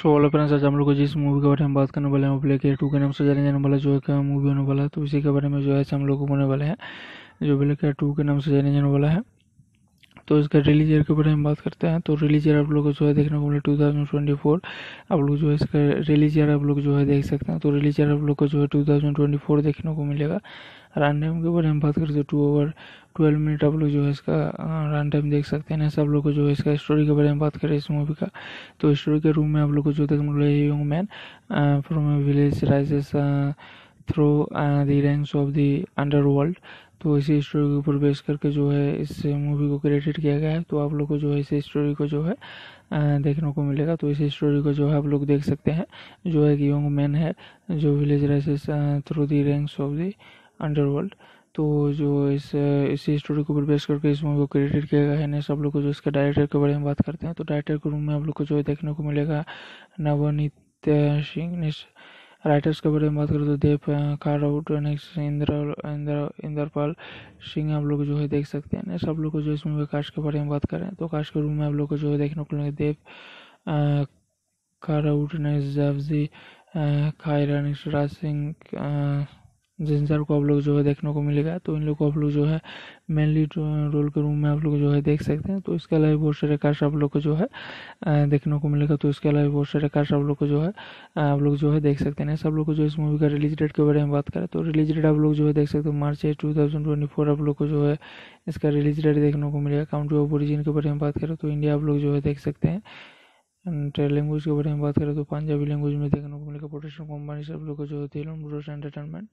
सो वाला फ्रेंड्स आज हम लोग को जिस मूवी के बारे में बात करने वाले हैं वो प्ले के टू के नाम से जाने जाने वाला जो है मूवी होने वाला है तो इसी के बारे में जो है हम लोग को बोलने वाला है जो प्ले केयर टू के नाम से जाने जाने वाला है तो इसका रिलीज ईयर के बारे में बात करते हैं तो रिलीज ईयर आप लोग को जो है देखने को मिले टू थाउजेंड ट्वेंटी फोर आप लोग जो है इसका रिलीज ईयर आप लोग जो है देख सकते हैं तो रिलीज ईयर आप लोग को जो है टू थाउजेंड ट्वेंटी फोर देखने को मिलेगा रन टाइम के बारे में बात करते हैं टू ओवर ट्वेल्व मिनट आप लोग जो है इसका रन टाइम देख सकते हैं सब लोग को जो है इसका स्टोरी के बारे में बात करें इस मूवी का तो स्टोरी के रूम में आप लोग को जो देखने को young man from village rises through the ranks of the world तो इसी स्टोरी के ऊपर बेस करके जो है इस मूवी को क्रिएटेड किया गया है तो आप लोग को जो है इसी स्टोरी को जो है देखने को मिलेगा तो इसी स्टोरी को जो है आप लोग देख सकते हैं जो है कि यंग मैन है जो village rises through the ranks of the underworld तो जो इस इसी स्टोरी को ऊपर बेस करके इस मूवी को क्रिएटेड किया गया है ने सब लोग को जो इसके डायरेक्टर के बारे में बात करते हैं तो डायरेक्टर के रूम में आप लोग को जो है देखने को मिलेगा नवनीत सिंह ने राइटर्स के बारे में बात करें तो देव काराउट इंद्र इंद्र इंद्रपाल सिंह आप लोग जो है देख सकते हैं सब लोग जो इसमें कास्ट के बारे में बात करें तो कास्ट के रूम में आप लोग को जो है देखने को मिलेंगे देव काराउट ने जैवजी खायरा राज सिंह जिन सर को आप लोग जो है देखने को मिलेगा तो इन लोग को आप लोग जो है मेनली रोल के रूम में आप लोग जो है देख सकते हैं तो इसके अलावा बहुत सारे कार्स आप लोग को जो है देखने को मिलेगा तो इसके अलावा बहुत सारे कार्स आप लोग को जो है आप लोग जो है देख सकते हैं सब लोग को जो इस मूवी का रिलीज डेट के बारे में बात करें तो रिलीज डेट आप लोग जो है देख सकते हो March eight two thousand twenty four आप लोग को जो है इसका रिलीज डेट देखने को मिलेगा काउंट्री ऑफ ओरिजिन के बारे में बात करें तो इंडिया आप लोग जो है देख सकते हैं एंड लैंग्वेज के बारे में बात करें तो पंजाबी लैंग्वेज में देखने को मिलेगा प्रोडक्शन कंपनी सब लोग जो होती है ब्रोस एंटरटेनमेंट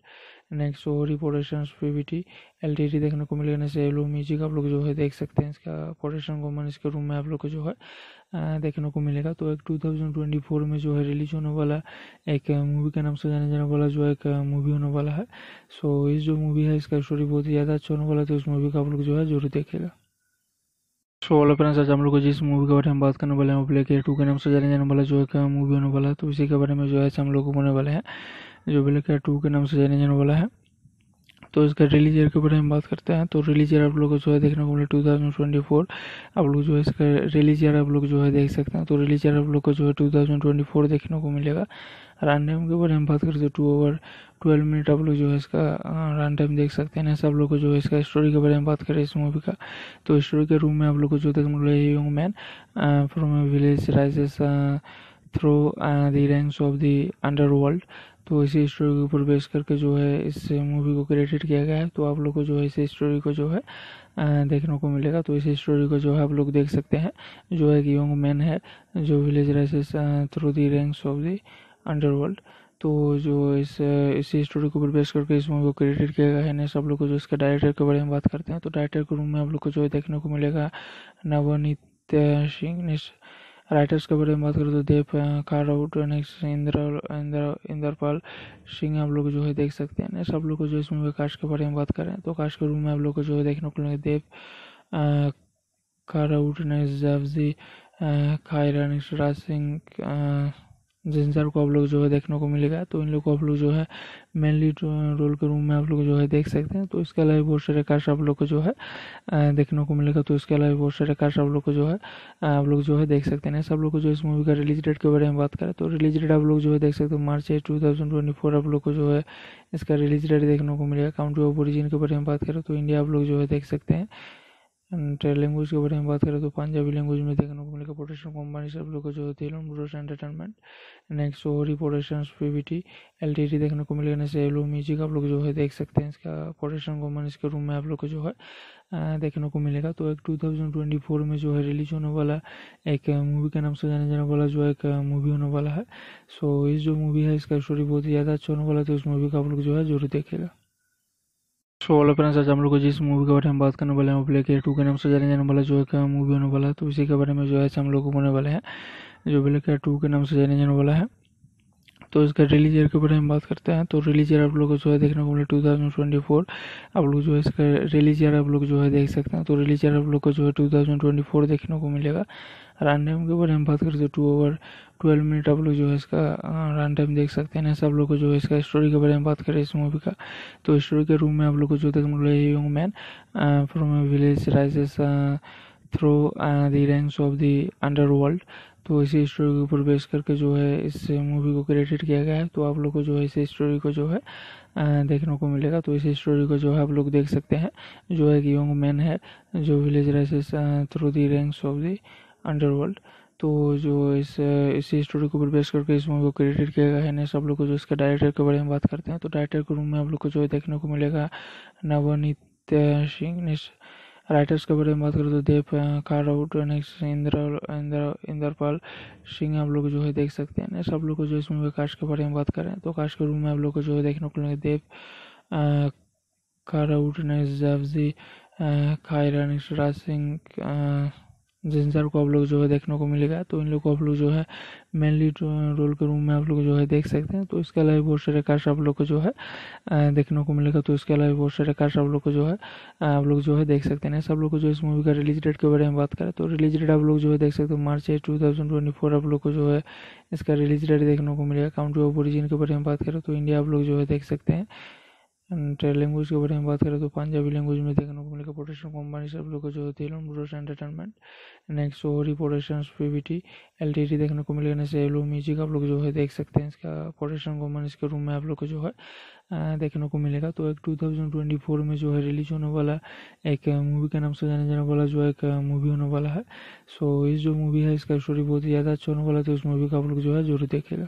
नेक्स्ट ओरी प्रोडक्शन टी एलटीटी देखने को मिलेगा नेक्स्ट एलो म्यूजिक आप लोग जो है देख सकते हैं इसका प्रोडक्शन कंपनी इसके रूम में आप लोग को जो है देखने को मिलेगा तो एक टू थाउजेंड ट्वेंटी फोर में जो है रिलीज होने वाला एक मूवी के नाम से जाने जाने वाला जो एक मूवी होने वाला है सो इस जो मूवी है इसका स्टोरी बहुत ही ज़्यादा अच्छा होने वाला है तो इस मूवी का आप लोग जो है जरूर देखेगा सो वाला फ्रेंड्स आज हम लोग जिस मूवी के बारे में बात करने वाले हैं वो प्ले के टू के नाम से जाने जाने वाला जो है क्या मूवी होने वाला है तो इसी के बारे में जो है हम लोग को होने वाले हैं जो प्ले के टू के नाम से जाने जाने वाला है तो इसका रिलीज ईयर के बारे में बात करते हैं तो रिलीज ईयर आप लोग जो है देखने को मिले टू आप लोग जो है इसका रिलीज ईयर आप लोग जो है देख सकते हैं तो रिलीज ईयर आप लोग को जो है टू देखने को मिलेगा रन टाइम के बारे में बात करें तो टू ओवर ट्वेल्व मिनट आप लोग जो है इसका रन टाइम देख सकते हैं सब लोग को जो है इसका स्टोरी के बारे में बात करें इस मूवी का तो स्टोरी के रूम में आप लोग को जो देखने को मिलेगा young man from village rises through the ranks of the underworld तो इसी स्टोरी के ऊपर बेस करके जो है इस मूवी को क्रेडिट किया गया है तो आप लोग को जो है इस स्टोरी को जो है देखने को मिलेगा तो इसी स्टोरी को जो है आप लोग देख सकते हैं जो है कि यंग मैन है जो village rises through the ranks of the underworld तो जो इस इसी स्टोरी को बेस करके इस मूवी को क्रिएटेड किया गया है ना सब लोग को जो इसके डायरेक्टर के बारे में बात करते हैं तो डायरेक्टर के रूम में हम लोग को जो है देखने को मिलेगा नवनीत सिंह राइटर्स के बारे में बात करें तो देव कार आउट नेक्स्ट इंद्र इंद्र इंद्रपाल सिंह आप लोग जो है देख सकते हैं सब लोग को जो इसमें कास्ट के बारे में बात करें तो कास्ट के रूम में आप लोग को जो है देखने को मिलेगा देव कार आउट नेक्स्ट जावजी खायरा नेक्स्ट राज सिंह जिन सर को आप लोग जो है देखने को मिलेगा तो इन लोग को आप लोग जो है मेनली रोल के रूम में आप लोग जो है देख सकते हैं तो इसके अलावा बहुत सारे कार्स आप लोग को जो है देखने को मिलेगा तो इसके अलावा बहुत सारे कार्स आप लोग को जो है आप लोग जो है देख सकते हैं सब लोग को जो इस मूवी का रिलीज डेट के बारे में बात करें तो रिलीज डेट आप लोग जो है देख सकते हो March eight two thousand twenty four आप लोग को जो है इसका रिलीज डेट देखने को मिलेगा काउंट्री ऑफ ओरिजिन के बारे में बात करें तो इंडिया आप लोग जो है देख सकते हैं एंड लैंग्वेज uh, के बारे में बात करें तो पंजाबी लैंग्वेज में देखने को मिलेगा प्रोडक्शन कंपनी सब लोग जो होती है लोमब्रोस एंटरटेनमेंट नेक्स्ट ओरी प्रोडक्शन टी एलटीटी देखने को मिलेगा जैसे एलो म्यूजिक आप लोग जो है देख सकते हैं इसका प्रोडक्शन कंपनी के रूम में आप लोग को जो है uh, देखने को मिलेगा तो एक टू थाउजेंड ट्वेंटी फोर में जो है रिलीज होने वाला एक मूवी uh, के नाम से जाने जाने वाला जो एक मूवी होने वाला है सो इस जो मूवी है इसका स्टोरी बहुत ही ज़्यादा अच्छा होने वाला है तो इस मूवी का आप लोग जो है जरूर देखेगा सो हेलो फ्रेंड्स आज हम लोग जिस मूवी के बारे में बात करने वाले हैं वो प्ले एयर टू के नाम से जाने जाने वाला जो है क्या मूवी होने वाला है तो इसी के बारे में जो है हम लोग को होने वाले हैं जो प्ले एयर टू के नाम से जाने जाने वाला है तो इसका रिलीज ईयर के बारे में बात करते हैं तो रिलीज ईयर आप लोग को जो है देखने को मिले टू थाउजेंड ट्वेंटी फोर आप लोग जो है इसका रिलीज ईयर आप लोग जो है देख सकते हैं तो रिलीज ईयर आप लोग को जो है टू थाउजेंड ट्वेंटी फोर देखने को मिलेगा रन टाइम के बारे में बात करें तो टू ओवर ट्वेल्व मिनट आप लोग जो है इसका रन टाइम देख सकते हैं सब लोग को जो है इसका स्टोरी के बारे में बात करें इस मूवी का तो स्टोरी के रूम में आप लोग को जो देखने रहा है young man from village rises through the ranks of the world तो इसी स्टोरी के ऊपर बेस करके जो है इस मूवी को क्रेडिट किया गया है तो आप लोग को जो है इस स्टोरी को जो है देखने को मिलेगा तो इस स्टोरी को जो है आप लोग देख सकते हैं जो है कि यंग मैन है जो village rises through the ranks of the underworld तो जो इस इसी स्टोरी को बेस करके इस मूवी को क्रिएटेड किया गया है ने सब लोग को जो इसके डायरेक्टर के बारे में बात करते हैं तो डायरेक्टर के रूम में हम लोग को जो है देखने को मिलेगा नवनीत सिंह ने राइटर्स के बारे में बात करें तो देव काराउट नेक्स्ट इंद्र इंद्र इंद्रपाल सिंह आप लोग जो है देख सकते हैं सब लोग को जो इस मूवी कास्ट के बारे में बात करें तो कास्ट के रूम में आप लोग को जो है देखने को मिलेगा देव काराउट नेक्स्ट जैफजी खायरा नेक्स्ट राज सिंह जिन सर को आप लोग जो है देखने को मिलेगा तो इन लोग को आप लोग जो है मेनली रोल के रूम में आप लोग जो है देख सकते हैं तो इसके अलावा बहुत सारे कास्ट आप लोग को जो है देखने को मिलेगा तो इसके अलावा बहुत सारे कास्ट आप लोग को जो है आप लोग जो है देख सकते हैं सब लोग को जो इस मूवी का रिलीज डेट के बारे में बात करें तो रिलीज डेट आप लोग जो है देख सकते हो March eight two twenty four आप लोग को जो है इसका रिलीज डेट देखने को मिलेगा काउंट्री ऑफ ओरिजिन के बारे में बात करें तो इंडिया आप लोग जो है देख सकते हैं एंड लैंग्वेज के बारे में बात करें तो पंजाबी लैंग्वेज में देखने को मिलेगा प्रोडक्शन कंपनी सब लोग जो होती है लोमडोस एंटरटेनमेंट नेक्स्ट ओरी प्रोडक्शन टी टी देखने को मिलेगा नैसे एलो म्यूजिक आप लोग जो है देख सकते हैं इसका प्रोडक्शन कंपनीज के रूम में आप लोग को जो है देखने को मिलेगा तो एक टू थाउजेंड ट्वेंटी फोर में जो है रिलीज होने वाला एक मूवी के नाम से जाने जाने वाला जो एक मूवी होने वाला है सो इस जो मूवी है इसका स्टोरी बहुत ही ज़्यादा अच्छा होने वाला है तो इस मूवी का आप लोग जो है जरूर देखेगा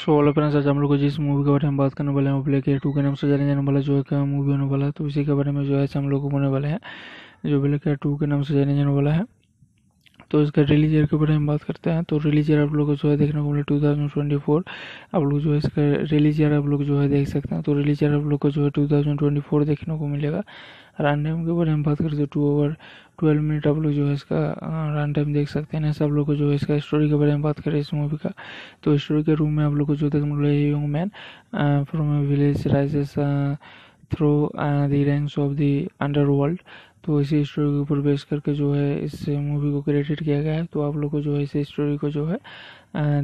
सो हेलो फ्रेंड्स आज हम लोग जिस मूवी के बारे में बात करने वाले हैं वो प्ले के टू के नाम से जाने जाने वाला जो एक मूवी होने वाला है तो इसी के बारे में जो है हम लोग को होने वाले हैं जो प्ले के टू के नाम से जाने जाने वाला है तो इसका रिलीज ईयर के बारे में बात करते हैं तो रिलीज ईयर आप लोग जो है देखने को मिले टू आप लोग जो है इसका रिलीज ईयर आप लोग जो है देख सकते हैं तो रिलीज ईयर आप लोग को जो है टू देखने को मिलेगा रन टाइम के बारे में बात करें तो टू ओवर ट्वेल्व मिनट आप लोग जो है इसका रन टाइम देख सकते हैं सब लोग को जो है इसका स्टोरी के बारे में बात करें इस मूवी का तो स्टोरी के रूम में आप लोग को जो देख मिल रहा है young man from village rises through the ranks of the world तो इसी स्टोरी के ऊपर बेस करके जो है इस मूवी को क्रेडिट किया गया है तो आप लोग को जो है इस स्टोरी को जो है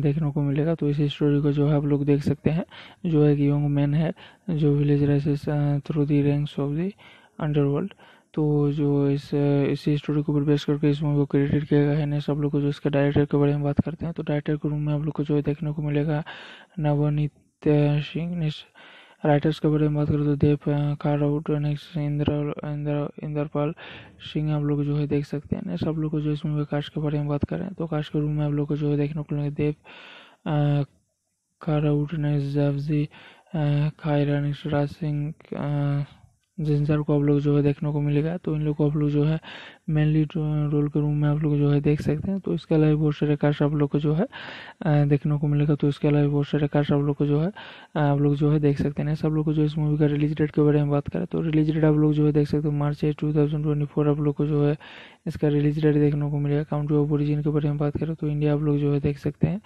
देखने को मिलेगा तो इसी स्टोरी को जो है आप लोग देख सकते हैं जो है कि यंग मैन है जो village rises through the ranks of the underworld तो जो इस इसी स्टोरी को बेस करके इस मूवी को क्रिएटेड किया गया है ना सब लोग को जो इसके डायरेक्टर के बारे में बात करते हैं तो डायरेक्टर के रूम में हम लोग को जो है देखने को मिलेगा नवनीत सिंह राइटर्स के बारे में बात करें तो देव काराउट नेक्स्ट इंद्र इंद्र इंद्रपाल सिंह आप लोग जो है देख सकते हैं सब लोग को जो इसमें कास्ट के बारे में बात करें तो कास्ट के रूम में आप लोग को जो है देखने को मिलेगा देव काराउट नेक्स्ट जैफजी खायरा नेक्स्ट राज सिंह जिन सर को आप लोग जो है देखने को मिलेगा तो इन लोग को आप लोग जो है मेनली रोल के रूम में आप लोग जो है देख सकते हैं तो इसके अलावा बहुत सारे कास्ट आप लोग को जो है देखने को मिलेगा तो इसके अलावा बहुत सारे कास्ट आप लोग को जो है आप लोग जो है देख सकते हैं सब लोग को जो इस मूवी का रिलीज डेट के बारे में बात करें तो रिलीज डेट आप लोग जो है देख सकते हो March eight two thousand twenty four आप लोग को जो है इसका रिलीज डेट देखने को मिलेगा काउंट्री ऑफ ओरिजिन के बारे में बात करें तो इंडिया आप लोग जो है देख सकते हैं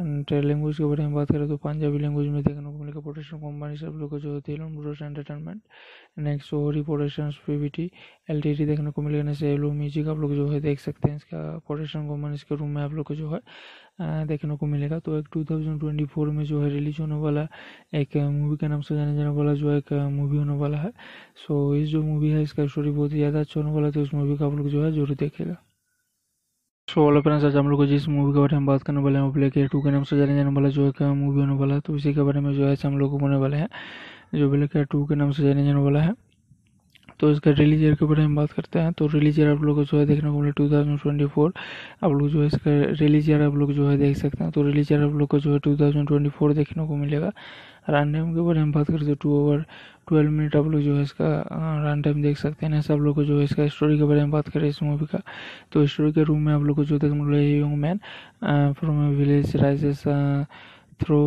एंड लैंग्वेज के बारे में बात करें तो पंजाबी लैंग्वेज में देखने को मिलेगा प्रोडक्शन कंपनी सब लोग जो होती है लोन ब्रोस एंटरटेनमेंट नेक्स्ट ओरी प्रोडक्शन पीवीटी एलटीटी देखने को मिलेगा जैसे एलो म्यूजिक आप लोग जो है देख सकते हैं इसका प्रोडक्शन कंपनी के रूम में आप लोग को जो है देखने को मिलेगा तो एक टू थाउजेंड ट्वेंटी फोर में जो है रिलीज होने वाला एक मूवी के नाम से जाने जाने वाला जो एक मूवी होने वाला है सो इस जो मूवी है इसका स्टोरी बहुत ही ज़्यादा अच्छा होने वाला है तो इस मूवी का आप लोग जो है जरूर देखेगा सो हेलो फ्रेंड्स आज हम लोग जिस मूवी के बारे में बात करने वाले हैं वो ब्लैक एयर टू के नाम से जाने जाने वाला जो है मूवी होने वाला है तो इसी के बारे में जो है हम लोग को बोलने वाला है जो ब्लैक एयर टू के नाम से जाने जाने वाला है तो इसका रिलीज ईयर के बारे में बात करते हैं तो रिलीज ईयर आप लोग जो है देखने को मिले टू थाउजेंड ट्वेंटी फोर आप लोग जो है इसका रिलीज ईयर आप लोग जो है देख सकते हैं तो रिलीज ईयर आप लोग को जो है टू थाउजेंड ट्वेंटी फोर देखने को मिलेगा रन टाइम के बारे में बात करते हैं टू ओवर ट्वेल्व मिनट आप लोग जो है इसका रन टाइम देख सकते हैं सब लोग को जो है इसका स्टोरी के बारे में बात करें इस मूवी का तो स्टोरी के रूम में आप लोग को जो देखने को मिले young man from village rises through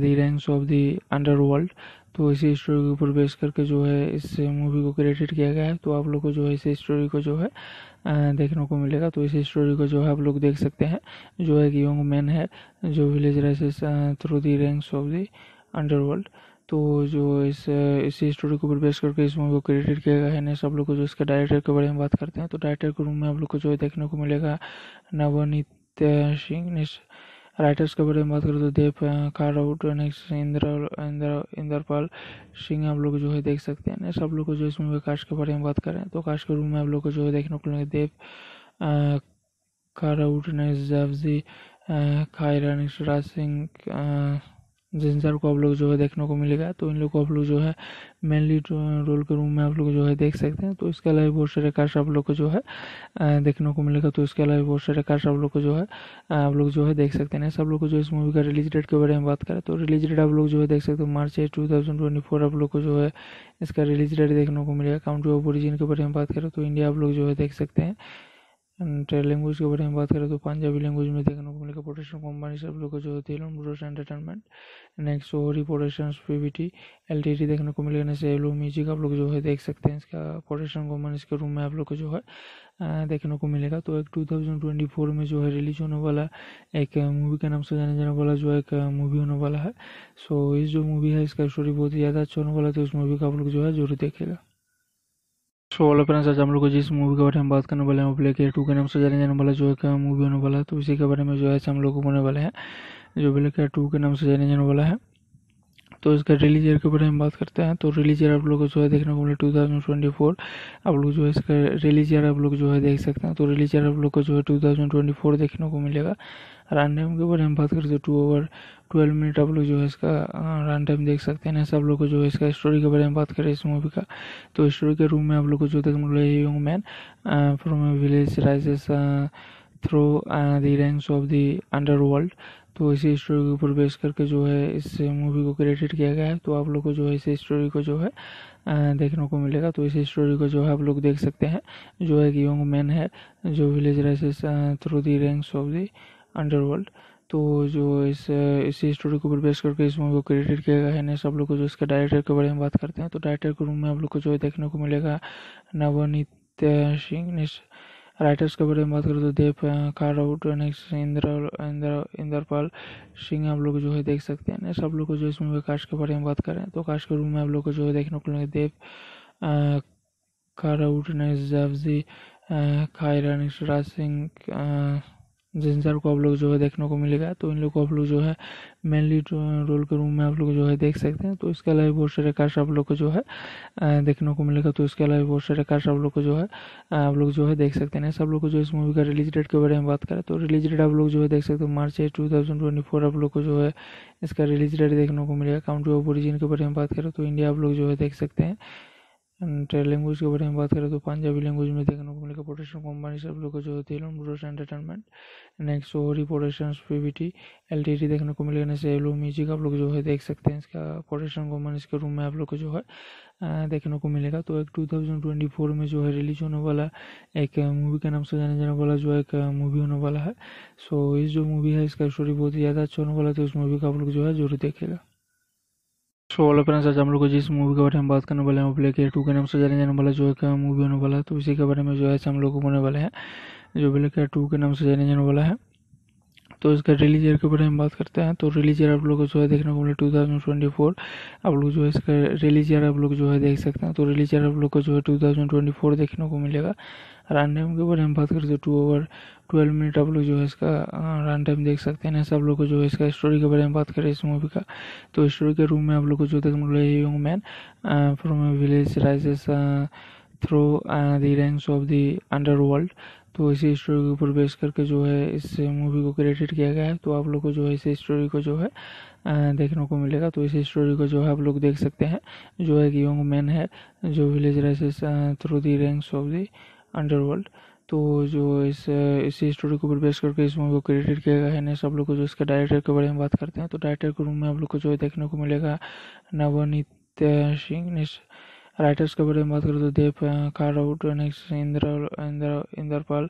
the ranks of the underworld तो इसी स्टोरी के ऊपर बेस करके जो है इस मूवी को क्रिएटेड किया गया है तो आप लोग को जो है इस स्टोरी को जो है देखने को मिलेगा तो इस स्टोरी को जो है आप लोग देख सकते हैं जो है कि यंग मैन है जो village rises through the ranks of the underworld तो जो इस इसी स्टोरी को ऊपर बेस करके इस मूवी को क्रिएटेड किया गया है ने सब लोग को जो इसके डायरेक्टर के बारे में बात करते हैं तो डायरेक्टर के रूम में आप लोग को जो है देखने को मिलेगा नवनीत सिंह राइटर्स के बारे में बात करें तो देव कारआउट नेक्स्ट इंद्र इंद्र इंद्रपाल सिंह आप लोग जो है देख सकते हैं सब लोग को जो इसमें विकास के बारे में बात करें तो काश के रूम में आप लोग को जो है देखने को मिलेंगे देव कारआउट नेक्स्ट जैवजी खायरा नेक्स्ट राज सिंह जिन सर को आप लोग जो है देखने को मिलेगा तो इन लोग को आप लोग जो है मेनली रोल के रूम में आप लोग जो है देख सकते हैं तो इसके अलावा बहुत सारे कास्ट आप लोग को जो है देखने को मिलेगा तो इसके अलावा बहुत सारे कास्ट आप लोग को जो है आप लोग जो है देख सकते हैं सब लोग को जो इस मूवी का रिलीज डेट के बारे में बात करें तो रिलीज डेट आप लोग जो है देख सकते हो March eight two twenty four आप लोग को जो है इसका रिलीज डेट देखने को मिलेगा काउंट्री ऑफ ओरिजिन के बारे में बात करें तो इंडिया आप लोग जो है देख सकते हैं एंड लैंग्वेज के बारे में बात करें तो पंजाबी लैंग्वेज में देखने को मिलेगा प्रोडक्शन कंपनी सब लोग जो होती है लोमडोस एंटरटेनमेंट नेक्स्ट ओरी प्रोडक्शन टी टी देखने को मिलेगा जैसे एलो म्यूजिक आप लोग जो है देख सकते हैं इसका प्रोडक्शन कंपनी के रूम में आप लोग को जो है देखने को मिलेगा तो एक टू थाउजेंड ट्वेंटी फोर में जो है रिलीज होने वाला एक मूवी के नाम से जाने जाने वाला जो एक मूवी होने वाला है सो इस जो मूवी है इसका स्टोरी बहुत ही ज़्यादा अच्छा होने वाला है तो इस मूवी का आप लोग जो है जरूर देखेगा सो हेलो फ्रेंड्स आज हम लोग जिस मूवी के बारे में बात करने वाले हैं वो प्ले केयर टू के नाम से जाने जाने वाला जो है क्या मूवी होने वाला है तो इसी के बारे में जो है हम लोग को होने वाले हैं जो प्ले केयर टू के नाम से जाने जाने वाला है तो इसका रिलीज ईयर के बारे में बात करते हैं तो रिलीज ईयर आप लोग जो है देखने को मिले टू आप लोग जो है इसका रिलीज ईयर आप लोग जो है देख सकते हैं तो रिलीज ईयर आप लोग को जो है टू देखने को मिलेगा रन टाइम के बारे में बात करें तो टू ओवर ट्वेल्व मिनट आप लोग जो है इसका रन टाइम देख सकते हैं सब लोग को जो है इसका स्टोरी के बारे में बात करें इस मूवी का तो स्टोरी के रूम में आप लोग को जो देख मिल रहा है young man from village rises through the ranks of the world तो इसी स्टोरी के ऊपर बेस करके जो है इस मूवी को क्रेडिट किया गया है तो आप लोग को जो है इस स्टोरी को जो है देखने को मिलेगा तो इसी स्टोरी को जो है आप लोग देख सकते हैं जो है कि यंग मैन है जो village rises through the ranks of the underworld तो जो इस इसी स्टोरी को बेस करके इस मूवी को क्रिएटेड किया गया है ने सब लोग को जो इसके डायरेक्टर के बारे में बात करते हैं तो डायरेक्टर के रूम में हम लोग को जो है देखने को मिलेगा नवनीत सिंह राइटर्स के बारे में बात करें तो देव काराउट नेक्स्ट इंद्र इंद्र इंद्रपाल सिंह आप लोग जो है देख सकते हैं सब लोग को जो इसमें कास्ट के बारे में बात करें तो कास्ट के रूम में आप लोग को जो है देखने को मिलेगा देव काराउट नेक्स्ट जैफजी खायरा नेक्स्ट राज सिंह जिन सर को आप लोग जो है देखने को मिलेगा तो इन लोग को आप लोग जो है मेनली रोल के रूम में आप लोग जो है देख सकते हैं तो इसके अलावा बहुत सारे कास्ट आप लोग को जो है देखने को मिलेगा तो इसके अलावा बहुत सारे कास्ट आप लोग को जो है आप लोग जो है देख सकते हैं सब लोग को जो इस मूवी का रिलीज डेट के बारे में बात करें तो रिलीज डेट आप लोग जो है देख सकते हो March eight two thousand twenty four आप लोग को जो है इसका रिलीज डेट देखने को मिलेगा काउंट्री ऑफ ओरिजिन के बारे में बात करें तो इंडिया आप लोग जो है देख सकते हैं एंड लैंग्वेज के बारे में बात करें तो पंजाबी लैंग्वेज में देखने को मिलेगा प्रोडक्शन कंपनी सब लोग जो होती है लोन ब्रोस एंटरटेनमेंट नेक्स्ट ओरी प्रोडक्शन पीवीटी एलटीटी देखने को मिलेगा जैसे एलो म्यूजिक आप लोग जो है देख सकते हैं इसका प्रोडक्शन कंपनी के रूम में आप लोग को जो है देखने को मिलेगा तो एक टू थाउजेंड ट्वेंटी फोर में जो है रिलीज होने वाला एक मूवी के नाम से जाने जाने वाला जो एक मूवी होने वाला है सो इस जो मूवी है इसका स्टोरी बहुत ही ज़्यादा अच्छा होने वाला है तो इस मूवी का आप लोग जो है जरूर देखेगा सो हेलो फ्रेंड्स आज हम लोग जिस मूवी के बारे में बात करने वाले हैं वो प्ले एयर टू के नाम से जाने जाने वाला जो है क्या मूवी होने वाला है तो इसी के बारे में जो है हम लोग को होने वाले हैं जो प्ले एयर टू के नाम से जाने जाने वाला है तो इसका रिलीज ईयर के बारे में बात करते हैं तो रिलीज ईयर आप लोग को जो है देखने को मिले टू थाउजेंड ट्वेंटी फोर आप लोग जो है इसका रिलीज ईयर आप लोग जो है देख सकते हैं तो रिलीज ईयर आप लोग को जो है टू थाउजेंड ट्वेंटी फोर देखने को मिलेगा रन टाइम के बारे में बात करें तो टू ओवर ट्वेल्व मिनट आप लोग जो है इसका रन टाइम देख सकते हैं सब लोग को जो है इसका स्टोरी के बारे में बात करें इस मूवी का तो स्टोरी के रूम में आप लोग को जो देखने रहा है young man from village rises through the ranks of the world तो इसी स्टोरी के ऊपर बेस करके जो है इस मूवी को क्रेडिट किया गया है तो आप लोग को जो है इस स्टोरी को जो है देखने को मिलेगा तो इसी स्टोरी को जो है आप लोग देख सकते हैं जो है कि यंग मैन है जो village rises through the ranks of the underworld तो जो इस इसी स्टोरी को ऊपर बेस करके इस मूवी को क्रिएटेड किया गया है ने सब लोग को जो इसके डायरेक्टर के बारे में बात करते हैं तो डायरेक्टर के रूम में हम लोग को जो है देखने को मिलेगा नवनीत सिंह राइटर्स के बारे में बात करें तो देव काराउट नेक्स्ट इंद्र इंद्र इंद्रपाल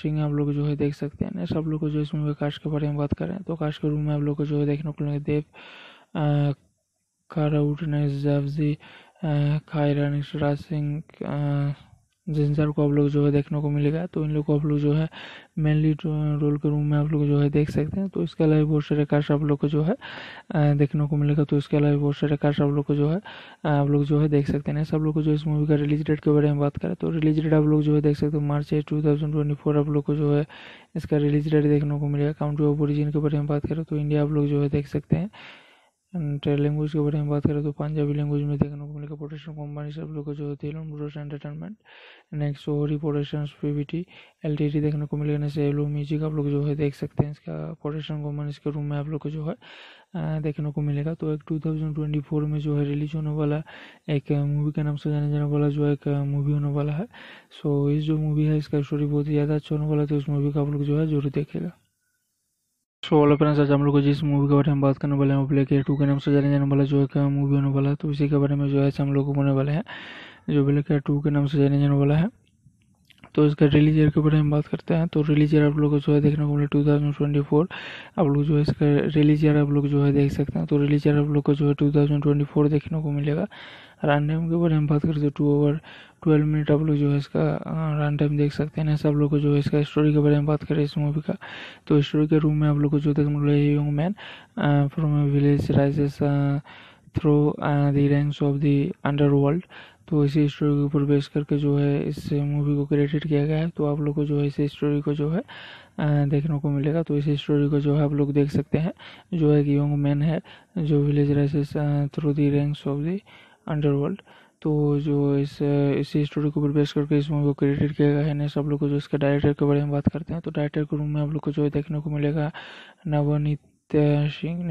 सिंह आप लोग जो है देख सकते हैं सब लोग को जो मूवी कास्ट के बारे में बात करें तो कास्ट के रूम में आप लोग को जो है देखने को मिलेगा देव काराउट नेक्स्ट जैफजी खायरा नेक्स्ट राज सिंह जिन सर को आप लोग जो है देखने को मिलेगा तो इन लोग को आप लोग जो है मेनली रोल के रूम में आप लोग जो है देख सकते हैं तो इसके अलावा बहुत सारे कास्ट आप लोग को जो है देखने को मिलेगा तो इसके अलावा बहुत सारे कास्ट आप लोग को जो है आप लोग जो है देख सकते हैं सब लोग को जो इस मूवी का रिलीज डेट के बारे में बात करें तो रिलीज डेट आप लोग जो है देख सकते हो March eight two thousand twenty four आप लोग को जो है इसका रिलीज डेट देखने को मिलेगा काउंट्री ऑफ ओरिजिन के बारे में बात करें तो इंडिया आप लोग जो है देख सकते हैं एंड लैंग्वेज के बारे में बात करें तो पंजाबी लैंग्वेज में देखने को मिलेगा प्रोडक्शन कंपनी सब लोग जो होती है लोमब्रोस एंटरटेनमेंट नेक्स्ट ओरी प्रोडक्शन टी टी देखने को मिलेगा जैसे एलो म्यूजिक आप लोग जो है देख सकते हैं इसका प्रोडक्शन कंपनी के रूम में आप लोग को जो है देखने को मिलेगा तो एक टू थाउजेंड ट्वेंटी फोर में जो है रिलीज होने वाला एक मूवी के नाम से जाने जाने वाला जो एक मूवी होने वाला है सो इस जो मूवी है इसका स्टोरी बहुत ही ज़्यादा अच्छा होने वाला है तो इस मूवी का आप लोग जो है जरूर देखेगा सो हेलो फ्रेंड्स आज हम लोग जिस मूवी के बारे में बात करने वाले हैं वो ब्लैक एयर टू के नाम से जाने जाने वाला जो है मूवी होने वाला है तो इसी के बारे में जो है हम लोग को होने वाले हैं जो ब्लैक एयर टू के नाम से जाने जाने वाला है तो इसका रिलीज ईयर के बारे में बात करते हैं तो रिलीज ईयर आप लोग जो है देखने को मिले टू थाउजेंड ट्वेंटी फोर आप लोग जो है इसका रिलीज ईयर आप लोग जो है देख सकते हैं तो रिलीज ईयर आप लोग को जो है टू थाउजेंड ट्वेंटी फोर देखने को मिलेगा रन टाइम के बारे में बात करते हैं टू ओवर ट्वेल्व मिनट आप लोग जो है इसका रन टाइम देख सकते हैं सब लोग को जो है इसका स्टोरी के बारे में बात करें इस मूवी का तो स्टोरी के रूम में आप लोग को जो देखने को मिले young man from village rises through the ranks of the underworld तो इसी स्टोरी के ऊपर बेस करके जो है इस मूवी को क्रिएटेड किया गया है तो आप लोग को जो है इसी स्टोरी को जो है देखने को मिलेगा तो इसी स्टोरी को जो है आप लोग देख सकते हैं जो है कि यंग मैन है जो village rises through the ranks of the underworld तो जो इस इसी स्टोरी को ऊपर बेस करके इस मूवी को क्रिएटेड किया गया है ने सब लोग को जो इसके डायरेक्टर के बारे में बात करते हैं तो डायरेक्टर के रूम में आप लोग को जो है देखने को मिलेगा नवनीत सिंह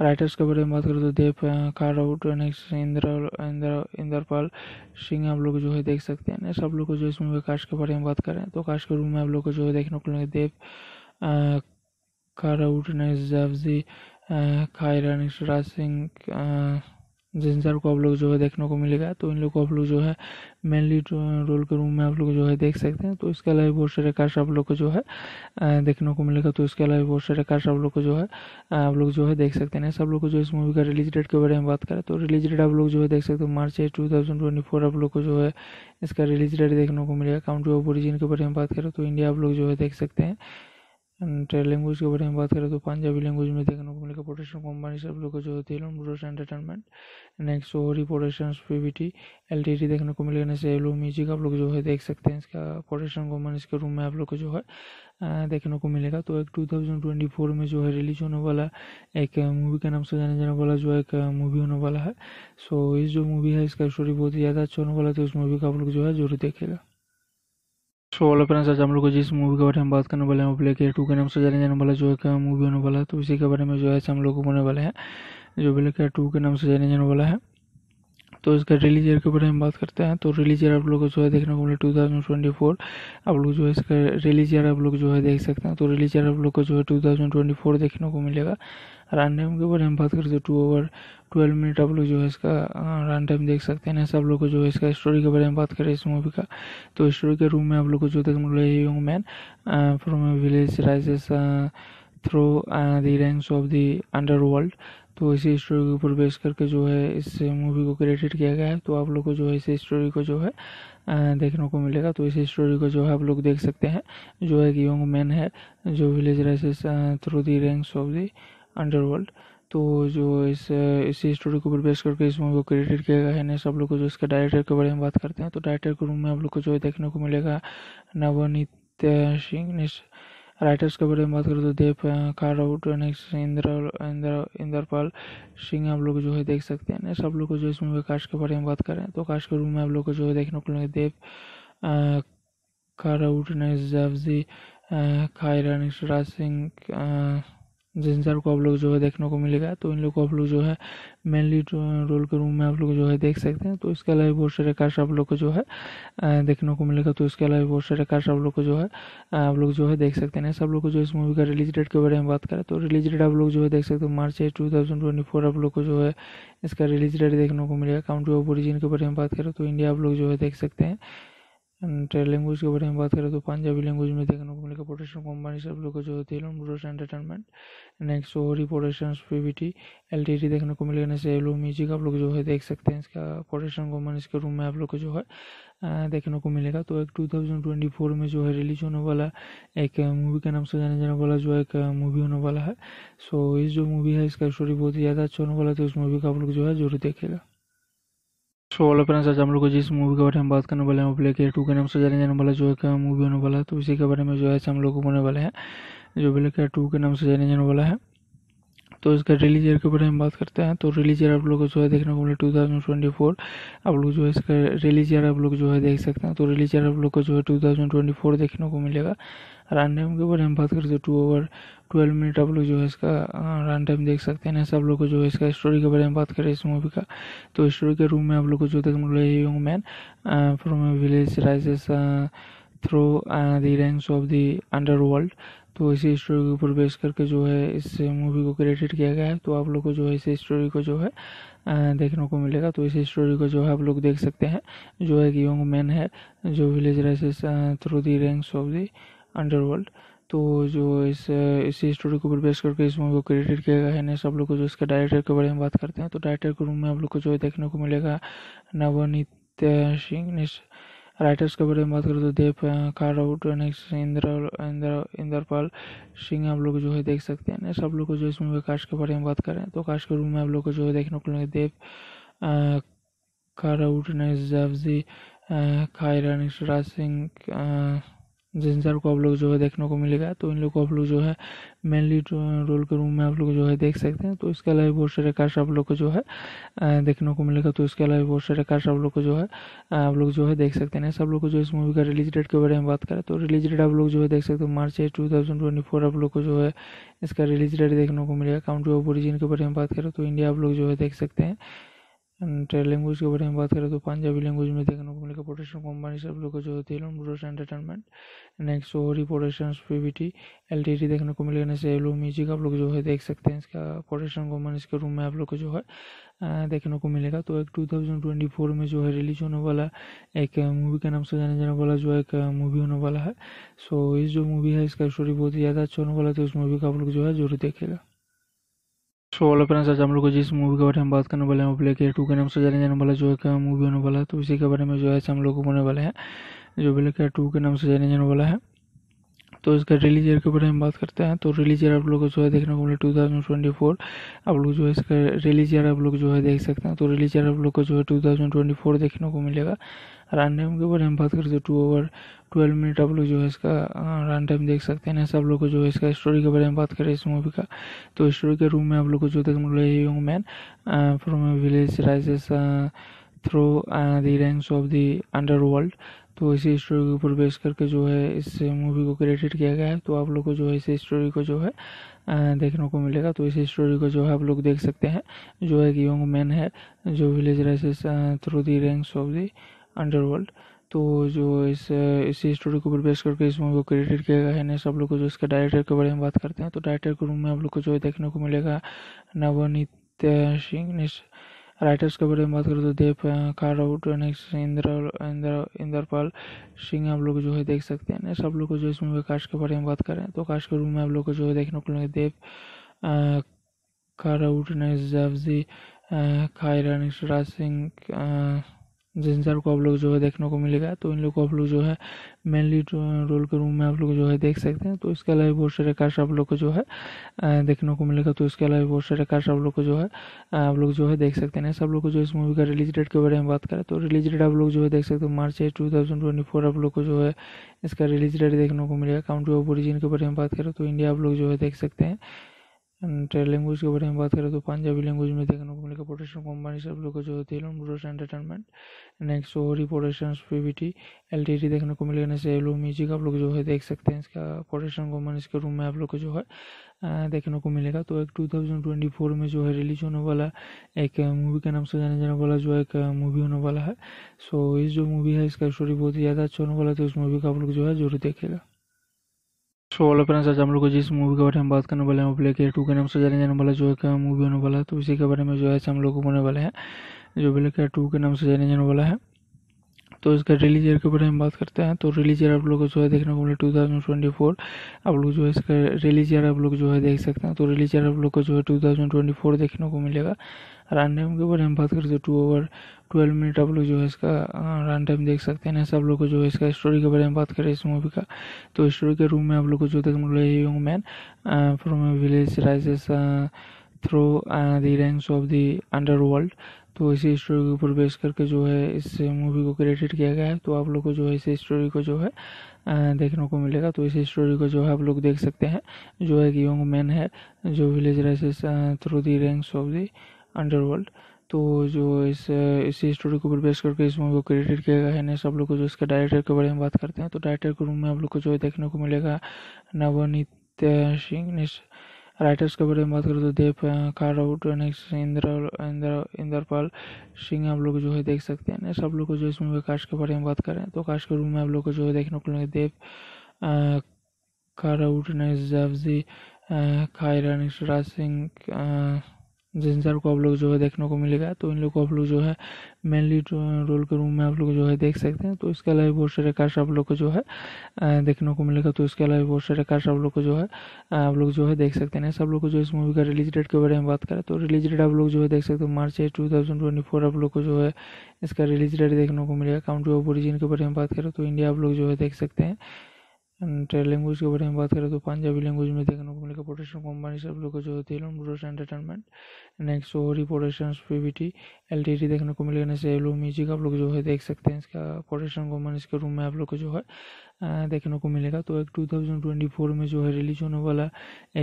राइटर्स के बारे में बात करें तो देव कारआउट नेक्स्ट इंद्र इंद्र इंद्रपाल सिंह हम लोग जो है देख सकते हैं नेक्स्ट आप लोग को जो इसमें विकास के बारे में बात करें तो काश के रूम में आप लोग को जो है देखने को मिलेंगे देव कारआउट नेक्स्ट जैवजी खायरा नेक्स्ट राज सिंह जिन सर को आप लोग जो है देखने को मिलेगा तो इन लोग को आप लोग जो है मेनली रोल के रूम में आप लोग जो है देख सकते हैं तो इसके अलावा बहुत सारे कार्स आप लोग को जो है देखने को मिलेगा तो इसके अलावा बहुत सारे कार्स आप लोग को जो है आप लोग जो है देख सकते हैं सब लोग को जो इस मूवी का रिलीज डेट के बारे में बात करें तो रिलीज डेट आप लोग जो है देख सकते हो March eight two thousand twenty four आप लोग को जो है इसका रिलीज डेट देखने को मिलेगा काउंट्री ऑफ ओरिजिन के बारे में बात करें तो इंडिया आप लोग जो है देख सकते हैं एंड लैंग्वेज के बारे में बात करें तो पंजाबी लैंग्वेज में देखने को मिलेगा प्रोडक्शन कंपनी सब लोग जो होती है लोमडोस एंटरटेनमेंट नेक्स्ट ओरी प्रोडक्शन टी एलटीडी देखने को मिलेगा जैसे एलो म्यूजिक आप लोग जो है देख सकते हैं इसका प्रोडक्शन कंपनी इसके रूम में आप लोग को जो है देखने को मिलेगा तो एक टू थाउजेंड ट्वेंटी फोर में जो है रिलीज होने वाला एक मूवी के नाम से जाने जाने वाला जो है एक मूवी होने वाला है सो इस जो मूवी है इसका स्टोरी बहुत ही ज़्यादा अच्छा होने वाला है तो इस मूवी का आप लोग जो है जरूर देखेगा सो हेलो फ्रेंड्स आज हम लोग जिस मूवी के बारे में बात करने वाले हैं वो ब्लैक एयर टू के नाम से जाने जाने वाला जो है क्या मूवी होने वाला है तो इसी के बारे में जो है हम लोग को होने वाले हैं जो ब्लैक एयर टू के नाम से जाने जाने वाला है तो इसका रिलीज ईयर के बारे में बात करते हैं तो रिलीज ईयर आप लोग जो है देखने को मिले टू आप लोग जो है इसका रिलीज ईयर आप लोग जो है देख सकते हैं तो रिलीज ईयर आप लोग को जो है टू देखने को मिलेगा रन टाइम के बारे में बात करें तो टू ओवर ट्वेल्व मिनट आप लोग जो है इसका रन टाइम देख सकते हैं सब लोग को जो है इसका स्टोरी के बारे में बात करें इस मूवी का तो स्टोरी के रूम में आप लोग को जो देखने रहा है young man from village rises through the ranks of the world तो इसी स्टोरी के ऊपर बेस करके जो है इस मूवी को क्रेडिट किया गया है तो आप लोग को जो है इस स्टोरी को जो है देखने को मिलेगा तो इसी स्टोरी को जो है आप लोग देख सकते हैं जो है कि यंग मैन है जो village rises through the ranks of the underworld तो जो इस इसी स्टोरी के ऊपर बेस करके इस मूवी को क्रेडिट किया गया है ने सब लोग को जो इसके डायरेक्टर के बारे में बात करते हैं तो डायरेक्टर के रूम में हम लोग को जो है देखने को मिलेगा नवनीत सिंह राइटर्स के बारे में बात करें तो देव काराउट नेक्स्ट इंद्र इंद्र इंद्रपाल सिंह आप लोग जो है देख सकते हैं सब लोग को जो मूवी कास्ट के बारे में बात करें तो कास्ट के रूम में आप लोग को जो है देखने को मिलेगा देव काराउट नेक्स्ट जैफजी खायरा नेक्स्ट राज सिंह जिन सर को आप लोग जो है देखने को मिलेगा तो इन लोग को आप लोग जो है मेनली रोल के रूम में आप लोग जो है देख सकते हैं तो इसके अलावा बहुत सारे कास्ट आप लोग को जो है देखने को मिलेगा तो इसके अलावा बहुत सारे कास्ट आप लोग को जो है आप लोग जो है देख सकते हैं सब लोग को जो इस मूवी का रिलीज डेट के बारे में बात करें तो रिलीज डेट आप लोग जो है देख सकते हो March eight two thousand twenty four आप लोग को जो है इसका रिलीज डेट देखने को मिलेगा काउंट्री ऑफ ओरिजिन के बारे में बात करें तो इंडिया आप लोग जो है देख सकते हैं एंड लैंग्वेज के बारे में बात करें तो पंजाबी लैंग्वेज में देखने को मिलेगा प्रोडक्शन कंपनी सब लोग जो होती है लोमब्रोस एंटरटेनमेंट नेक्स्ट ओरी प्रोडक्शन टी टी देखने को मिलेगा जैसे एलो म्यूजिक आप लोग जो है देख सकते हैं इसका प्रोडक्शन कंपनी के रूम में आप लोग को जो है देखने को मिलेगा तो एक टू थाउजेंड ट्वेंटी फोर में जो है रिलीज होने वाला एक मूवी के नाम से जाने जाने वाला जो एक मूवी होने वाला है सो इस जो मूवी है इसका स्टोरी बहुत ही ज़्यादा अच्छा होने वाला है तो इस मूवी का आप लोग जो है जरूर देखेगा सो वाले फ्रेंड्स आज हम लोग जिस मूवी के बारे में बात करने वाले हैं वो प्ले एयर टू के नाम से जाने जाने वाला जो है मूवी होने वाला है तो इसी के बारे में जो है हम लोग बोलने वाले हैं जो ब्लैक टू के नाम से जाने जाने वाला है तो इसका रिलीज ईयर के बारे में बात करते हैं तो रिलीज ईयर आप लोग जो है देखने को मिले टू थाउजेंड ट्वेंटी फोर आप लोग जो है इसका रिलीज ईयर आप लोग जो है देख सकते हैं तो रिलीज ईयर आप लोग को जो है टू थाउजेंड ट्वेंटी फोर देखने को मिलेगा रन टाइम के बारे में बात करते हैं टू ओवर ट्वेल्व मिनट आप लोग जो है इसका रन टाइम देख सकते हैं सब लोग को जो है इसका स्टोरी के बारे में बात करें इस मूवी का तो स्टोरी के रूम में आप लोग को जो देखने को मिले young man from village rises through the ranks of the world तो इसी स्टोरी के ऊपर बेस करके जो है इस मूवी को क्रिएटेड किया गया है तो आप लोग को जो है इस स्टोरी को जो है देखने को मिलेगा तो इस स्टोरी को जो है आप लोग देख सकते हैं जो है कि यंग मैन है जो village rises through the ranks of the underworld तो जो इस इसी स्टोरी को ऊपर बेस करके इस मूवी को क्रिएटेड किया गया है ने सब लोग को जो इसके डायरेक्टर के बारे में बात करते हैं तो डायरेक्टर के रूम में आप लोग को जो है देखने को मिलेगा नवनीत सिंह राइटर्स के बारे में बात करें तो देव कारआउट नेक्स्ट इंद्र इंद्र इंद्रपाल सिंह आप लोग जो है देख सकते हैं नेक्स्ट आप लोग को जो इसमें विकास के बारे में बात करें तो काश के रूम में आप लोग को जो है देखने को मिलेंगे देव कारआउट नेक्स्ट जैवजी खायरा नेक्स्ट राज सिंह जिन सर को आप लोग जो है देखने को मिलेगा तो इन लोग को आप लोग जो है मेनली रोल के रूम में आप लोग जो है देख सकते हैं तो इसके अलावा बहुत सारे कार्स आप लोग को जो है देखने को मिलेगा तो इसके अलावा बहुत सारे कार्स आप लोग को जो है आप लोग जो है देख सकते हैं सब लोग को जो इस मूवी का रिलीज डेट के बारे में बात करें तो रिलीज डेट आप लोग जो है देख सकते हो March eight two thousand twenty four आप लोग को जो है इसका रिलीज डेट देखने को मिलेगा काउंट्री ऑफ ओरिजिन के बारे में बात करें तो इंडिया आप लोग जो है देख सकते हैं एंड लैंग्वेज के बारे में बात करें तो पंजाबी लैंग्वेज में देखने को मिलेगा प्रोडक्शन कंपनी सब लोग जो होती है लोमडोस एंटरटेनमेंट नेक्स्ट ओरी प्रोडक्शन पीवीटी एलटीडी देखने को मिलेगा जैसे एलो म्यूजिक आप लोग जो है देख सकते हैं इसका प्रोडक्शन कंपनीज के रूम में आप लोग को जो है देखने को मिलेगा तो एक टू थाउजेंड ट्वेंटी फोर में जो है रिलीज होने वाला एक मूवी के नाम से जाने जाने वाला जो है एक मूवी होने वाला है सो इस जो मूवी है इसका स्टोरी बहुत ही ज़्यादा अच्छा होने वाला तो इस मूवी का आप लोग जो है जरूर देखेगा सो हेलो फ्रेंड्स आज हम लोग जिस मूवी के बारे में बात करने वाले हैं वो प्ले के टू के नाम से जाने जाने वाला जो है क्या मूवी होने वाला है तो इसी के बारे में जो है हम लोग होने वाले हैं जो प्ले के टू के नाम से जाने जाने वाला है तो इसका रिलीज ईयर के बारे में बात करते हैं तो रिलीज ईयर आप लोग जो है देखने को मिले टू आप लोग जो है इसका रिलीज ईयर आप लोग जो है देख सकते हैं तो रिलीज ईयर आप लोग को जो है टू देखने को मिलेगा रन टाइम के बारे में बात करें तो टू ओवर ट्वेल्व मिनट आप लोग जो है इसका रन टाइम देख सकते हैं सब लोग को जो है इसका स्टोरी के बारे में बात करें इस मूवी का तो स्टोरी के रूम में आप लोग को जो देख मिल रहा है young man from village rises through the ranks of the world तो इसी स्टोरी के ऊपर बेस करके जो है इस मूवी को क्रेडिट किया गया है तो आप लोग को जो है इस स्टोरी को जो है देखने को मिलेगा तो इसी स्टोरी को जो है आप लोग देख सकते हैं जो है कि यंग मैन है जो village rises through the ranks of the underworld तो जो इस इसी स्टोरी के ऊपर बेस करके इस मूवी को क्रेडिट किया गया है ने सब लोग को जो इसके डायरेक्टर के बारे में बात करते हैं तो डायरेक्टर के रूम में हम लोग को जो है देखने को मिलेगा नवनीत सिंह राइटर्स के बारे में बात करें तो देव काराउट नेक्स्ट इंद्र इंद्र इंद्रपाल सिंह आप लोग जो है देख सकते हैं सब लोग को जो मूवी कास्ट के बारे में बात करें तो कास्ट के रूम में आप लोग को जो है देखने को मिलेगा देव काराउट नेक्स्ट जावजी खायरा नेक्स्ट राज सिंह जिन सर को आप लोग जो है देखने को मिलेगा तो इन लोग को आप लोग जो है मेनली रोल के रूम में आप लोग जो है देख सकते हैं तो इसके अलावा बहुत सारे कास्ट आप लोग को जो है देखने को मिलेगा तो इसके अलावा बहुत सारे कास्ट आप लोग को जो है आप लोग जो है देख सकते हैं सब लोग को जो इस मूवी का रिलीज डेट के बारे में बात करें तो रिलीज डेट आप लोग जो है देख सकते हो March eight two thousand twenty four आप लोग को जो है इसका रिलीज डेट देखने को मिलेगा काउंट्री ऑफ ओरिजिन के बारे में बात करें तो इंडिया आप लोग जो है देख सकते हैं एंड लैंग्वेज के बारे में बात करें तो पंजाबी लैंग्वेज में देखने को मिलेगा प्रोडक्शन कंपनी सब लोग जो होती है लोमब्रोस एंटरटेनमेंट नेक्स्ट ओरी प्रोडक्शन टी टी देखने को मिलेगा जैसे एलो म्यूजिक आप लोग जो है देख सकते हैं इसका प्रोडक्शन कंपनी के रूम में आप लोग को जो है देखने को मिलेगा तो एक टू थाउजेंड ट्वेंटी फोर में जो है रिलीज होने वाला एक मूवी के नाम से जाने जाने वाला जो एक मूवी होने वाला है सो इस जो मूवी है इसका स्टोरी बहुत ही ज़्यादा अच्छा होने वाला है तो इस मूवी का आप लोग जो है जरूर देखेगा सो वाला फ्रेंड्स आज हम लोग को जिस मूवी के बारे में बात करने वाले हैं वो प्ले एयर टू के नाम से जाने जाने वाला जो है क्या मूवी होने वाला है तो इसी के बारे में जो है हम लोग होने वाले हैं जो ब्लैक एयर टू के नाम से जाने जाने वाला है तो इसका रिलीज ईयर के बारे में बात करते हैं तो रिलीज ईयर आप लोग को जो है देखने को मिले टू थाउजेंड ट्वेंटी फोर आप लोग जो है इसका रिलीज ईयर आप लोग जो है देख सकते हैं तो रिलीज ईयर आप लोग को जो है टू थाउजेंड ट्वेंटी फोर देखने को मिलेगा रन टाइम के बारे में बात करें तो टू ओवर ट्वेल्व मिनट आप लोग जो है इसका रन टाइम देख सकते हैं सब लोग को जो है इसका स्टोरी के बारे में बात करें इस मूवी का तो स्टोरी के रूम में आप लोग को जो देख मिल रहा है young man from village rises through the ranks of the world तो इसी स्टोरी के ऊपर बेस करके जो है इस मूवी को क्रेडिट किया गया है तो आप लोग को जो है इस स्टोरी को जो है देखने को मिलेगा तो इसी स्टोरी को जो है आप लोग देख सकते हैं जो है कि यंग मैन है जो village rises through the ranks of the underworld तो जो इस इसी स्टोरी को ऊपर बेस करके इस मूवी को क्रेडिट किया गया है ने सब लोग को जो इसके डायरेक्टर के बारे में बात करते हैं तो डायरेक्टर के रूम में हम लोग को जो है देखने को मिलेगा नवनीत सिंह ने राइटर्स के बारे में बात करें तो देव कारउट नेक्स्ट इंद्र इंद्र इंद्रपाल सिंह आप लोग जो है देख सकते हैं सब लोग को जो मूवी कास्ट के बारे में बात करें तो कास्ट के रूम में आप लोग को जो है देखने को मिलेगा देव कारउट नेक्स्ट जावजी खायरा नेक्स्ट राज सिंह जिन सर को आप लोग जो है देखने को मिलेगा तो इन लोग को आप लोग जो है मेनली रोल के रूम में आप लोग जो है देख सकते हैं तो इसके अलावा बहुत सारे कास्ट आप लोग को जो है देखने को मिलेगा तो इसके अलावा बहुत सारे कास्ट आप लोग को जो है आप लोग जो है देख सकते हैं सब लोग को जो इस मूवी का रिलीज डेट के बारे में बात करें तो रिलीज डेट आप लोग जो है देख सकते हो March eight two thousand twenty four आप लोग को जो है इसका रिलीज डेट देखने को मिलेगा काउंट्री ऑफ ओरिजिन के बारे में बात करें तो इंडिया आप लोग जो है देख सकते हैं एंड लैंग्वेज के बारे में बात करें तो पंजाबी लैंग्वेज में देखने को मिलेगा प्रोडक्शन कंपनी सब लोग जो होती है लोमडोस एंटरटेनमेंट नेक्स्ट ओरी प्रोडक्शन पीवीटी एलटीडी देखने को मिलेगा जैसे एलो म्यूजिक आप लोग जो है देख सकते हैं इसका प्रोडक्शन कंपनीज के रूम में आप लोग को जो है देखने को मिलेगा तो एक टू थाउजेंड ट्वेंटी फोर में जो है रिलीज होने वाला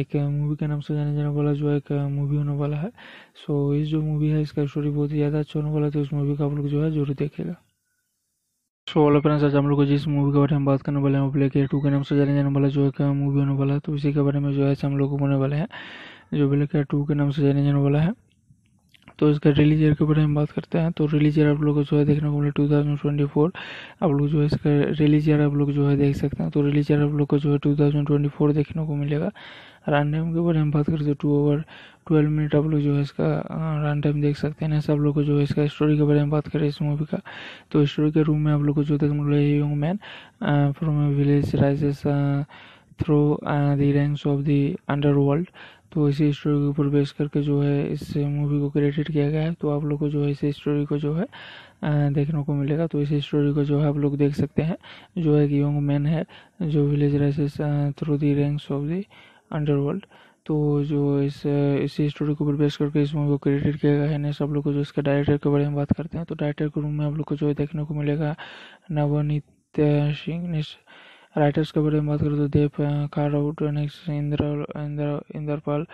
एक मूवी के नाम से जाने जाने वाला जो एक मूवी होने वाला है सो इस जो मूवी है इसका स्टोरी बहुत ही ज़्यादा अच्छा होने वाला है तो इस मूवी का आप लोग जो है जरूर देखेगा सो वाला फ्रेंड्स आज हम लोग जिस मूवी के बारे में बात करने वाले हैं वो ब्लैक एयर टू के नाम से जाने जाने वाला जो है मूवी uh, होने वाला है तो इसी के बारे में जो है हम लोग होने वाले हैं जो ब्लैक एयर टू के नाम से जाने जाने वाला है तो इसका रिलीज ईयर के बारे में बात करते हैं तो रिलीज ईयर आप लोग जो है देखने को मिले टू थाउजेंड ट्वेंटी फोर आप लोग जो है इसका रिलीज ईयर आप लोग जो है देख सकते हैं तो रिलीज ईयर आप लोग को जो है टू थाउजेंड ट्वेंटी फोर देखने को मिलेगा रन टाइम के बारे में बात करें तो टू ओवर ट्वेल्व मिनट आप लोग जो है इसका रन टाइम देख सकते हैं सब लोग को जो है इसका स्टोरी के बारे में बात करें इस मूवी का तो स्टोरी के रूम में आप लोग को जो देखने को मिला young man from village rises through the ranks of the world तो इसी स्टोरी के ऊपर बेस करके जो है इस मूवी को क्रेडिट किया गया है तो आप लोग को जो है इस स्टोरी को जो है देखने को मिलेगा तो इस स्टोरी को जो है आप लोग देख सकते हैं जो है कि यंग मैन है जो village rises through the ranks of the underworld तो जो इस इसी स्टोरी को ऊपर बेस करके इस मूवी को क्रिएटेड किया गया है ना सब लोग को जो इसके डायरेक्टर के बारे में बात करते हैं तो डायरेक्टर के रूम में हम लोग को जो देखने को मिलेगा नवनीत सिंह राइटर्स के बारे में बात करें तो देव काराउट नेक्स्ट इंद्र इंद्र इंद्रपाल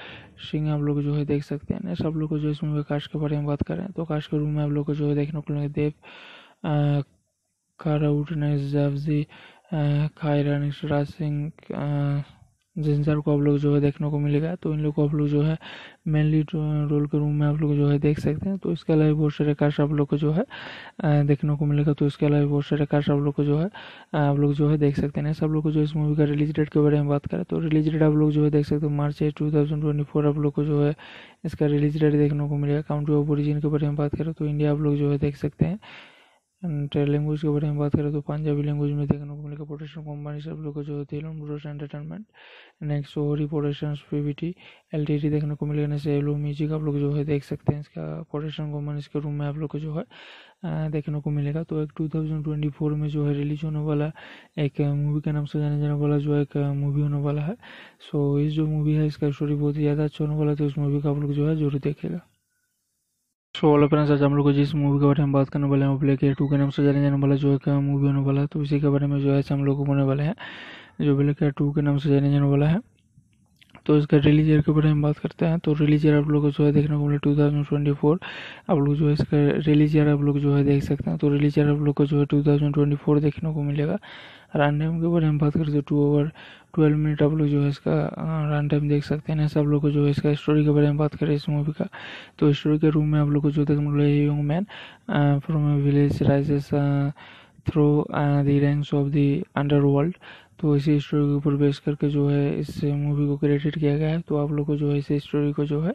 सिंह आप लोग जो है देख सकते हैं सब लोग को जो इस मूवी कास्ट के बारे में बात करें तो कास्ट के रूम में आप लोग को जो है देखने को मिलेगा देव काराउट नेक्स्ट जावजी खायरा नेक्स्ट राज सिंह जिन सर को आप लोग जो है देखने को मिलेगा तो इन लोग को आप लोग जो है मेनली रोल के रूम में आप लोग जो है देख सकते हैं तो इसके अलावा बहुत सारे कास्ट आप लोग को जो है देखने को मिलेगा तो इसके अलावा बहुत सारे कास्ट आप लोग को जो है आप लोग जो है देख सकते हैं सब लोग को जो इस मूवी का रिलीज डेट के बारे में बात करें तो रिलीज डेट आप लोग जो है देख सकते हो March eight two thousand twenty four आप लोग को जो है इसका रिलीज डेट देखने को मिलेगा काउंट्री ऑफ ओरिजिन के बारे में बात करें तो इंडिया आप लोग जो है देख सकते हैं एंड लैंग्वेज के बारे में बात करें तो पंजाबी लैंग्वेज में देखने को मिलेगा प्रोडक्शन कंपनी सब लोग जो होती है लोमडोस एंटरटेनमेंट नेक्स्ट ओरी प्रोडक्शन पीवीटी एलटीडी देखने को मिलेगा जैसे एलो म्यूजिक आप लोग जो है देख सकते हैं इसका प्रोडक्शन कंपनीज के रूम में आप लोग को जो है देखने को मिलेगा तो एक टू थाउजेंड ट्वेंटी फोर में जो है रिलीज होने वाला एक मूवी के नाम से जाने जाने वाला जो है एक मूवी होने वाला है सो इस जो मूवी है इसका स्टोरी बहुत ही ज़्यादा अच्छा होने वाला है तो इस मूवी का आप लोग जो है जरूर देखेगा सो वाले फ्रेंड्स आज हम लोग जिस मूवी के बारे में बात करने वाले हैं वो प्ले एयर टू के नाम से जाने जाने वाला जो है क्या मूवी होने वाला है तो इसी के बारे में जो है हम लोग होने वाले हैं जो प्ले एयर टू के नाम से जाने जाने वाला है तो इसका रिलीज ईयर के बारे में बात करते हैं तो रिलीज ईयर आप लोग को जो है देखने को मिले टू थाउजेंड ट्वेंटी फोर आप लोग जो है इसका रिलीज ईयर आप लोग जो है देख सकते हैं तो रिलीज ईयर आप लोग को जो है टू थाउजेंड ट्वेंटी फोर देखने को मिलेगा रन टाइम के बारे में बात करें तो टू ओवर ट्वेल्व मिनट आप लोग जो है इसका रन टाइम देख सकते हैं सब लोग को जो है इसका स्टोरी के बारे में बात करें इस मूवी का तो स्टोरी के रूम में आप लोग को जो देख मिल रहा है young man from village rises through the ranks of the world तो इसी स्टोरी के ऊपर बेस करके जो है इस मूवी को क्रेडिट किया गया है तो आप लोग को जो है इस स्टोरी को जो है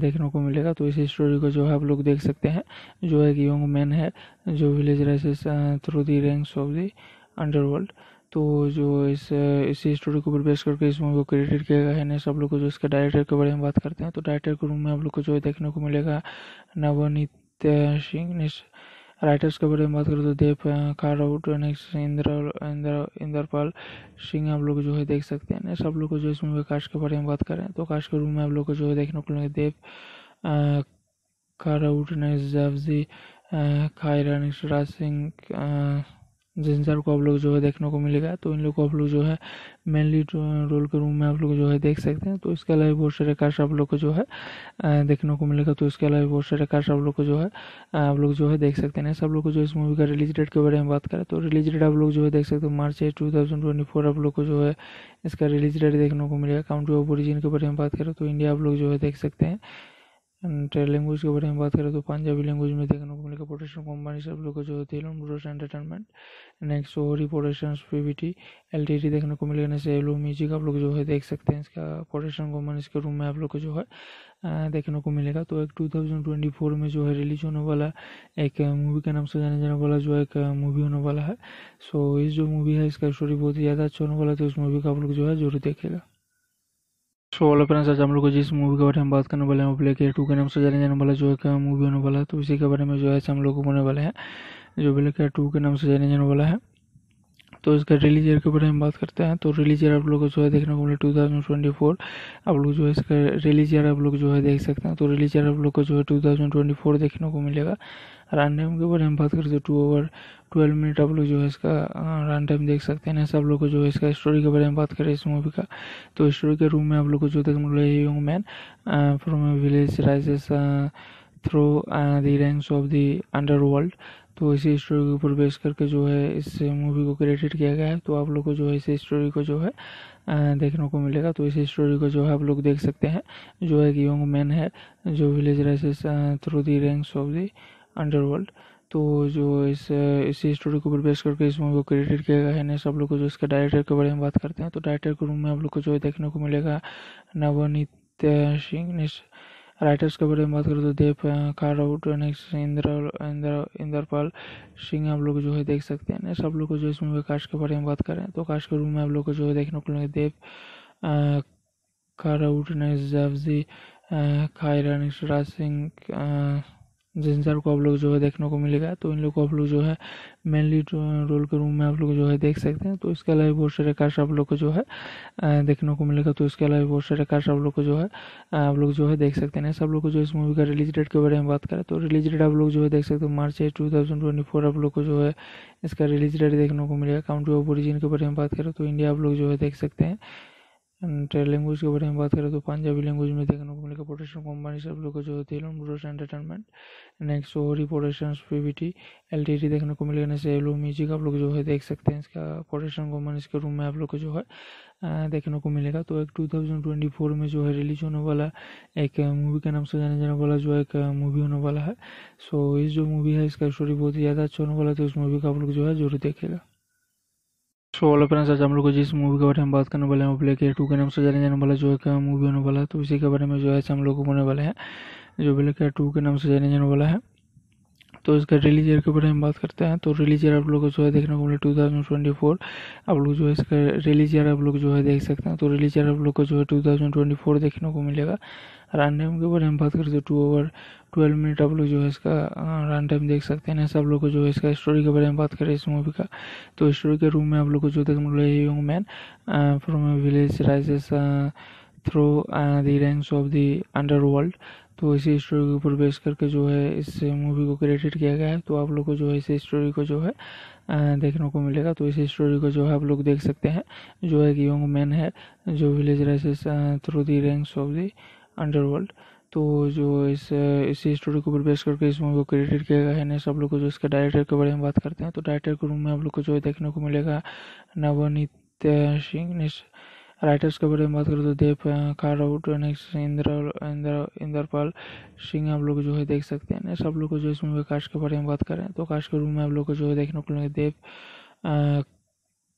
देखने को मिलेगा तो इस स्टोरी को जो है आप लोग देख सकते हैं जो है कि यंग मैन है जो village rises through the ranks of the underworld तो जो इस इसी स्टोरी को ऊपर बेस करके इस मूवी को क्रेडिट किया गया है ने सब लोग को जो इसके डायरेक्टर के बारे में बात करते हैं तो डायरेक्टर के रूम में हम लोग को जो है देखने को मिलेगा नवनीत सिंह ने राइटर्स के बारे में बात करें तो देव काराउट नेक्स्ट इंद्र इंद्र इंद्रपाल सिंह आप लोग जो है देख सकते हैं सब लोग को जो इसमें कास्ट के बारे में बात करें तो कास्ट के रूम में आप लोग को जो है देखने को मिलेगा देव काराउट नेक्स्ट जावजी खायरा नेक्स्ट राज सिंह जिन सर को आप लोग जो है देखने को मिलेगा तो इन लोग को आप लोग जो है मेनली रोल के रूम में आप लोग जो है देख सकते हैं तो इसके अलावा बहुत सारे कास्ट आप लोग को जो है देखने को मिलेगा तो इसके अलावा बहुत सारे कास्ट आप लोग को जो है आप लोग जो है देख सकते हैं सब लोग को जो इस मूवी का रिलीज डेट के बारे में बात करें तो रिलीज डेट आप लोग जो है देख सकते हो March eight two thousand twenty four आप लोग को जो है इसका रिलीज डेट देखने को मिलेगा काउंट्री ऑफ ओरिजिन के बारे में बात करें तो इंडिया आप लोग जो है देख सकते हैं एंड लैंग्वेज के बारे में बात करें तो पंजाबी लैंग्वेज में देखने को मिलेगा प्रोडक्शन कंपनी सब लोग जो होती है लोमडोस एंटरटेनमेंट नेक्स्ट ओरी प्रोडक्शन टी टी देखने को मिलेगा जैसे एलो म्यूजिक आप लोग जो है देख सकते हैं इसका प्रोडक्शन कंपनीज के रूम में आप लोग को जो है देखने को मिलेगा तो एक टू थाउजेंड ट्वेंटी फोर में जो है रिलीज होने वाला एक मूवी के नाम से जाने जाने वाला जो एक मूवी होने वाला है सो इस जो मूवी है इसका स्टोरी बहुत ही ज़्यादा अच्छा होने वाला है तो इस मूवी का आप लोग जो है जरूर देखेगा सो वाला फ्रेंड्स आज हम लोग को जिस मूवी के बारे में बात करने वाले हैं वो ब्लैक एयर टू के नाम से जाने जाने वाला जो है मूवी होने वाला है तो इसी के बारे में जो है हम लोग को बोलने वाले हैं जो ब्लैक एयर टू के नाम से जाने जाने वाला है तो इसका रिलीज ईयर के बारे में बात करते हैं तो रिलीज ईयर आप लोग जो है देखने को मिले टू थाउजेंड ट्वेंटी फोर आप लोग जो है इसका रिलीज ईयर आप लोग जो है देख सकते हैं तो रिलीज ईयर आप लोग को जो है टू थाउजेंड ट्वेंटी फोर देखने को मिलेगा रन टाइम के बारे में बात करते हैं टू ओवर ट्वेल्व मिनट आप लोग जो है इसका रन टाइम देख सकते हैं सब लोग को जो है इसका स्टोरी के बारे में बात करें इस मूवी का तो स्टोरी के रूम में आप लोग को जो देखने को मिले young man from village rises through the ranks of the world तो इसी स्टोरी के ऊपर बेस करके जो है इस मूवी को क्रिएटेड किया गया है तो आप लोग को जो है इस स्टोरी को जो है देखने को मिलेगा तो इस स्टोरी को जो है आप लोग देख सकते हैं जो है कि यंग मैन है जो village rises through the ranks of the underworld तो जो इस इसी स्टोरी को ऊपर बेस करके इस मूवी को क्रिएटेड किया गया है नेक्स्ट आप लोग को जो इसके डायरेक्टर के बारे में बात करते हैं तो डायरेक्टर के रूम में आप लोग को जो है देखने को मिलेगा नवनीत सिंह नेक्स्ट राइटर्स के बारे में बात करें तो देव कारउट नेक्स्ट इंद्र इंद्र इंद्रपाल सिंह आप लोग जो है देख सकते हैं सब लोग को जो इसमें विकास के बारे में बात करें तो काश के रूम में आप लोग को जो है देखने को मिलेंगे देव कारउट नेक्स्ट जैवजी खायरा नेक्स्ट राज सिंह जिन सर को आप लोग जो है देखने को मिलेगा तो इन लोग को आप लोग जो है मेनली रोल के रूम में आप लोग जो है देख सकते हैं तो इसके अलावा बहुत सारे कास्ट आप लोग को जो है देखने को मिलेगा तो इसके अलावा बहुत सारे कास्ट आप लोग को जो है आप लोग जो है देख सकते हैं सब लोग को जो इस मूवी का रिलीज डेट के बारे में बात करें तो रिलीज डेट आप लोग जो है देख सकते हो March eight two thousand twenty four आप लोग को जो है इसका रिलीज डेट देखने को मिलेगा काउंट्री ऑफ ओरिजिन के बारे में बात करें तो इंडिया आप लोग जो है देख सकते हैं एंड लैंग्वेज के बारे में बात करें तो पंजाबी लैंग्वेज में देखने को मिलेगा प्रोडक्शन कंपनी सब लोग जो होती है लोमडोस एंटरटेनमेंट नेक्स्ट ओरी प्रोडक्शन पीवीटी एलटीडी देखने को मिलेगा जैसे एलो म्यूजिक आप लोग जो है देख सकते हैं इसका प्रोडक्शन कंपनीज के रूम में आप लोग को जो है देखने को मिलेगा तो एक टू थाउजेंड ट्वेंटी फोर में जो है रिलीज होने वाला एक मूवी के नाम से जाने जाने वाला जो है एक मूवी होने वाला है सो इस जो मूवी है इसका स्टोरी बहुत ही ज़्यादा अच्छा होने वाला है तो इस मूवी का आप लोग जो है जरूर देखेगा सो वाले फ्रेंड्स आज हम लोग जिस मूवी के बारे में बात करने वाले हैं वो प्ले एयर टू के नाम से जाने जाने वाला जो है क्या मूवी होने वाला है तो इसी के बारे में जो है हम लोग होने वाले हैं जो प्ले एयर टू के नाम से जाने जाने वाला है तो इसका रिलीज ईयर के बारे में बात करते हैं तो रिलीज ईयर आप लोग को जो है देखने को मिले टू थाउजेंड ट्वेंटी फोर आप लोग जो है इसका रिलीज ईयर आप लोग जो है देख सकते हैं तो रिलीज ईयर आप लोग को जो है टू थाउजेंड ट्वेंटी फोर देखने को मिलेगा रन टाइम के बारे में बात करें तो टू ओवर ट्वेल्व मिनट आप लोग जो है इसका रन टाइम देख सकते हैं सब लोग को जो है इसका स्टोरी के बारे में बात करें इस मूवी का तो स्टोरी के रूम में आप लोग को जो देख मिल रहा है young man from village rises through the ranks of the world तो इसी स्टोरी के ऊपर बेस करके जो है इस मूवी को क्रेडिट किया गया है तो आप लोग को जो है इस स्टोरी को जो है देखने को मिलेगा तो इसी स्टोरी को जो है आप लोग देख सकते हैं जो है कि यंग मैन है जो village rises through the ranks of the underworld तो जो इस इसी स्टोरी को बेस करके इस मूवी को क्रेडिट किया गया है ना सब लोग को जो इसके डायरेक्टर के बारे में बात करते हैं तो डायरेक्टर के रूम में हम लोग को जो है देखने को मिलेगा नवनीत सिंह ने राइटर्स के बारे में बात करें तो देव काराउट नेक्स्ट इंद्र इंद्र इंद्रपाल सिंह आप लोग जो है देख सकते हैं सब लोग को जो इस मूवी कास्ट के बारे में बात करें तो कास्ट के रूम में आप लोग को जो है देखने को मिलेगा देव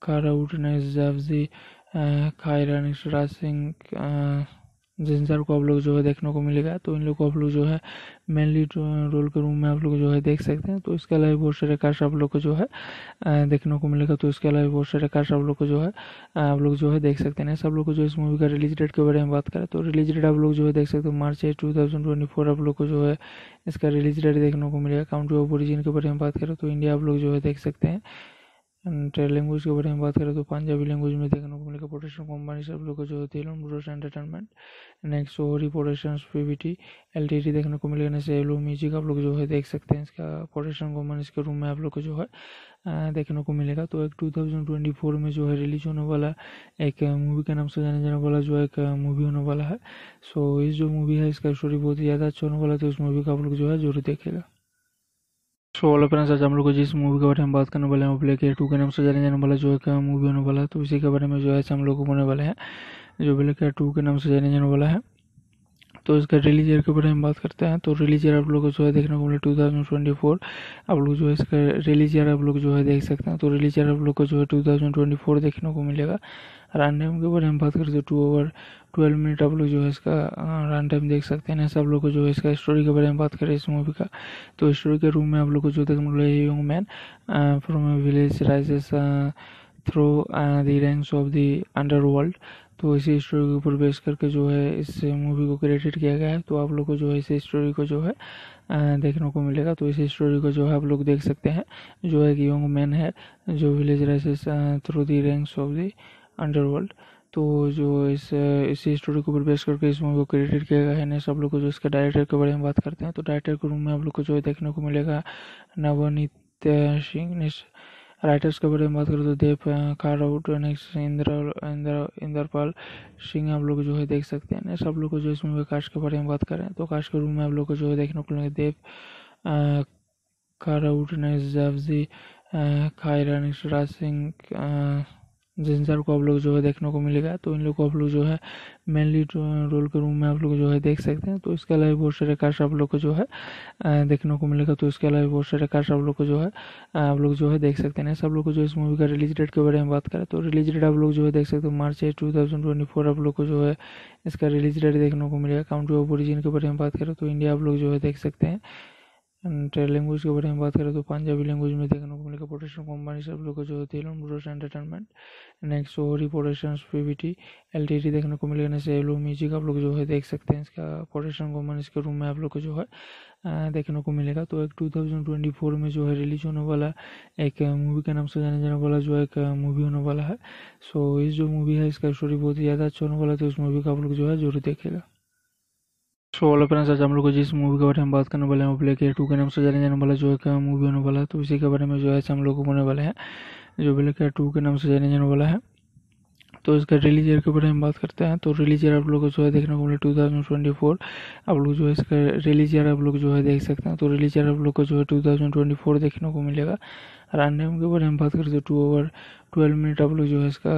काराउट नेक्स्ट जावजी खायरा नेक्स्ट राज सिंह जिन सर को आप लोग जो है देखने को मिलेगा तो इन लोग को आप लोग जो है मेनली रोल के रूम में आप लोग जो है देख सकते हैं तो इसके अलावा बहुत सारे कास्ट आप लोग को जो है देखने को मिलेगा तो इसके अलावा बहुत सारे कास्ट आप लोग को जो है आप लोग जो है देख सकते हैं सब लोग को जो इस मूवी का रिलीज डेट के बारे में बात करें तो रिलीज डेट आप लोग जो है देख सकते हो March eight two thousand twenty four आप लोग को जो है इसका रिलीज डेट देखने को मिलेगा काउंट्री ऑफ ओरिजिन के बारे में बात करें तो इंडिया आप लोग जो है देख सकते हैं एंड लैंग्वेज के बारे में बात करें तो पंजाबी लैंग्वेज में देखने को मिलेगा प्रोडक्शन कंपनी सब लोग जो होती है लोमडोस एंटरटेनमेंट नेक्स्ट ओरी प्रोडक्शन टी एलटीडी देखने को मिलेगा जैसे एलो म्यूजिक आप लोग जो है देख सकते हैं इसका प्रोडक्शन कंपनीज के रूम में आप लोग को जो है देखने को मिलेगा तो एक टू थाउजेंड ट्वेंटी फोर में जो है रिलीज होने वाला एक मूवी के नाम से जाने जाने वाला जो एक मूवी होने वाला है सो इस जो मूवी है इसका स्टोरी बहुत ही ज़्यादा अच्छा होने वाला है तो इस मूवी का आप लोग जो है जरूर देखेगा सो वाले फ्रेंड्स आज हम लोग जिस मूवी के बारे में बात करने वाले हैं वो ब्लैक एयर टू के नाम से जाने जाने वाला जो एक मूवी uh, होने वाला है तो इसी के बारे में जो है हम लोग होने वाले हैं जो ब्लैक एयर टू के नाम से जाने जाने वाला है तो इसका रिलीज ईयर के बारे में बात करते हैं तो रिलीज ईयर आप लोग जो है देखने को मिले टू थाउजेंड ट्वेंटी फोर आप लोग जो है इसका रिलीज ईयर आप लोग जो है देख सकते हैं तो रिलीज ईयर आप लोग को जो है टू थाउजेंड ट्वेंटी फोर देखने को मिलेगा रन टाइम के बारे में बात करें तो टू ओवर ट्वेल्व मिनट आप लोग जो है इसका रन टाइम देख सकते हैं सब लोग को जो है इसका स्टोरी के बारे में बात करें इस मूवी का तो स्टोरी के रूम में आप लोग को जो देखने को मिला young man from village rises through the ranks of the world तो इसी स्टोरी के ऊपर बेस करके जो है इस मूवी को क्रेडिट किया गया है तो आप लोग को जो है इस स्टोरी को जो है देखने को मिलेगा तो इसी स्टोरी को जो है आप लोग देख सकते हैं जो है कि यंग मैन है जो village rises through the ranks of the underworld तो जो इस इसी स्टोरी को ऊपर बेस करके इस मूवी को क्रिएटेड किया गया है ना सब लोग को जो इसके डायरेक्टर के बारे में बात करते हैं तो डायरेक्टर के रूम में हम लोग को जो देखने को मिलेगा नवनीत सिंह ने राइटर्स के बारे में बात करें तो देव काराउट नेक्स्ट इंद्र इंद्र इंद्रपाल सिंह आप लोग जो है देख सकते हैं सब लोग को जो इस मूवी कास्ट के बारे में बात करें तो कास्ट के रूम में आप लोग को जो है देखने को मिलेगा देव काराउट नेक्स्ट जावजी खायरा नेक्स्ट राज सिंह जिन सर को आप लोग जो है देखने को मिलेगा तो इन लोग को आप लोग जो है मेनली रोल के रूम में आप लोग जो है देख सकते हैं तो इसके अलावा बहुत सारे कार्स आप लोग को जो है देखने को मिलेगा तो इसके अलावा बहुत सारे कार्स आप लोग को जो है आप लोग जो है देख सकते हैं सब लोग को जो इस मूवी का रिलीज डेट के बारे में बात करें तो रिलीज डेट आप लोग जो है देख सकते हो March eight two thousand twenty four आप लोग को जो है इसका रिलीज डेट देखने को मिलेगा काउंट्री ऑफ ओरिजिन के बारे में बात करें तो इंडिया आप लोग जो है देख सकते हैं एंड लैंग्वेज के बारे में बात करें तो पंजाबी लैंग्वेज में देखने को मिलेगा प्रोडक्शन कंपनी सब लोग जो होती है लोमडोस एंटरटेनमेंट नेक्स्ट ओरी प्रोडक्शन पीवीटी एलटीडी देखने को मिलेगा जैसे एलो म्यूजिक आप लोग जो है देख सकते हैं इसका प्रोडक्शन कंपनीज के रूम में आप लोग को जो है देखने को मिलेगा तो एक टू थाउजेंड ट्वेंटी फोर में जो है रिलीज होने वाला एक मूवी के नाम से जाने जाने वाला जो एक मूवी होने वाला है सो इस जो मूवी है इसका स्टोरी बहुत ही ज़्यादा अच्छा होने वाला है तो इस मूवी का आप लोग जो है जरूर देखेगा सो वाला फ्रेंड्स आज हम लोग जिस मूवी के बारे में बात करने वाले हैं वो ब्लैक एयर टू के नाम से जाने जाने वाला जो है मूवी uh, होने वाला है तो इसी के बारे में जो है हम लोग को होने वाले हैं जो प्ले के टू के नाम से जाने जाने वाला है तो इसका रिलीज ईयर के बारे में बात करते हैं तो रिलीज ईयर आप लोग को जो है देखने को मिले टू आप लोग जो है इसका रिलीज ईयर आप लोग जो है देख सकते हैं तो रिलीज ईयर आप लोग को जो है टू देखने को मिलेगा रन टाइम के बारे में बात करें तो टू ओवर ट्वेल्व मिनट आप लोग जो है इसका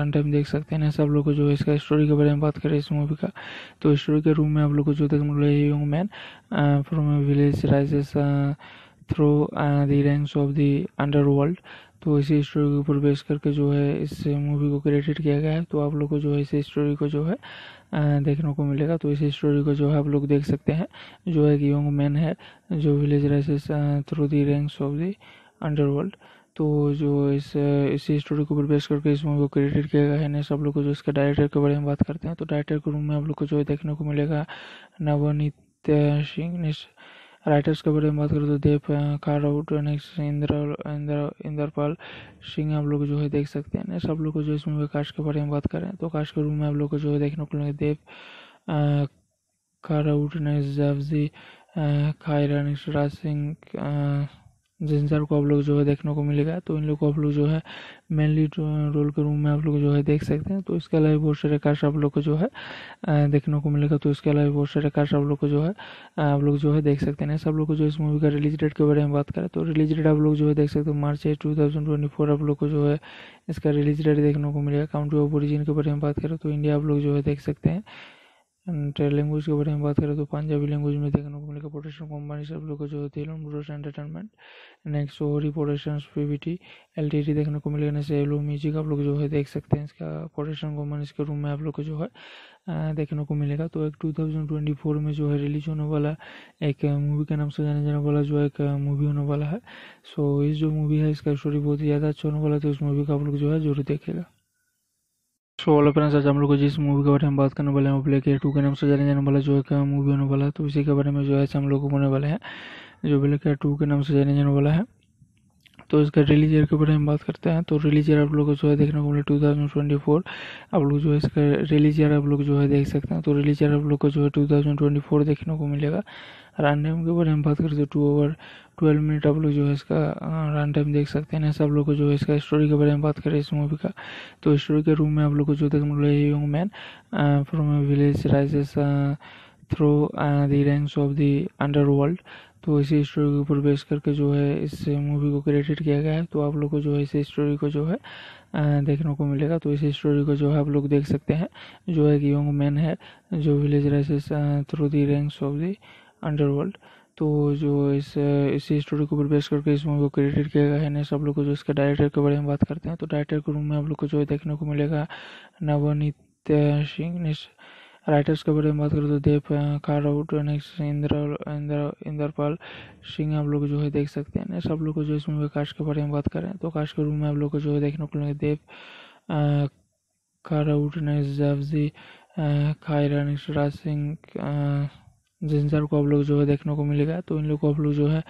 रन टाइम देख सकते हैं सब लोग को जो है इसका स्टोरी के बारे में बात करें इस मूवी का तो स्टोरी के रूम में आप लोग को जो देखने को young man from village rises through the ranks of the world तो इसी स्टोरी के ऊपर बेस करके जो है इस मूवी को क्रेडिट किया गया है तो आप लोग को जो है इस स्टोरी को जो है देखने को मिलेगा तो इस स्टोरी को जो है आप लोग देख सकते हैं जो है कि यंग मैन है जो village rises through the ranks of the underworld तो जो इस इसी स्टोरी को ऊपर बेस करके इस मूवी को क्रिएटेड किया गया है ना सब लोग को जो इसके डायरेक्टर के बारे में बात करते हैं तो डायरेक्टर के रूम में हम लोग को जो है देखने को मिलेगा नवनीत सिंह राइटर्स के बारे में बात करें तो देव काराउट नेक्स्ट इंद्र इंद्र इंद्रपाल सिंह आप लोग जो है देख सकते हैं नेक्स्ट आप लोग को जो इस मूवी कास्ट के बारे में बात करें तो कास्ट के रूम में आप लोग को जो है देखने को मिलेंगे देव काराउट नेक्स्ट जावजी खायरा नेक्स्ट राज सिंह जिंजर को आप लोग जो है देखने को मिलेगा तो इन लोग को आप लोग जो है मेनली रोल के रूम में आप लोग जो है देख सकते हैं तो इसके अलावा बहुत सारे कार्स आप लोग को जो है देखने को मिलेगा तो इसके अलावा बहुत सारे कार्स आप लोग को जो है आप लोग जो है देख सकते हैं सब लोग को जो इस मूवी का रिलीज डेट के बारे में बात करें तो रिलीज डेट आप लोग जो है देख सकते हो मार्च एट टू आप लोग को जो है इसका रिलीज डेट देखने को मिलेगा काउंट्री ऑफ ओरिजिन के बारे में बात करें तो इंडिया आप लोग जो है देख सकते हैं एंड लैंग्वेज के बारे में बात करें तो पंजाबी लैंग्वेज में देखने को मिलेगा प्रोडक्शन कंपनी सब लोग जो होती है ब्रोस एंटरटेनमेंट नेक्स्ट ओरी प्रोडक्शन पीवीटी एल टी देखने को मिलेगा नेक्स्ट एलो म्यूजिक आप लोग जो है देख सकते हैं इसका प्रोडक्शन कंपनी इसके रूम में आप लोग को जो है देखने को मिलेगा तो एक टू थाउजेंड ट्वेंटी फोर में जो है रिलीज होने वाला एक मूवी के नाम से जाने जाने वाला जो है एक मूवी होने वाला है सो इस जो मूवी है इसका स्टोरी बहुत ही ज़्यादा अच्छा होने वाला है तो इस मूवी का आप लोग जो है जरूर देखेगा सो वाला फ्रेंड्स आज हम लोग जिस मूवी के बारे में बात करने वाले हैं वो ब्लैक एयर टू के नाम से जाने जाने वाला जो है क्या मूवी होने वाला है तो इसी के बारे में जो है हम लोग होने वाले हैं जो ब्लैक एयर टू के नाम से जाने जाने वाला है तो इसका रिलीज ईयर के बारे में बात करते हैं तो रिलीज ईयर आप लोग को जो है देखने को मिले टू थाउजेंड ट्वेंटी फोर आप लोग जो है इसका रिलीज ईयर आप लोग जो है देख सकते हैं तो रिलीज ईयर आप लोग को जो है टू थाउजेंड ट्वेंटी फोर देखने को मिलेगा रन टाइम के बारे में बात करें तो टू ओवर ट्वेल्व मिनट आप लोग जो है इसका रन टाइम देख सकते हैं सब लोग को जो है इसका स्टोरी के बारे में बात करें इस मूवी का तो स्टोरी के रूम में आप लोग को जो देखने मिला है young man from village rises through the ranks of the world तो इसी स्टोरी के ऊपर बेस करके जो है इस मूवी को क्रेडिट किया गया है तो आप लोग को जो है इस स्टोरी को जो है देखने को मिलेगा तो इसी स्टोरी को जो है आप लोग देख सकते हैं जो है कि यंग मैन है जो village rises through the ranks of the underworld तो जो इस इसी स्टोरी को ऊपर बेस करके इस मूवी को क्रेडिट किया गया है ना सब लोग को जो इसके डायरेक्टर के बारे में बात करते हैं तो डायरेक्टर के रूम में हम लोग को जो देखने को मिलेगा नवनीत सिंह ने राइटर्स के बारे में बात करें तो देव काराउट नेक्स्ट इंद्र इंद्र इंद्रपाल सिंह आप लोग जो है देख सकते हैं सब लोग को जो इस मूवी कास्ट के बारे में बात करें तो कास्ट के रूम में आप लोग को जो है देखने को मिलेगा देव काराउट नेक्स्ट जावजी खायरा नेक्स्ट राज सिंह जिन सर को आप लोग जो है देखने को मिलेगा तो इन लोग को आप लोग जो है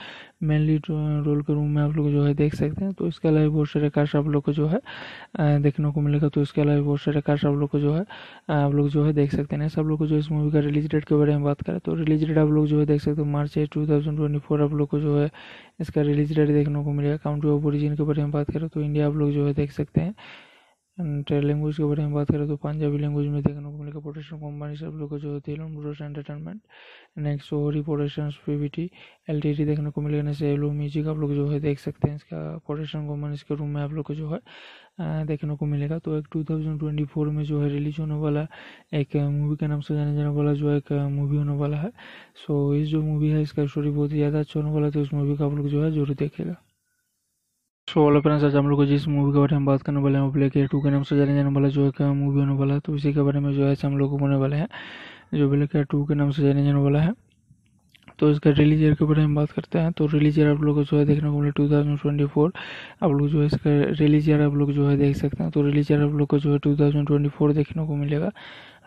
मेनली रोल के रूम में आप लोग जो है देख सकते हैं तो इसके अलावा बहुत सारे कार्स आप लोग को जो है देखने को मिलेगा तो इसके अलावा बहुत सारे कार्स आप लोग को जो है आप लोग जो है देख सकते हैं सब लोग को जो इस मूवी का रिलीज डेट के बारे में बात करें तो रिलीज डेट आप लोग जो है देख सकते हो March eight two thousand twenty four आप लोग को जो है इसका रिलीज डेट देखने को मिलेगा काउंट्री ऑफ ओरिजिन के बारे में बात करें तो इंडिया आप लोग जो है देख सकते हैं एंड लैंग्वेज के बारे में बात करें तो पंजाबी लैंग्वेज में देखने को मिलेगा प्रोडक्शन कंपनी सब लोग जो होती है लोमडोस एंटरटेनमेंट नेक्स्ट ओरी प्रोडक्शन पीवीटी एलटीडी देखने को मिलेगा जैसे एलो म्यूजिक आप लोग जो है देख सकते हैं इसका प्रोडक्शन कंपनीज के रूम में आप लोग को जो है देखने को मिलेगा तो एक टू थाउजेंड ट्वेंटी फोर में जो है रिलीज होने वाला एक मूवी के नाम से जाने जाने वाला जो है एक मूवी होने वाला है सो इस जो मूवी है इसका स्टोरी बहुत ही ज़्यादा अच्छा होने वाला है तो इस मूवी का आप लोग जो है जरूर देखेगा सो ऑल फ्रेंड्स आज हम लोग जिस मूवी के बारे में बात करने वाले हैं वो प्ले के टू के नाम से जाने जाने वाला जो है मूवी होने वाला है तो इसी के बारे में जो है हम लोग बोने वाले हैं जो ब्लैक के टू के नाम से जाने जाने वाला है तो इसका रिलीज ईयर के बारे में बात करते हैं तो रिलीज ईयर आप लोग जो है देखने को मिले टू थाउजेंड ट्वेंटी फोर आप लोग जो है इसका रिलीज ईयर आप लोग जो है देख सकते हैं तो रिलीज ईयर आप लोग को जो है टू थाउजेंड ट्वेंटी फोर देखने को मिलेगा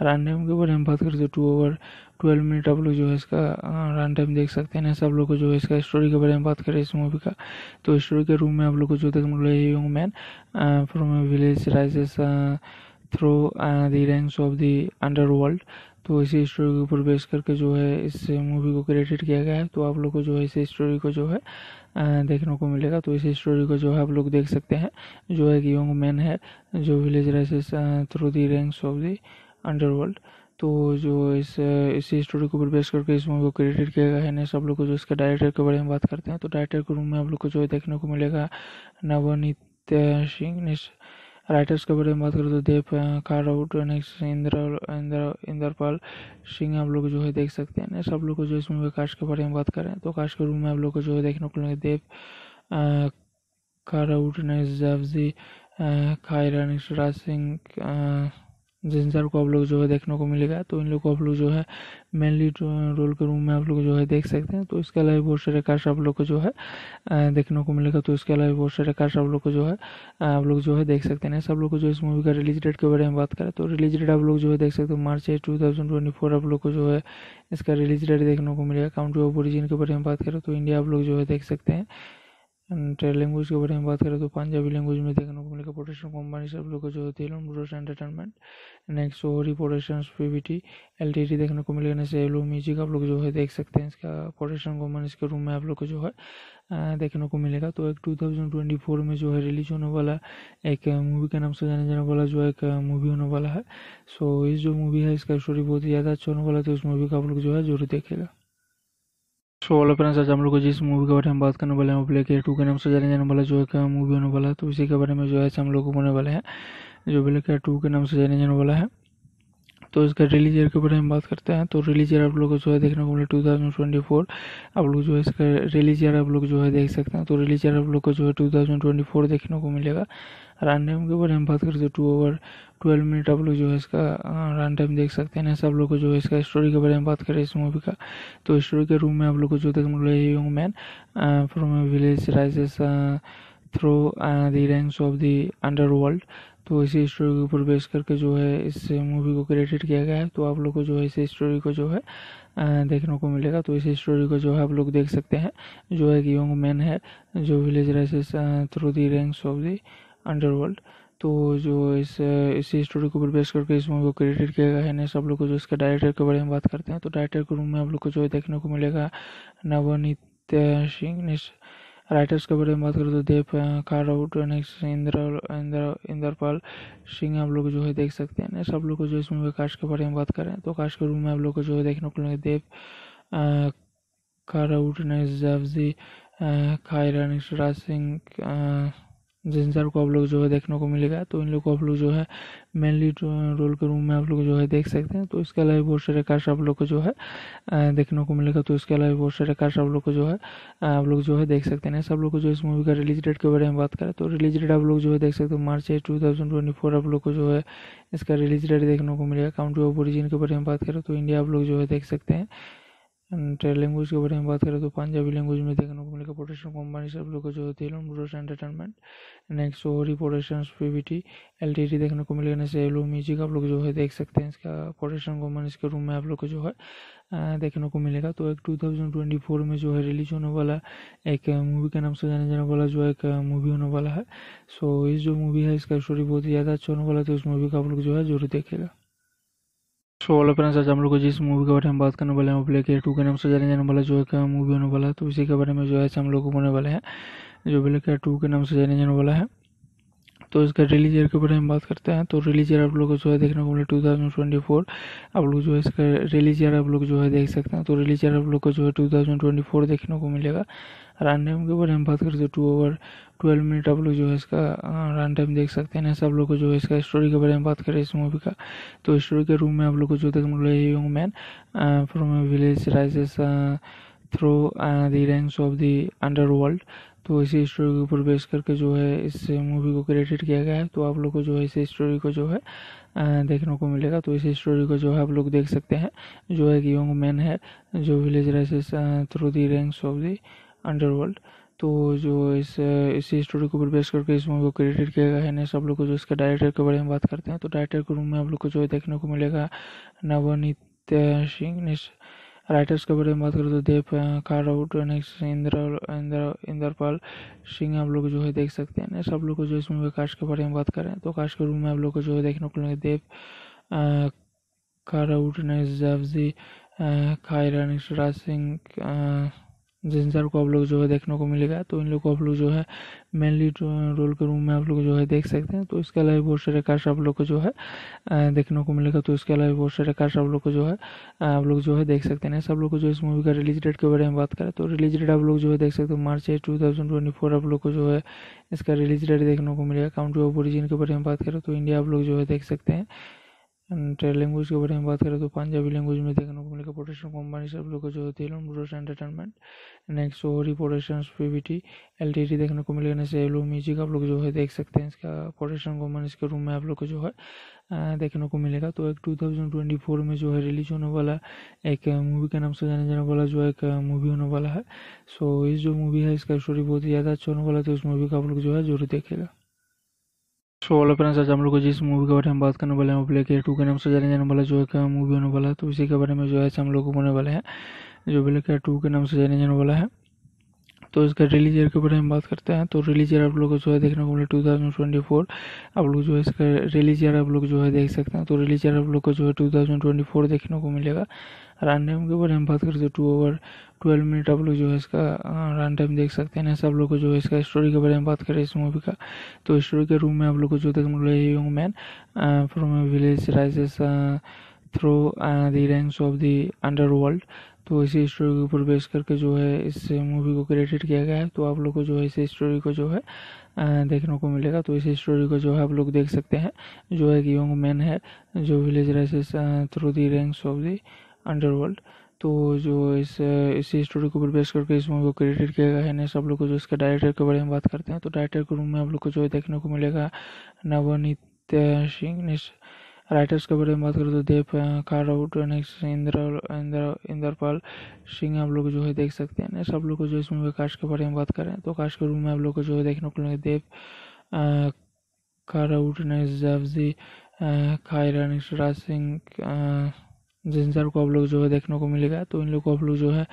रन टाइम के बारे में बात करते हैं टू ओवर ट्वेल्व मिनट आप लोग जो है इसका रन टाइम देख सकते हैं ऐसे आप लोग को जो है इसका स्टोरी के बारे में बात करें इस मूवी का तो स्टोरी के रूम में आप लोग को जो देखने को मिले young man from village rises through uh, ranks of of underworld तो इसी स्टोरी के ऊपर बेस करके जो है इस मूवी को क्रिएटेड किया गया है तो आप लोग को जो है इस स्टोरी को जो है देखने को मिलेगा तो इस स्टोरी को जो है आप लोग देख सकते हैं जो है कि यंग मैन है जो village rises through the ranks of the underworld तो जो इस इसी स्टोरी को ऊपर बेस करके इस मूवी को क्रिएटेड किया गया है नेक्स्ट आप लोग को जो इसके डायरेक्टर के बारे में बात करते हैं तो डायरेक्टर के रूम में आप लोग को जो है देखने को मिलेगा नवनीत सिंह नेक्स्ट राइटर्स के बारे में बात करें तो देव काराउट नेक्स्ट इंद्र इंद्र इंद्रपाल सिंह आप लोग जो है देख सकते हैं सब लोग को जो इसमें विकास के बारे में बात करें तो काश के रूम में आप लोग को जो है देखने को मिलेंगे देव काराउट नेक्स्ट जैफजी खायरा नेक्स्ट राज सिंह जिंजर को आप लोग जो है देखने को मिलेगा तो इन लोग को आप लोग जो है मेनली रोल के रूम में आप लोग जो है देख सकते हैं तो इसके अलावा बहुत सारे कार्ड आप लोग को जो है देखने को मिलेगा तो इसके अलावा बहुत सारे कार्ड आप लोग को जो है आप लोग जो है देख सकते हैं सब लोग को जो इस मूवी का रिलीज डेट के बारे में बात करें तो रिलीज डेट आप लोग जो है देख सकते हो मार्च एट टू आप लोग को जो है इसका रिलीज डेट देखने को मिलेगा काउंट्री ऑफ ओरिजिन के बारे में बात करें तो इंडिया आप लोग जो है देख सकते हैं एंड लैंग्वेज के बारे में बात करें तो पंजाबी लैंग्वेज में देखने को मिलेगा प्रोडक्शन कंपनी सब लोग जो होती है ब्रोस एंटरटेनमेंट नेक्स्ट ओरी प्रोडक्शन पीवीटी एल टी देखने को मिलेगा नेक्स्ट एलो म्यूजिक आप लोग जो है देख सकते हैं इसका प्रोडक्शन कंपनी इसके रूम में आप लोग को जो है देखने को मिलेगा तो एक टू थाउजेंड ट्वेंटी फोर में जो है रिलीज होने वाला एक मूवी के नाम से जाने जाने वाला जो है एक मूवी होने वाला है सो इस जो मूवी है इसका स्टोरी बहुत ही ज़्यादा अच्छा होने वाला है तो इस मूवी का आप लोग जो है जरूर देखेगा सो वाले फ्रेंड्स आज हम लोग जिस मूवी के बारे में बात करने वाले हैं वो ब्लैक एयर टू के नाम से जाने जाने वाला जो है क्या मूवी होने वाला है तो इसी के बारे में जो है हम लोग होने वाले हैं जो ब्लैक एयर टू के नाम से जाने जाने वाला है तो इसका रिलीज ईयर के बारे में बात करते हैं तो रिलीज ईयर आप लोग को जो है देखने को मिले टू थाउजेंड ट्वेंटी फोर आप लोग जो है इसका रिलीज ईयर आप लोग जो है देख सकते हैं तो रिलीज ईयर आप लोग को जो है टू थाउजेंड ट्वेंटी फोर देखने को मिलेगा रन टाइम के बारे में बात करें तो टू ओवर ट्वेल्व मिनट आप लोग जो है इसका रन टाइम देख सकते हैं सब लोग को जो है इसका स्टोरी के बारे में बात करें इस मूवी का तो स्टोरी के रूम में आप लोग को जो देखने को मिला young man from village rises through the ranks of the world तो इसी स्टोरी के ऊपर बेस करके जो है इस मूवी को क्रेडिट किया गया है तो आप लोग को जो है इस स्टोरी को जो है देखने को मिलेगा तो इसी स्टोरी को जो है आप लोग देख सकते हैं जो है कि यंग मैन है जो village rises through the ranks of the underworld तो जो इस इसी स्टोरी को ऊपर बेस करके इस मूवी को क्रिएटेड किया गया है ना सब लोग को जो इसके डायरेक्टर के बारे में बात करते हैं तो डायरेक्टर के रूम में हम लोग को जो देखने को मिलेगा नवनीत सिंह ने राइटर्स के बारे में बात करें तो देव काराउट नेक्स्ट इंद्र इंद्र इंद्रपाल सिंह आप लोग जो है देख सकते हैं सब लोग को जो इस मूवी कास्ट के बारे में बात करें तो कास्ट के रूम में आप लोग को जो है देखने को मिलेगा देव काराउट नेक्स्ट जावजी खायरा नेक्स्ट राज सिंह जिन सर को आप लोग जो है देखने को मिलेगा तो इन लोग को आप लोग जो है मेनली रोल के रूम में आप लोग जो है देख सकते हैं तो इसके अलावा बहुत सारे कार्स आप लोग को जो है देखने को मिलेगा तो इसके अलावा बहुत सारे कार्स आप लोग को जो है आप लोग जो है देख सकते हैं सब लोग को जो इस मूवी का रिलीज डेट के बारे में बात करें तो रिलीज डेट आप लोग जो है देख सकते हो March eight two thousand twenty four आप लोग को जो है इसका रिलीज डेट देखने को मिलेगा काउंट्री ऑफ ओरिजिन के बारे में बात करें तो इंडिया आप लोग जो है देख सकते हैं एंड लैंग्वेज के बारे में बात करें तो पंजाबी लैंग्वेज में देखने को मिलेगा प्रोडक्शन कंपनी सब लोग जो होती है लोमडोस एंटरटेनमेंट नेक्स्ट ओरी प्रोडक्शन पीवीटी एलटीडी देखने को मिलेगा जैसे एलो म्यूजिक आप लोग जो है देख सकते हैं इसका प्रोडक्शन कंपनीज के रूम में आप लोग को जो है देखने को मिलेगा तो एक टू थाउजेंड ट्वेंटी फोर में जो है रिलीज होने वाला एक मूवी के नाम से जाने जाने वाला जो एक मूवी होने वाला है सो इस जो मूवी है इसका स्टोरी बहुत ही ज़्यादा अच्छा होने वाला है तो इस मूवी का आप लोग जो है जरूर देखेगा सो वाला फ्रेंड्स आज हम लोग जिस मूवी के बारे में बात करने वाले हैं वो प्ले के टू के नाम से जाने जाने वाला जो है मूवी uh, होने वाला है तो इसी के बारे में जो है हम लोग होने वाले हैं जो ब्लैक टू के नाम से जाने जाने वाला है तो इसका रिलीज ईयर के बारे में बात करते हैं तो रिलीज ईयर आप लोग को जो है देखने को मिले टू थाउजेंड ट्वेंटी फोर आप लोग जो है इसका रिलीज ईयर आप लोग जो है देख सकते हैं तो रिलीज ईयर आप लोग को जो है टू देखने को मिलेगा रन टाइम के बारे में बात करें तो टू ओवर ट्वेल्व मिनट आप लोग जो है इसका रन टाइम देख सकते हैं सब लोग को जो है इसका स्टोरी के बारे में बात करें इस मूवी का तो स्टोरी के रूम में आप लोग को जो देख मिले young man from village rises through the ranks of the world तो इसी स्टोरी के ऊपर बेस करके जो है इस मूवी को क्रेडिट किया गया है तो आप लोग को जो है इस स्टोरी को जो है देखने को मिलेगा तो इस स्टोरी को जो है आप लोग देख सकते हैं जो है कि यंग मैन है जो village rises through the ranks of the underworld तो जो इस इसी स्टोरी को ऊपर बेस करके इस मूवी को क्रिएटेड किया गया है ना सब लोग को जो इसके डायरेक्टर के बारे में बात करते हैं तो डायरेक्टर के रूम में हम लोग को जो देखने को मिलेगा नवनीत सिंह राइटर्स के बारे में बात करें तो देव काराउट नेक्स्ट इंद्र इंद्र इंद्रपाल सिंह आप लोग जो है देख सकते हैं सब लोग को जो इस मूवी कास्ट के बारे में बात करें तो कास्ट के रूम में आप लोग को जो है देखने को मिलेंगे देव काराउट नेक्स्ट जावजी खायरा नेक्स्ट राज सिंह जिंजर को आप लोग जो है देखने को मिलेगा तो इन लोग को आप लोग जो है मेनली रोल के रूम में आप लोग जो है देख सकते हैं तो इसके अलावा बहुत सारे कार्स आप लोग को जो है देखने को मिलेगा तो इसके अलावा बहुत सारे कार्स आप लोग को जो है आप लोग जो है देख सकते हैं सब लोग को जो इस मूवी का रिलीज डेट के बारे में बात करें तो रिलीज डेट आप लोग जो है देख सकते हो मार्च एट टू आप लोग को जो है इसका रिलीज डेट देखने को मिलेगा काउंट्री ऑफ ओरिजिन के बारे में बात करें तो इंडिया आप लोग जो है देख सकते हैं एंड लैंग्वेज के बारे में बात करें तो पंजाबी लैंग्वेज में देखने को मिलेगा प्रोडक्शन कंपनी सब लोग को जो होती है ब्रोस एंटरटेनमेंट नेक्स्ट ओरी प्रोडक्शन पीवीटी एल टी देखने को मिलेगा नेक्स्ट एलो म्यूजिक आप लोग जो है देख सकते हैं इसका प्रोडक्शन कंपनी इसके रूम में आप लोग को जो है देखने को मिलेगा तो एक टू थाउजेंड ट्वेंटी फोर में जो है रिलीज होने वाला एक मूवी के नाम से जाने जाने वाला जो एक मूवी होने वाला है सो इस जो मूवी है इसका स्टोरी बहुत ही ज़्यादा अच्छा होने वाला है तो इस मूवी का आप लोग जो है जरूर देखेगा सो वाले फ्रेंड्स आज हम लोग जिस मूवी के बारे में बात करने वाले हैं वो ब्लैक एयर टू के नाम से जाने जाने वाला जो है मूवी होने वाला है तो इसी के बारे में जो है हम लोग बोलने वाले हैं जो ब्लैक एयर टू के नाम से जाने जाने वाला है तो इसका रिलीज ईयर के बारे में बात करते हैं तो रिलीज ईयर आप लोग जो है देखने को मिले टू थाउजेंड ट्वेंटी फोर आप लोग जो है इसका रिलीज ईयर आप लोग जो है देख सकते हैं तो रिलीज ईयर आप लोग को जो है टू थाउजेंड ट्वेंटी फोर देखने को मिलेगा रन टाइम के बारे में बात करते हैं टू ओवर ट्वेल्व मिनट आप लोग जो है इसका रन टाइम देख सकते हैं सब लोग को जो है इसका स्टोरी के बारे में बात करें इस मूवी का तो स्टोरी के रूम में आप लोग को जो देखने को मिले young man from village rises through the ranks of the underworld तो इसी स्टोरी के ऊपर बेस करके जो है इस मूवी को क्रिएटेड किया गया है तो आप लोग को जो है इस स्टोरी को जो है देखने को मिलेगा तो इस स्टोरी को जो है आप लोग देख सकते हैं जो है कि यंग मैन है जो village rises through the ranks of the underworld तो जो इस इसी स्टोरी को ऊपर बेस करके इस मूवी को क्रिएटेड किया गया है नेक्स्ट आप लोग को जो इसके डायरेक्टर के बारे में बात करते हैं तो डायरेक्टर के रूम में आप लोग को जो है देखने को मिलेगा नवनीत सिंह नेक्स्ट राइटर्स के बारे में बात करें तो देव कारआउट नेक्स्ट इंद्र इंद्रपाल सिंह आप लोग जो है देख सकते हैं सब लोग को जो इसमें विकास के बारे में बात करें तो काश के रूम में आप लोग को जो है देखने को मिलेंगे देव कारआउट नेक्स्ट जैवजी खायरा नेक्स्ट राज सिंह जिन सर को आप लोग जो है देखने को मिलेगा तो इन लोग को आप लोग जो है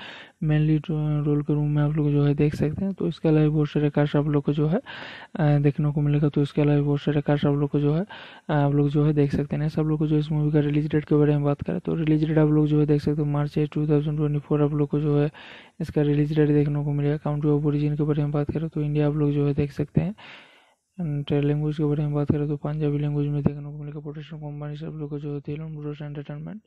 मेनली रोल के रूम में आप लोग जो है देख सकते हैं तो इसके अलावा बहुत सारे कार्स आप लोग को जो है देखने को मिलेगा तो इसके अलावा बहुत सारे कार्स आप लोग को जो है आप लोग जो है देख सकते हैं सब लोग को जो इस मूवी का रिलीज डेट के बारे में बात करें तो रिलीज डेट आप लोग जो है देख सकते हो March eight two thousand twenty four आप लोग को जो है इसका रिलीज डेट देखने को मिलेगा काउंट्री ऑफ ओरिजिन के बारे में बात करें तो इंडिया आप लोग जो है देख सकते हैं एंड लैंग्वेज के बारे में बात करें तो पंजाबी लैंग्वेज में देखने को मिलेगा प्रोडक्शन कंपनी सब लोग जो होती है लोमडोस एंटरटेनमेंट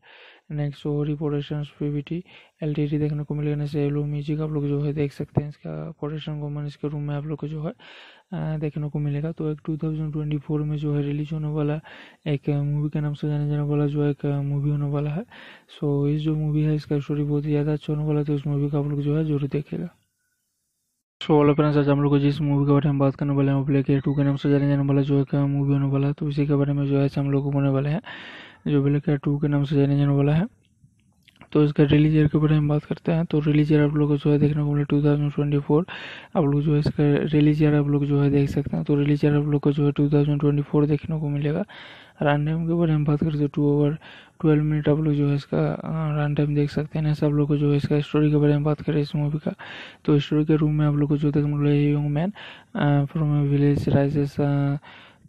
नेक्स्ट ओरी प्रोडक्शन पीवीटी एलटीडी देखने को मिलेगा नेक्स्ट एलो म्यूजिक आप लोग जो है देख सकते हैं इसका प्रोडक्शन कंपनी इसके रूम में आप लोग को जो है देखने को मिलेगा तो एक टू थाउजेंड ट्वेंटी फोर में जो है रिलीज होने वाला एक मूवी के नाम से जाने जाने वाला जो एक मूवी होने वाला है सो इस जो मूवी है इसका स्टोरी बहुत ही ज़्यादा अच्छा होने वाला है तो इस मूवी का आप लोग जो है जरूर देखेगा सो वाला फ्रेंड्स आज हम लोग जिस मूवी के बारे में बात करने वाले हैं वो ब्लैक टू के नाम से जाने जाने वाला जो है मूवी uh, होने वाला है तो इसी के बारे में जो है हम लोग होने वाले हैं जो ब्लैक के टू के नाम से जाने जाने वाला है तो इसका रिलीज ईयर के बारे में बात करते हैं तो रिलीज ईयर आप लोग को जो है देखने को मिले टू थाउजेंड ट्वेंटी फोर आप लोग जो है इसका रिलीज ईयर आप लोग जो है देख सकते हैं तो रिलीज ईयर आप लोग को जो है टू देखने को मिलेगा रन टाइम के बारे में बात करें तो टू ओवर ट्वेल्व मिनट आप लोग जो है इसका रन टाइम देख सकते हैं सब लोग को जो है इसका स्टोरी के बारे में बात करें इस मूवी का तो स्टोरी के रूम में आप लोग को जो देखने मिला है young man from village rises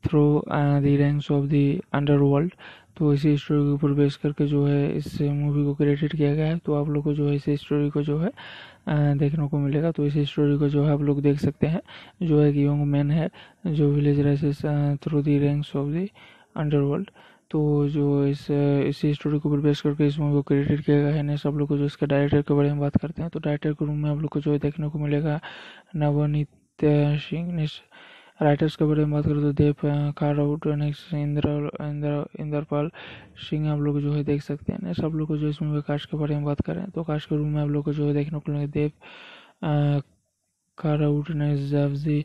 through the ranks of the world तो इसी स्टोरी के ऊपर बेस करके जो है इस मूवी को क्रेडिट किया गया है तो आप लोग को जो है इस स्टोरी को जो है देखने को मिलेगा तो इस स्टोरी को जो है आप लोग देख सकते हैं जो है कि यंग मैन है जो village rises through the ranks of the underworld तो जो इस इसी स्टोरी को ऊपर बेस करके इस मूवी को क्रिएटेड किया गया है ना सब लोग को जो इसके डायरेक्टर के बारे में बात करते हैं तो डायरेक्टर के रूम में हम लोग को जो देखने को मिलेगा नवनीत सिंह ने राइटर्स के बारे में बात करें तो देव काराउट नेक्स्ट इंद्र इंद्र इंद्रपाल सिंह आप लोग जो है देख सकते हैं सब लोग को जो इस मूवी कास्ट के बारे में बात करें तो कास्ट के रूम में आप लोग को जो है देखने को मिलेगा देव काराउट नेक्स्ट जावजी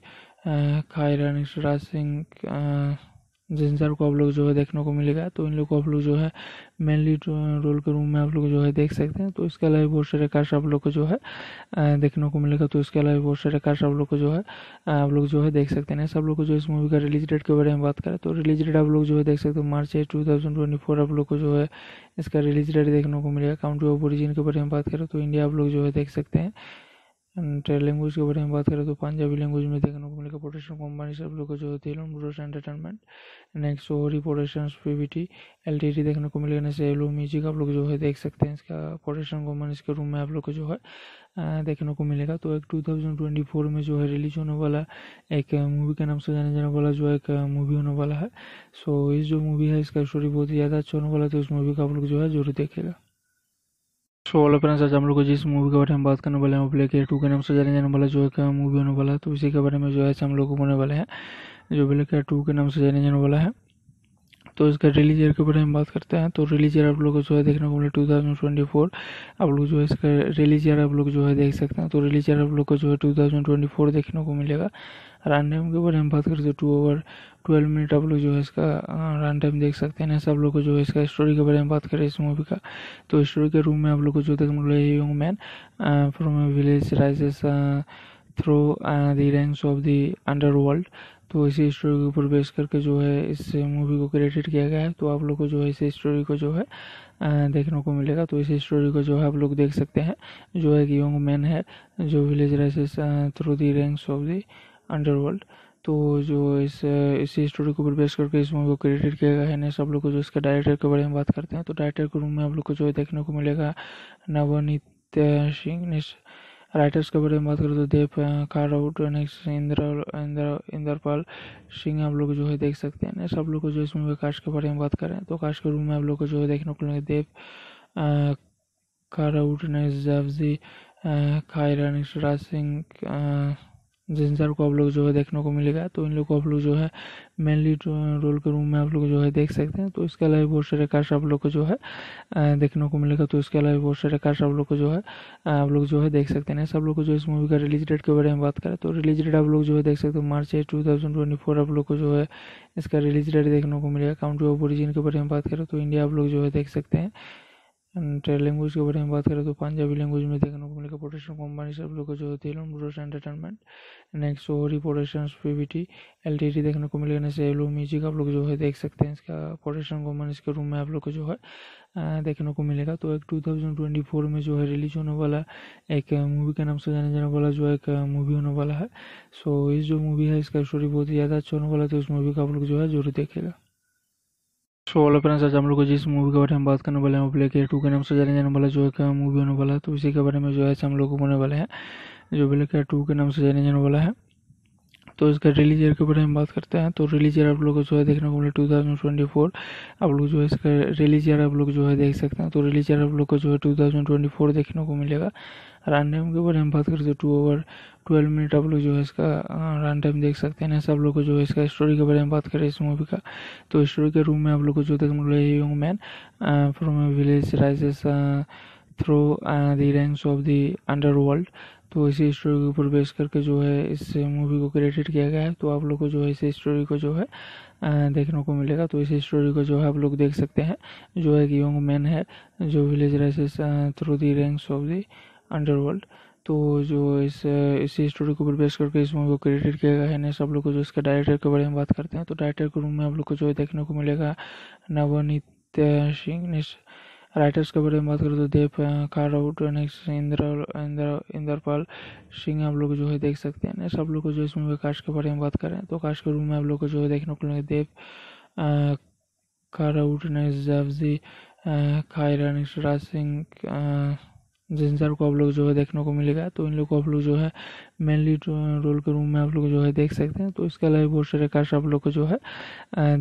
खायरा नेक्स्ट राज सिंह जिंजर को आप लोग जो है देखने को मिलेगा तो इन लोग को आप लोग जो है मेनली रोल के रूम में आप लोग जो है देख सकते हैं तो इसके अलावा बहुत सारे कार्ड आप लोग को जो है देखने को मिलेगा तो इसके अलावा बहुत सारे कार्ड आप लोग को जो है आप लोग जो है देख सकते हैं सब लोग को जो इस मूवी का रिलीज डेट के बारे में बात करें तो रिलीज डेट आप लोग जो है देख सकते हो March eight two thousand twenty four आप लोग को जो है इसका रिलीज डेट देखने को मिलेगा काउंट्री ऑफ ओरिजिन के बारे में बात करें तो इंडिया आप लोग जो है देख सकते हैं एंड लैंग्वेज के बारे में बात करें तो पंजाबी लैंग्वेज में देखने को मिलेगा प्रोडक्शन कंपनी सब लोग को जो होती है लोमडोस एंटरटेनमेंट नेक्स्ट ओरी प्रोडक्शन पीवीटी एल टी देखने को मिलेगा जैसे एलो म्यूजिक आप लोग जो है देख सकते हैं इसका प्रोडक्शन कंपनी इसके रूम में आप लोग को जो है देखने को मिलेगा तो एक टू थाउजेंड ट्वेंटी फोर में जो है रिलीज होने वाला एक मूवी के नाम से जाने जाने वाला जो है एक मूवी होने वाला है सो इस जो मूवी है इसका स्टोरी बहुत ही ज़्यादा अच्छा होने वाला है तो इस मूवी का आप लोग जो है जरूर देखेगा सो ऑल फ्रेंड्स आज हम लोग जिस मूवी के बारे में बात करने वाले हैं वो ब्लैक एयर टू के नाम से जाने जाने वाला जो है मूवी होने वाला है तो इसी के बारे में जो है हम लोग को होने वाले हैं जो ब्लैक एयर टू के नाम से जाने जाने वाला है तो इसका रिलीज ईयर के बारे में बात करते हैं तो रिलीज ईयर आप लोग को जो है देखने को मिले टू थाउजेंड ट्वेंटी फोर आप लोग जो है इसका रिलीज ईयर आप लोग जो है देख सकते हैं तो रिलीज ईयर आप लोग को जो है टू थाउजेंड ट्वेंटी फोर देखने को मिलेगा रन टाइम के बारे में बात करते हैं टू ओवर ट्वेल्व मिनट आप लोग जो है इसका रन टाइम देख सकते हैं सब लोग को जो है इसका स्टोरी के बारे में बात करें इस मूवी का तो स्टोरी के रूम में आप लोग को जो देखने को मिले young man from village rises through uh, ranks of of underworld तो इसी स्टोरी के ऊपर बेस करके जो है इस मूवी को क्रिएटेड किया गया है तो आप लोग को जो है इस स्टोरी को जो है देखने को मिलेगा तो इसी स्टोरी को जो है आप लोग देख सकते हैं जो है कि यंग मैन है जो village rises through the ranks of the underworld तो जो इस इसी स्टोरी को ऊपर बेस करके इस मूवी को क्रिएटेड किया गया है नेक्स्ट आप लोग को जो इसके डायरेक्टर के बारे में बात करते हैं तो डायरेक्टर के रूम में आप लोग को जो है देखने को मिलेगा नवनीत सिंह नेक्स्ट राइटर्स के बारे में बात करें तो देव कारउट इंद्र इंद्र इंद्रपाल सिंह आप लोग जो है देख सकते हैं सब लोग को जो इसमें कास्ट के बारे में बात करें तो कास्ट के रूम में आप लोग को जो है देखने को मिलेंगे देव कारउट नेक्स्ट जैफजी खायरा राज सिंह जिन सर को आप लोग जो है देखने को मिलेगा तो इन लोग को आप लोग जो है मेनली रोल के रूम में आप लोग जो है देख सकते हैं तो इसके अलावा बहुत सारे कार्ड्स आप लोग को जो है देखने को मिलेगा तो इसके अलावा बहुत सारे कार्ड्स आप लोग को जो है आप लोग जो है देख सकते हैं सब लोग को जो इस मूवी का रिलीज डेट के बारे में बात करें तो रिलीज डेट आप लोग जो है देख सकते हो मार्च एट टू आप लोग को जो है इसका रिलीज डेट देखने को मिलेगा काउंट्री ऑफ ओरिजिन के बारे में बात करें तो इंडिया आप लोग जो है देख सकते हैं एंड लैंग्वेज के बारे में बात करें तो पंजाबी लैंग्वेज में देखने को मिलेगा प्रोडक्शन कंपनी सब लोग जो होती है ब्रोस एंटरटेनमेंट नेक्स्ट ओरी production PVT L T T देखने को मिलेगा नेक्स्ट एलो म्यूजिक आप लोग जो है देख सकते हैं इसका प्रोडक्शन कंपनी के रूम में आप लोग को जो है देखने को मिलेगा तो एक टू थाउजेंड ट्वेंटी फोर में जो है रिलीज होने वाला एक मूवी के नाम से जाने जाने वाला जो एक मूवी होने वाला है सो इस जो मूवी है इसका स्टोरी बहुत ही ज़्यादा अच्छा होने वाला है तो इस मूवी का आप लोग जो है जरूर देखेगा सो वाले फ्रेंड्स आज हम लोग जिस मूवी के बारे में बात करने वाले हैं वो ब्लैक एयर टू के नाम से जाने जाने वाला जो एक मूवी uh, होने वाला है तो इसी के बारे में जो है हम लोग होने वाले हैं जो ब्लैक एयर टू के नाम से जाने जाने वाला है तो इसका रिलीज ईयर के बारे में बात करते हैं तो रिलीज ईयर आप लोग को जो है देखने को मिले टू आप लोग जो है इसका रिलीज ईयर आप लोग जो है देख सकते हैं तो रिलीज ईयर आप लोग को जो है टू देखने को मिलेगा रन टाइम के बारे में बात करें तो टू ओवर ट्वेल्व मिनट आप लोग जो है इसका रन टाइम देख सकते हैं सब लोग को जो है इसका स्टोरी के बारे में बात करें इस मूवी का तो स्टोरी के रूम में आप लोग को जो देखने को young man from village rises through the ranks of the world तो इसी स्टोरी के ऊपर बेस करके जो है इस मूवी को क्रेडिट किया गया है तो आप लोग को जो है इस स्टोरी को जो है देखने को मिलेगा तो इस स्टोरी को जो है आप लोग देख सकते हैं जो है कि यंग मैन है जो village rises through the ranks of the underworld तो जो इस इसी स्टोरी को ऊपर बेस करके इस मूवी को क्रिएटेड किया गया है ना सब लोग को जो इसके डायरेक्टर के बारे में बात करते हैं तो डायरेक्टर के रूम में हम लोग को जो देखने को मिलेगा नवनीत सिंह ने राइटर्स के बारे में बात करें तो देव काराउट नेक्स्ट इंद्र इंद्र इंद्रपाल सिंह आप लोग जो है देख सकते हैं सब लोग को जो इस मूवी कास्ट के बारे में बात करें तो कास्ट के रूम में आप लोग को जो है देखने को मिलेगा देव काराउट नेक्स्ट जावजी खायरा नेक्स्ट राज सिंह जिंजर को आप लोग जो है देखने को मिलेगा तो इन लोग को आप लोग जो है मेनली रोल के रूम में आप लोग जो है देख सकते हैं तो इसके अलावा बहुत सारे कार्स आप लोग को जो है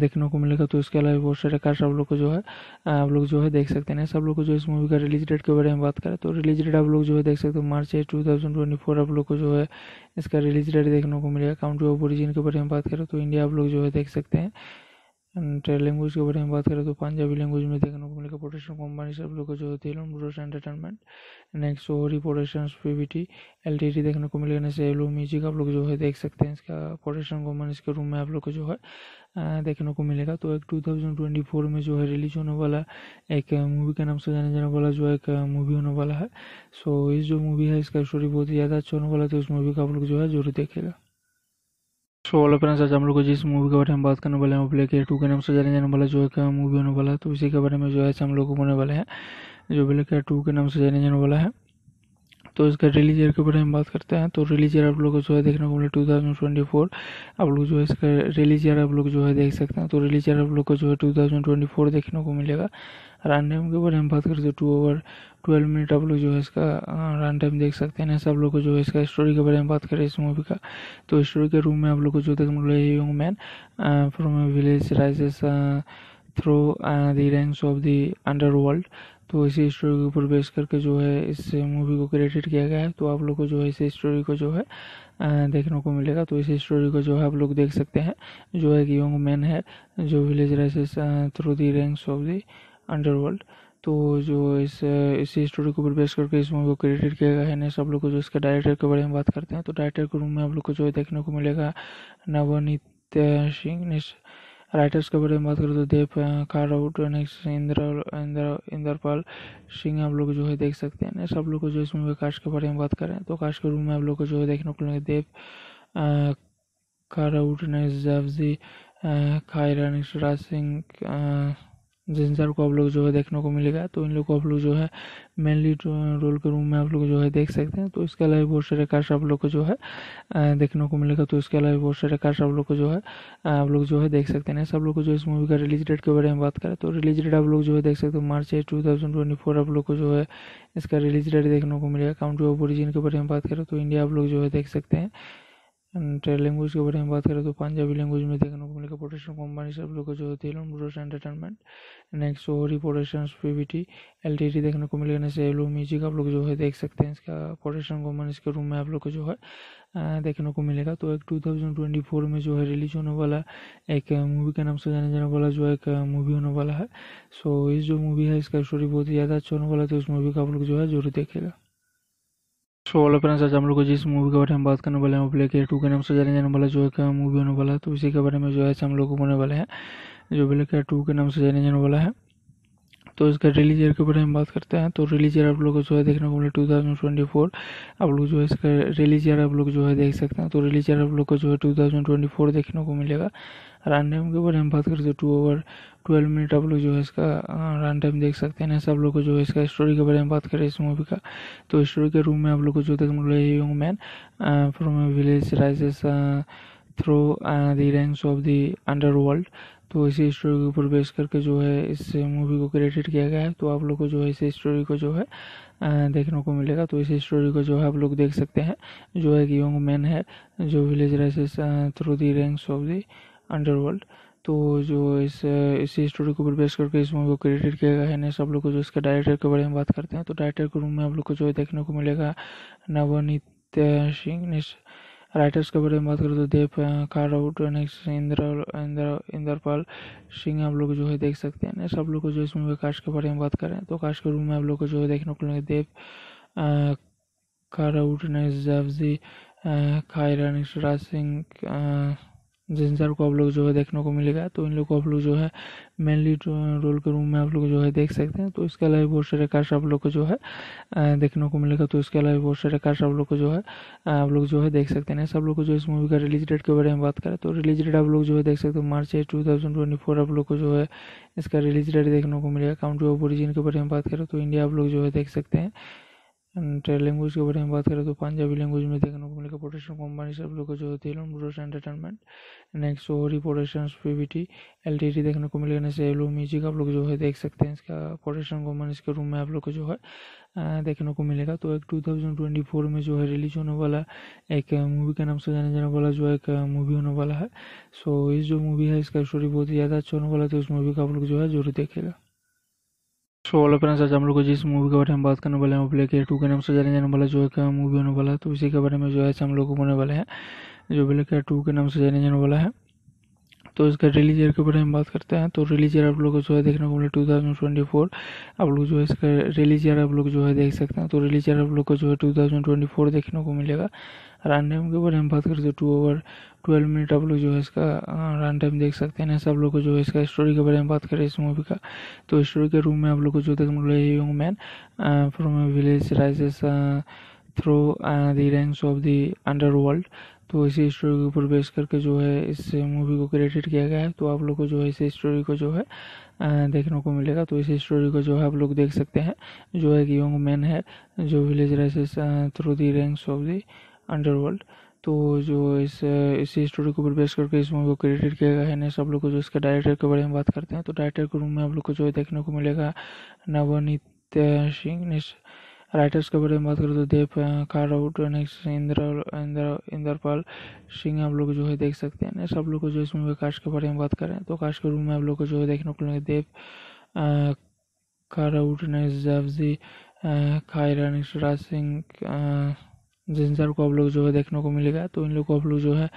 देखने को मिलेगा तो इसके अलावा बहुत सारे कार्स आप लोग को जो है आप लोग जो है देख सकते हैं सब लोग को जो इस मूवी का रिलीज डेट के बारे में बात करें तो रिलीज डेट आप लोग जो है देख सकते हो March eight two thousand twenty four आप लोग को जो है इसका रिलीज डेट देखने को मिलेगा काउंट्री ऑफ ओरिजिन के बारे में बात करें तो इंडिया आप लोग जो है देख सकते हैं एंड लैंग्वेज के बारे में बात करें तो पंजाबी लैंग्वेज में देखने को मिलेगा प्रोडक्शन कंपनी सब लोग को जो होती है ब्रोस एंटरटेनमेंट नेक्स्ट ओरी प्रोडक्शन पीवीटी एल टी देखने को मिलेगा नेक्स्ट एलो म्यूजिक आप लोग जो है देख सकते हैं इसका प्रोडक्शन कंपनी इसके रूम में आप लोग को जो है देखने को मिलेगा तो एक टू थाउजेंड ट्वेंटी फोर में जो है रिलीज होने वाला एक मूवी के नाम से जाने जाने वाला जो है एक मूवी होने वाला है सो इस जो मूवी है इसका स्टोरी बहुत ही ज़्यादा अच्छा होने वाला है तो इस मूवी का आप लोग जो है जरूर देखेगा सो वाला फ्रेंड्स आज हम लोग जिस मूवी के बारे में बात करने वाले हैं वो ब्लैक एयर टू के नाम से जाने जाने वाला जो है मूवी होने वाला है तो इसी के बारे में जो है हम लोग होने वाले हैं जो ब्लैक एयर टू के नाम से जाने जाने वाला है तो इसका रिलीज ईयर के बारे में बात करते हैं तो रिलीज ईयर आप लोग को जो है देखने को मिला टू थाउजेंड ट्वेंटी फोर आप लोग जो है इसका रिलीज ईयर आप लोग जो है देख सकते हैं तो रिलीज ईयर आप लोग को जो है टू थाउजेंड ट्वेंटी फोर देखने को मिलेगा रन टाइम के बारे में बात करें तो टू ओवर ट्वेल्व मिनट आप लोग जो है इसका रन टाइम देख सकते हैं सब लोग को जो है इसका स्टोरी के बारे में बात करें इस मूवी का तो स्टोरी के रूम में आप लोग को जो देखने को young man from village rises through the ranks of the underworld तो इसी स्टोरी के ऊपर बेस करके जो है इस मूवी को क्रेडिट किया गया है तो आप लोग को जो है इस स्टोरी को जो है देखने को मिलेगा तो इसी स्टोरी को जो है आप लोग देख सकते हैं जो है कि यंग मैन है जो village rises through the ranks of the underworld तो जो इस इसी स्टोरी को ऊपर बेस करके इस मूवी को क्रेडिट किया गया है ना सब लोग को जो इसके डायरेक्टर के बारे में बात करते हैं तो डायरेक्टर के रूम में हम लोग को जो देखने को मिलेगा नवनीत सिंह राइटर्स के बारे में बात करें तो देव काराउट नेक्स्ट इंद्र इंद्र इंद्रपाल सिंह आप लोग जो है देख सकते हैं सब लोग को जो इस मूवी कास्ट के बारे में बात करें तो कास्ट के रूम में आप लोग को जो है देखने को मिलेगा देव काराउट नेक्स्ट जैफजी खायरा नेक्स्ट राज सिंह जिन सर को आप लोग जो है देखने को मिलेगा तो इन लोग को आप लोग जो है मेनली रोल के रूम में आप लोग जो है देख सकते हैं तो इसके अलावा बहुत सारे कार्स आप लोग को जो है देखने को मिलेगा तो इसके अलावा बहुत सारे कार्स आप लोग को जो है आप लोग जो है देख सकते हैं सब लोग को जो इस मूवी का रिलीज डेट के बारे में बात करें तो रिलीज डेट आप लोग जो है देख सकते हो मार्च एट टू आप लोग को जो है इसका रिलीज डेट देखने को मिलेगा काउंट्री ऑफ ओरिजिन के बारे में बात करें तो इंडिया आप लोग जो है देख सकते हैं एंड लैंग्वेज के बारे में बात करें तो पंजाबी लैंग्वेज में देखने को मिलेगा प्रोडक्शन कंपनी सब लोग जो होती है ब्रोस एंटरटेनमेंट नेक्स्ट ओरी production PVT L T T देखने को मिलेगा नेक्स्ट एलो म्यूजिक आप लोग जो है देख सकते हैं इसका प्रोडक्शन कंपनी के रूम में आप लोग को जो है देखने को मिलेगा तो एक टू थाउजेंड ट्वेंटी फोर में जो है रिलीज होने वाला एक मूवी के नाम से जाने जाने वाला जो है एक मूवी होने वाला है सो इस जो मूवी है इसका स्टोरी बहुत ही ज़्यादा अच्छा होने वाला है तो इस मूवी का आप लोग जो है जरूर देखेगा सो ऑल फ्रेंड्स आज हम लोग जिस मूवी के बारे में बात करने वाले हैं वो ब्लैक एयर टू के नाम से जाने जाने वाला जो है मूवी uh, होने वाला है तो इसी के बारे में जो है हम लोग बोने वाले हैं जो ब्लैक एयर टू के नाम से जाने जाने वाला है तो इसका रिलीज ईयर के बारे में बात करते हैं तो रिलीज ईयर आप लोग जो है देखने को मिले टू आप लोग जो है इसका रिलीज ईयर आप लोग जो है देख सकते हैं तो रिलीज ईयर आप लोग को जो है टू थाउजेंड ट्वेंटी फोर देखने को मिलेगा रन टाइम के बारे में बात करें तो टू ओवर ट्वेल्व मिनट आप लोग जो है इसका रन टाइम देख सकते हैं सब लोग को जो है इसका स्टोरी के बारे में बात करें इस मूवी का तो स्टोरी के रूम में आप लोग को जो देखने को young man from village rises through the ranks of the world तो इसी स्टोरी के ऊपर बेस करके जो है इस मूवी को क्रेडिट किया गया है तो आप लोग को जो है इस स्टोरी को जो है देखने को मिलेगा तो इस स्टोरी को जो है आप लोग देख सकते हैं जो है कि यंग मैन है जो village rises through the ranks of the underworld तो जो इस इसी स्टोरी को ऊपर बेस करके इस मूवी को क्रिएटेड किया गया है ना सब लोग को जो इसके डायरेक्टर के बारे में बात करते हैं तो डायरेक्टर के रूम में हम लोग को जो देखने को मिलेगा नवनीत सिंह ने राइटर्स के बारे में बात करें तो देव काराउट नेक्स्ट इंद्र इंद्र इंद्रपाल सिंह आप लोग जो है देख सकते हैं सब लोग को जो इस मूवी कास्ट के बारे में बात करें तो कास्ट के रूम में आप लोग को जो है देखने को मिलेगा देव काराउट नेक्स्ट जावजी खायरा नेक्स्ट राज सिंह जिंजर को आप लोग जो है देखने को मिलेगा तो इन लोग को आप लोग जो है मेनली रोल के रूम में आप लोग जो है देख सकते हैं तो इसके अलावा बहुत सारे कार्ड आप लोग को जो है देखने को मिलेगा तो इसके अलावा बहुत सारे कार्ड आप लोग को जो है आप लोग जो है देख सकते हैं सब लोग को जो इस मूवी का रिलीज डेट के बारे में बात करें तो रिलीज डेट आप लोग जो है देख सकते हो March eight two thousand twenty four आप लोग को जो है इसका रिलीज डेट देखने को मिलेगा काउंट्री ऑफ ओरिजिन के बारे में बात करें तो इंडिया आप लोग जो है देख सकते हैं एंड लैंग्वेज के बारे में बात करें तो पंजाबी लैंग्वेज में देखने को मिलेगा प्रोडक्शन कंपनी सब लोग को जो होती है लोमडोस एंटरटेनमेंट नेक्स्ट ओरी प्रोडक्शन पीवीटी एलटीडी देखने को मिलेगा जैसे एलो म्यूजिक आप लोग जो है देख सकते हैं इसका प्रोडक्शन कंपनी इसके रूम में आप लोग को जो है देखने को मिलेगा तो एक टू थाउजेंड ट्वेंटी फोर में जो है रिलीज होने वाला एक मूवी के नाम से जाने जाने वाला जो है एक मूवी होने वाला है सो इस जो मूवी है इसका स्टोरी बहुत ही ज़्यादा अच्छा होने वाला है तो इस मूवी का आप लोग जो है जरूर देखेगा सो ऑल फ्रेंड्स आज हम लोग जिस मूवी के बारे में बात करने वाले हैं वो ब्लैक एयर टू के नाम से जाने जाने वाला जो है मूवी होने वाला है तो इसी के बारे में जो है हम लोग को होने वाले हैं जो ब्लैक एयर टू के नाम से जाने जाने वाला है तो इसका रिलीज ईयर के बारे में बात करते हैं तो रिलीज ईयर आप लोग को जो है देखने को मिले टू थाउजेंड ट्वेंटी फोर आप लोग जो है इसका रिलीज ईयर आप लोग जो है देख सकते हैं तो रिलीज ईयर आप लोग को जो है टू थाउजेंड ट्वेंटी फोर देखने को मिलेगा रन टाइम के बारे में बात करते हैं टू ओवर ट्वेल्व मिनट आप लोग जो है इसका रन टाइम देख सकते हैं सब लोग को जो है इसका स्टोरी के बारे में बात करें इस मूवी का तो स्टोरी के रूम में आप लोग को जो देखने को मिले young man from village rises through the ranks of the underworld तो इसी स्टोरी के ऊपर बेस करके जो है इस मूवी को क्रिएटेड किया गया है तो आप लोग को जो है इसी स्टोरी को जो है देखने को मिलेगा तो इस स्टोरी को जो है आप लोग देख सकते हैं जो है कि यंग मैन है जो village rises through the ranks of the underworld तो जो इस इसी स्टोरी को ऊपर बेस करके इस मूवी को क्रिएटेड किया गया है ना सब लोग को जो इसके डायरेक्टर के बारे में बात करते हैं तो डायरेक्टर के रूम में आप लोग को जो है देखने को मिलेगा नवनीत सिंह राइटर्स के बारे में बात करें तो देव खाराउट नेक्स्ट इंद्र इंद्र इंद्रपाल सिंह आप लोग जो है देख सकते हैं सब लोग को जो इसमें कास्ट के बारे में बात करें तो कास्ट के रूम में आप लोग को जो है देखने को मिलेंगे देव खाराउट नेक्स्ट जैवजी खाई नेक्स्ट राज सिंह जिन सर को आप लोग जो है देखने को मिलेगा तो इन लोग को आप लोग जो है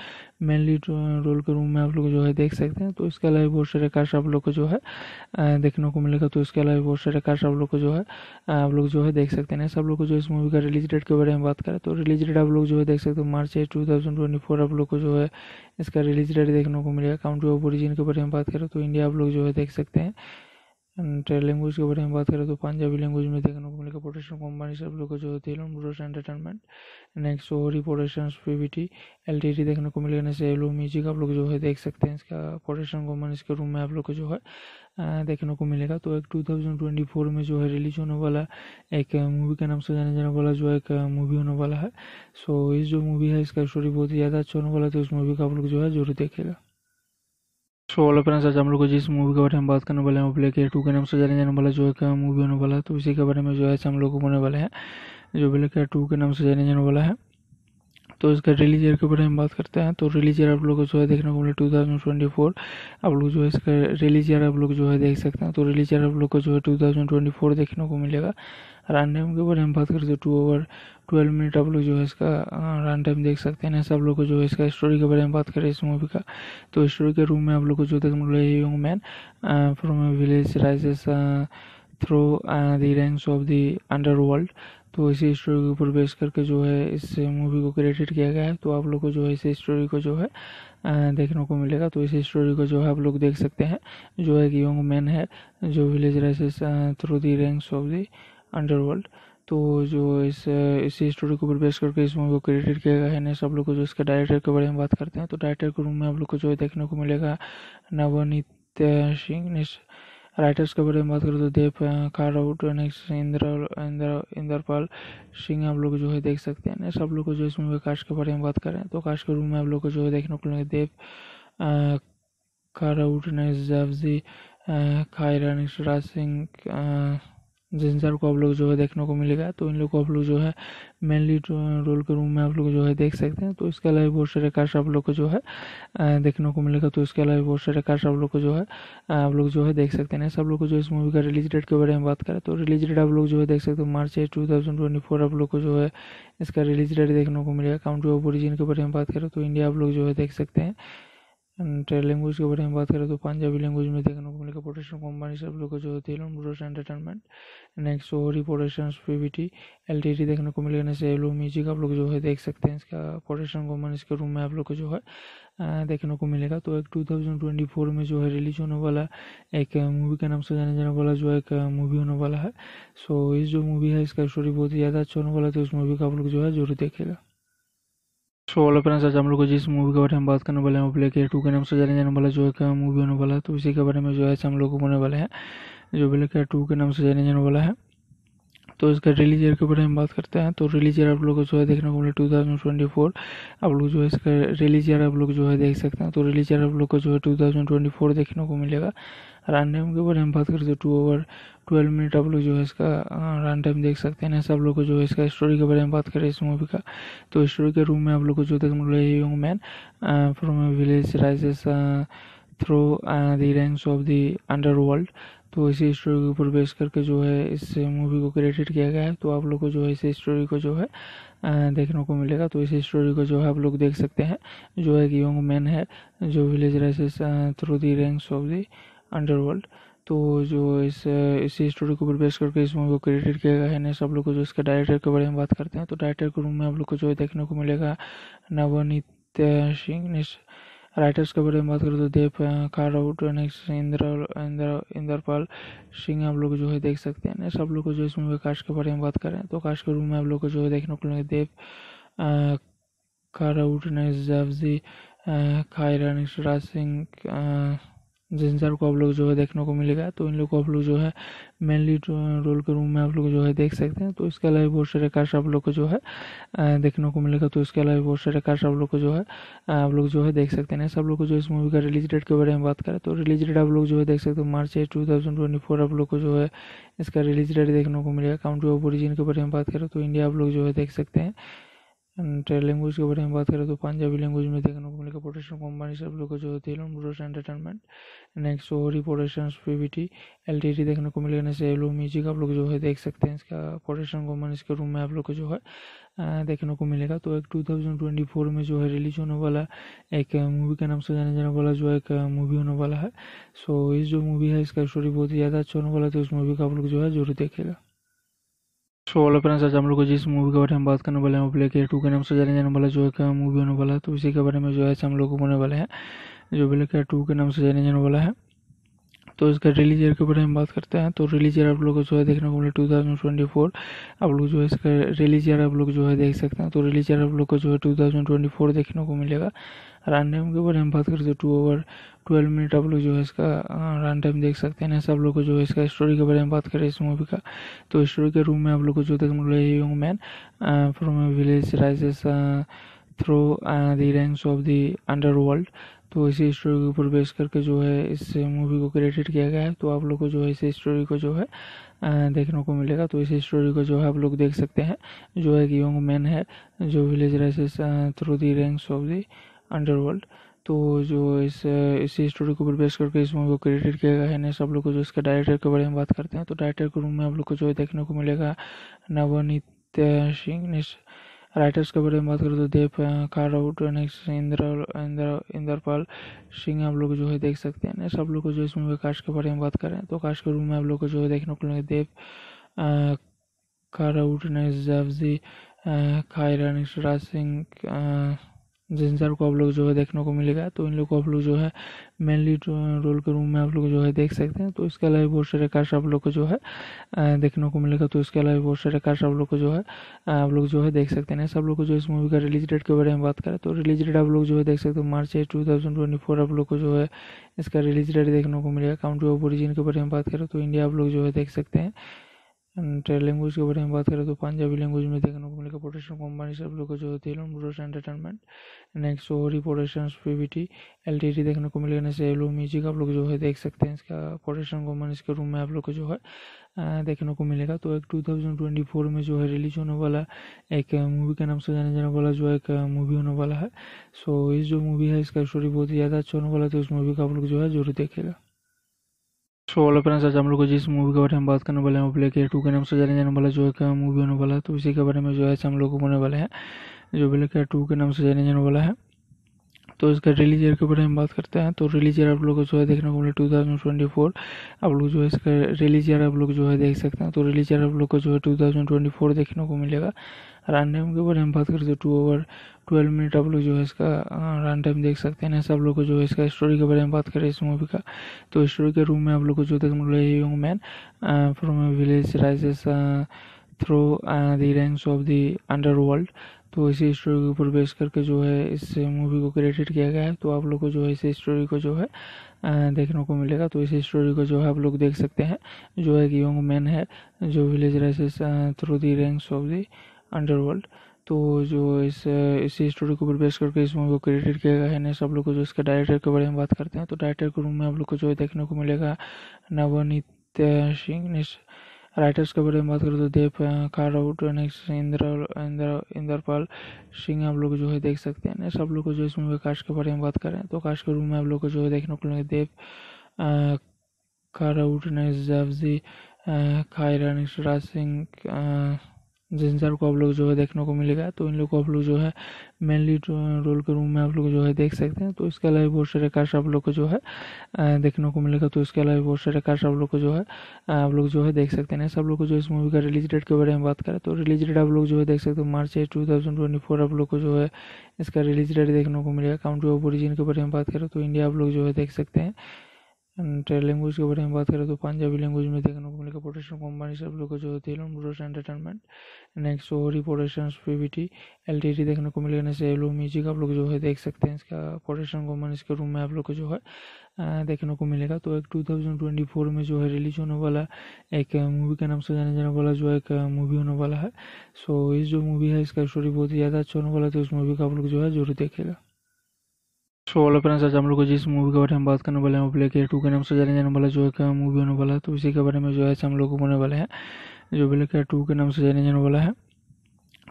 मेनली रोल के रूम में आप लोग जो है देख सकते हैं तो इसके अलावा बहुत सारे कार्स आप लोग को जो है देखने को मिलेगा तो इसके अलावा बहुत सारे कार्स आप लोग को जो है आप लोग जो है देख सकते हैं सब लोग को जो इस मूवी का रिलीज डेट के बारे में बात करें तो रिलीज डेट आप लोग जो है देख सकते हो मार्च एट टू आप लोग को जो है इसका रिलीज डेट देखने को मिलेगा काउंट्री ऑफ ओरिजिन के बारे में बात करें तो इंडिया आप लोग जो है देख सकते हैं एंड लैंग्वेज के बारे में बात करें तो पंजाबी लैंग्वेज में देखने को मिलेगा प्रोडक्शन कंपनी सब लोग जो होती है ब्रोस एंटरटेनमेंट नेक्स्ट ओरी production PVT L T T देखने को मिलेगा नेक्स्ट एलो म्यूजिक आप लोग जो है देख सकते हैं इसका प्रोडक्शन कंपनी इसके रूम में आप लोग को जो है देखने को मिलेगा तो एक टू थाउजेंड ट्वेंटी फोर में जो है रिलीज होने वाला एक मूवी के नाम से जाने जाने वाला जो है एक मूवी होने वाला है सो इस जो मूवी है इसका स्टोरी बहुत ही ज़्यादा अच्छा होने वाला है तो इस मूवी का आप लोग जो है जरूर देखेगा सो वाला फ्रेंड्स आज हम लोग जिस मूवी के बारे में बात करने वाले हैं वो ब्लैक एयर टू के नाम से जाने जाने वाला जो है मूवी uh, होने वाला है तो इसी के बारे में जो है हम लोग होने वाले हैं जो ब्लैक एयर टू के नाम से जाने जाने वाला है तो इसका रिलीज ईयर के बारे में बात करते हैं तो रिलीज ईयर आप लोग को जो है देखने को मिले टू आप लोग जो है इसका रिलीज ईयर आप लोग जो है देख सकते हैं तो रिलीज ईयर आप लोग को जो है टू देखने को मिलेगा रन टाइम के बारे में बात करें तो टू ओवर ट्वेल्व मिनट आप लोग जो है इसका रन टाइम देख सकते हैं सब लोग को जो है इसका स्टोरी के बारे में बात करें इस मूवी का तो स्टोरी के रूम में आप लोग को जो देखने को young man from village rises through the ranks of the world तो इसी स्टोरी के ऊपर बेस करके जो है इस मूवी को क्रेडिट किया गया है तो आप लोग को जो है इस स्टोरी को जो है देखने को मिलेगा तो इस स्टोरी को जो है आप लोग देख सकते हैं जो है कि यंग मैन है जो village rises through the ranks of the underworld तो जो इस इसी स्टोरी को ऊपर बेस करके इस मूवी को क्रिएटेड किया गया है ना सब लोग को जो इसके डायरेक्टर के बारे में बात करते हैं तो डायरेक्टर के रूम में हम लोग को जो देखने को मिलेगा नवनीत सिंह ने राइटर्स के बारे में बात करें तो देव काराउट नेक्स्ट इंद्र इंद्र इंद्रपाल सिंह आप लोग जो है देख सकते हैं सब लोग को जो इस मूवी कास्ट के बारे में बात करें तो कास्ट के रूम में आप लोग को जो है देखने को मिलेगा देव काराउट नेक्स्ट जावजी खायरा नेक्स्ट राज सिंह जिंजर को आप लोग जो है देखने को मिलेगा तो इन लोग को आप लोग जो है मेनली रोल के रूम में आप लोग जो है देख सकते हैं तो इसके अलावा बहुत सारे कार्ड आप लोग को जो है देखने को मिलेगा तो इसके अलावा बहुत सारे कार्ड आप लोग को जो है आप लोग जो है देख सकते हैं सब लोग को जो इस मूवी का रिलीज डेट के बारे में बात करें तो रिलीज डेट आप लोग जो है देख सकते हो मार्च एट टू आप लोग को जो है इसका रिलीज डेट देखने को मिलेगा काउंट्री ऑफ ओरिजिन के बारे में बात करें तो इंडिया आप लोग जो है देख सकते हैं एंड लैंग्वेज के बारे में बात करें तो पंजाबी लैंग्वेज में देखने को मिलेगा प्रोडक्शन कंपनी सब लोग को जो होती है ब्रोस एंटरटेनमेंट नेक्स्ट ओरी production PVT L T T देखने को मिलेगा नेक्स्ट एलो म्यूजिक आप लोग जो है देख सकते हैं इसका प्रोडक्शन कंपनी इसके रूम में आप लोग को जो है देखने को मिलेगा तो एक टू थाउजेंड ट्वेंटी फोर में जो है रिलीज होने वाला एक मूवी के नाम से जाने जाने वाला जो है एक मूवी होने वाला है सो इस जो मूवी है इसका स्टोरी बहुत ही ज़्यादा अच्छा होने वाला है तो इस मूवी का आप लोग जो है जरूर देखेगा सो वाला फ्रेंड्स आज हम लोग जिस मूवी के बारे में बात करने वाले हैं वो ब्लैक एयर टू के नाम से जाने जाने वाला जो है मूवी होने वाला है तो इसी के बारे में जो है हम लोग होने वाले हैं जो ब्लैक एयर टू के नाम से जाने जाने वाला है तो इसका रिलीज ईयर के बारे में बात करते हैं तो रिलीज ईयर आप लोग को जो है देखने को मिला टू आप लोग जो है इसका रिलीज ईयर आप लोग जो है देख सकते हैं तो रिलीज ईयर आप लोग को जो है टू थाउजेंड ट्वेंटी फोर देखने को मिलेगा रन टाइम के बारे में बात करें तो टू ओवर ट्वेल्व मिनट आप लोग जो है इसका रन टाइम देख सकते हैं सब लोग को जो है इसका स्टोरी के बारे में बात करें इस मूवी का तो स्टोरी के रूम में आप लोग को जो देखने young man from village rises through the ranks of the underworld तो इसी स्टोरी के ऊपर बेस करके जो है इस मूवी को क्रेडिट किया गया है तो आप लोग को जो है इसी स्टोरी को जो है देखने को मिलेगा तो इस स्टोरी को जो है आप लोग देख सकते हैं जो है कि यंग मैन है जो village rises through the ranks of the underworld तो जो इस इसी स्टोरी को ऊपर बेस करके इस मूवी को क्रिएटेड किया गया है ना सब लोग को जो इसके डायरेक्टर के बारे में बात करते हैं तो डायरेक्टर के रूम में हम लोग को जो देखने को मिलेगा नवनीत सिंह राइटर्स के बारे में बात करें तो देव खाराउट नेक्स्ट इंद्र इंद्र इंद्रपाल सिंह आप लोग जो है देख सकते हैं नेक्स्ट आप लोग को जो इस मूवी कास्ट के बारे में बात करें तो कास्ट के रूम में आप लोग को जो है देखने को मिलेगा देव खाराउट नेक्स्ट जावजी खायरा नेक्स्ट राज सिंह जिन सर को आप लोग जो है देखने को मिलेगा तो इन लोग को आप लोग जो है मेनली रोल के रूम में आप लोग जो है देख सकते हैं तो इसके अलावा बहुत सारे कार्स आप लोग को जो है देखने को मिलेगा तो इसके अलावा बहुत सारे कार्स आप लोग को जो है आप लोग जो है देख सकते हैं सब लोग को जो इस मूवी का रिलीज डेट के बारे में बात करें तो रिलीज डेट आप लोग जो है देख सकते हो मार्च एट टू आप लोग को जो है इसका रिलीज डेट देखने को मिलेगा काउंट्री ऑफ ओरिजिन के बारे में बात करें तो इंडिया आप लोग जो है देख सकते हैं एंड लैंग्वेज के बारे में बात करें तो पंजाबी लैंग्वेज में देखने को मिलेगा प्रोडक्शन कंपनी सब लोग जो होती है लोमब्रोस एंटरटेनमेंट नेक्स्ट ओरी production PVT L T T देखने को मिलेगा नेक्स्ट एलो म्यूजिक आप लोग जो है देख सकते हैं इसका प्रोडक्शन कंपनी इसके रूम में आप लोग को जो है देखने को मिलेगा तो एक टू थाउजेंड ट्वेंटी फोर में जो है रिलीज होने वाला एक मूवी के नाम से जाने जाने वाला जो है एक मूवी होने वाला है सो इस जो मूवी है इसका स्टोरी बहुत ही ज़्यादा अच्छा होने वाला है तो इस मूवी का आप लोग जो है जरूर देखेगा सो वाला फ्रेंड्स आज हम लोग जिस मूवी के बारे में बात करने वाले हैं वो ब्लैक एयर टू के नाम से जाने जाने वाला जो है मूवी uh, होने वाला है तो इसी के बारे में जो है हम लोग होने वाले हैं जो ब्लैक एयर टू के नाम से जाने जाने वाला है तो इसका रिलीज ईयर के बारे में बात करते हैं तो रिलीज ईयर आप लोग को जो है देखने को मिला टू आप लोग जो है इसका रिलीज ईयर आप लोग जो है देख सकते हैं तो रिलीज ईयर आप लोग को जो है टू थाउजेंड ट्वेंटी फोर देखने को मिलेगा रन टाइम के बारे में बात करें तो टू ओवर ट्वेल्व मिनट आप लोग जो है इसका रन टाइम देख सकते हैं सब लोग को जो है इसका स्टोरी के बारे में बात करें इस मूवी का तो स्टोरी के रूम में आप लोग को जो देखने young man from village rises through the ranks of the underworld तो इसी स्टोरी के ऊपर बेस करके जो है इस मूवी को क्रेडिट किया गया है तो आप लोग को जो है इस स्टोरी को जो है देखने को मिलेगा तो इसी स्टोरी को जो है आप लोग देख सकते हैं जो है कि यंग मैन है जो village rises through the ranks of the underworld तो जो इस इसी स्टोरी को बेस करके इस मूवी को क्रिएटेड किया गया है ना सब लोग को जो इसके डायरेक्टर के बारे में बात करते हैं तो डायरेक्टर के रूम में हम लोग को जो देखने को मिलेगा नवनीत सिंह राइटर्स के बारे में बात करें तो देव काराउट नेक्स्ट इंद्र इंद्र इंद्रपाल सिंह आप लोग जो है देख सकते हैं सब लोग को जो इस मूवी कास्ट के बारे में बात करें तो कास्ट के रूम में आप लोग को जो है देखने को मिलेगा देव काराउट नेक्स्ट जफजी खायरा नेक्स्ट राज सिंह जिस को आप लोग जो है देखने को मिलेगा तो इन लोग को आप लोग जो है मेनली रोल के रूम में आप लोग जो है देख सकते हैं तो इसके अलावा बहुत सारे कार्ड आप लोग को जो है देखने को मिलेगा तो इसके अलावा बहुत सारे कार्ड आप लोग को जो है आप लोग जो है देख सकते हैं सब लोग को जो इस मूवी का रिलीज डेट के बारे में बात करें तो रिलीज डेट तो आप लोग जो है देख सकते हैं March eight two thousand twenty four आप लोग को जो है इसका रिलीज डेट देखने को मिलेगा काउंट्री ऑफ ओरिजिन के बारे में बात करें तो इंडिया आप लोग जो है देख सकते हैं एंड लैंग्वेज के बारे में बात करें तो पंजाबी लैंग्वेज में देखने को मिलेगा प्रोडक्शन कंपनी सब लोग जो होती है ब्रोस एंटरटेनमेंट नेक्स्ट ओरी प्रोडक्शन पीवीटी एल टी देखने को मिलेगा नेक्स्ट एलो म्यूजिक आप लोग जो है देख सकते हैं इसका प्रोडक्शन कंपनी इसके रूम में आप लोग को जो है देखने को मिलेगा तो एक टू थाउजेंड ट्वेंटी फोर में जो है रिलीज होने वाला एक मूवी के नाम से जाने जाने वाला जो है एक मूवी होने वाला है सो इस जो मूवी है इसका स्टोरी बहुत ही ज़्यादा अच्छा होने वाला है तो इस मूवी का आप लोग जो है जरूर देखेगा सो वाला फ्रेंड्स आज हम लोग जिस मूवी के बारे में बात करने वाले हैं वो ब्लैक एयर टू के नाम से जाने जाने वाला जो है मूवी होने वाला है तो इसी के बारे में जो है हम लोग को होने वाले हैं जो ब्लैक एयर टू के नाम से जाने जाने वाला है तो इसका रिलीज ईयर के बारे में बात करते हैं तो रिलीज ईयर आप लोग को जो है देखने को मिला टू आप लोग जो है इसका रिलीज ईयर आप लोग जो है देख सकते हैं तो रिलीज ईयर आप लोग को जो है टू देखने को मिलेगा रन टाइम के बारे में बात करें तो टू ओवर ट्वेल्व मिनट आप लोग जो है इसका रन टाइम देख सकते हैं सब लोग को जो है इसका स्टोरी के बारे में बात करें इस मूवी का तो स्टोरी के रूम में आप लोग को जो देखने को young man from village rises through the ranks of the underworld तो इसी स्टोरी के ऊपर बेस करके जो है इस मूवी को क्रेडिट किया गया है तो आप लोग को जो है इस स्टोरी को जो है देखने को मिलेगा तो इस स्टोरी को जो है आप लोग देख सकते हैं जो है कि यंग मैन है जो village rises through the ranks of the underworld तो जो इस इसी स्टोरी को ऊपर बेस करके इस मूवी को क्रेडिट किया गया है ना सब लोग को जो इसके डायरेक्टर के बारे में बात करते हैं तो डायरेक्टर के रूम में हम लोग को जो है देखने को मिलेगा नवनीत सिंह राइटर्स के बारे में बात करें तो देव खाराउट नेक्स्ट इंद्र इंद्र इंद्रपाल सिंह आप लोग जो है देख सकते हैं नेक्स्ट आप लोग को जो इस मूवी कास्ट के बारे में बात करें तो कास्ट के रूम में आप लोग को जो है देखने को मिलेगा देव खाराउट नेक्स्ट जावजी खायरा नेक्स्ट राज सिंह जिंजर को आप लोग जो है देखने को मिलेगा तो इन लोग को आप लोग जो है मेनली रोल के रूम में आप लोग जो है देख सकते हैं तो इसके अलावा बहुत सारे कार्स आप लोग को जो है देखने को मिलेगा तो इसके अलावा बहुत सारे कार्स आप लोग को जो है आप लोग जो है देख सकते हैं सब लोग को जो इस मूवी का रिलीज डेट के बारे में बात करें तो रिलीज डेट आप लोग जो है देख सकते हो मार्च एट टू आप लोग को जो है इसका रिलीज डेट देखने को मिलेगा काउंट्री ऑफ ओरिजिन के बारे में बात करें तो इंडिया आप लोग जो है देख सकते हैं एंड लैंग्वेज के बारे में बात करें तो पंजाबी लैंग्वेज में देखने को मिलेगा प्रोडक्शन कंपनी सब लोग जो होती है लोन ब्रोस एंटरटेनमेंट नेक्स्ट ओरी production PVT L T T देखने को मिलेगा नेक्स्ट एलो म्यूजिक आप लोग जो है देख सकते हैं इसका प्रोडक्शन कंपनी इसके रूम में आप लोग को जो है देखने को मिलेगा तो एक टू थाउजेंड ट्वेंटी फोर में जो है रिलीज होने वाला एक मूवी के नाम से जाने जाने वाला जो है एक मूवी होने वाला है सो इस जो मूवी है इसका स्टोरी बहुत ही ज़्यादा अच्छा होने वाला है तो इस मूवी का आप लोग जो है जरूर देखेगा सो वाला फ्रेंड्स आज हम लोग जिस मूवी के बारे में बात करने वाले हैं वो ब्लैक एयर टू के नाम से जाने जाने वाला जो है मूवी uh, होने वाला है तो इसी के बारे में जो है हम लोग होने वाले हैं जो ब्लैक एयर टू के नाम से जाने जाने वाला है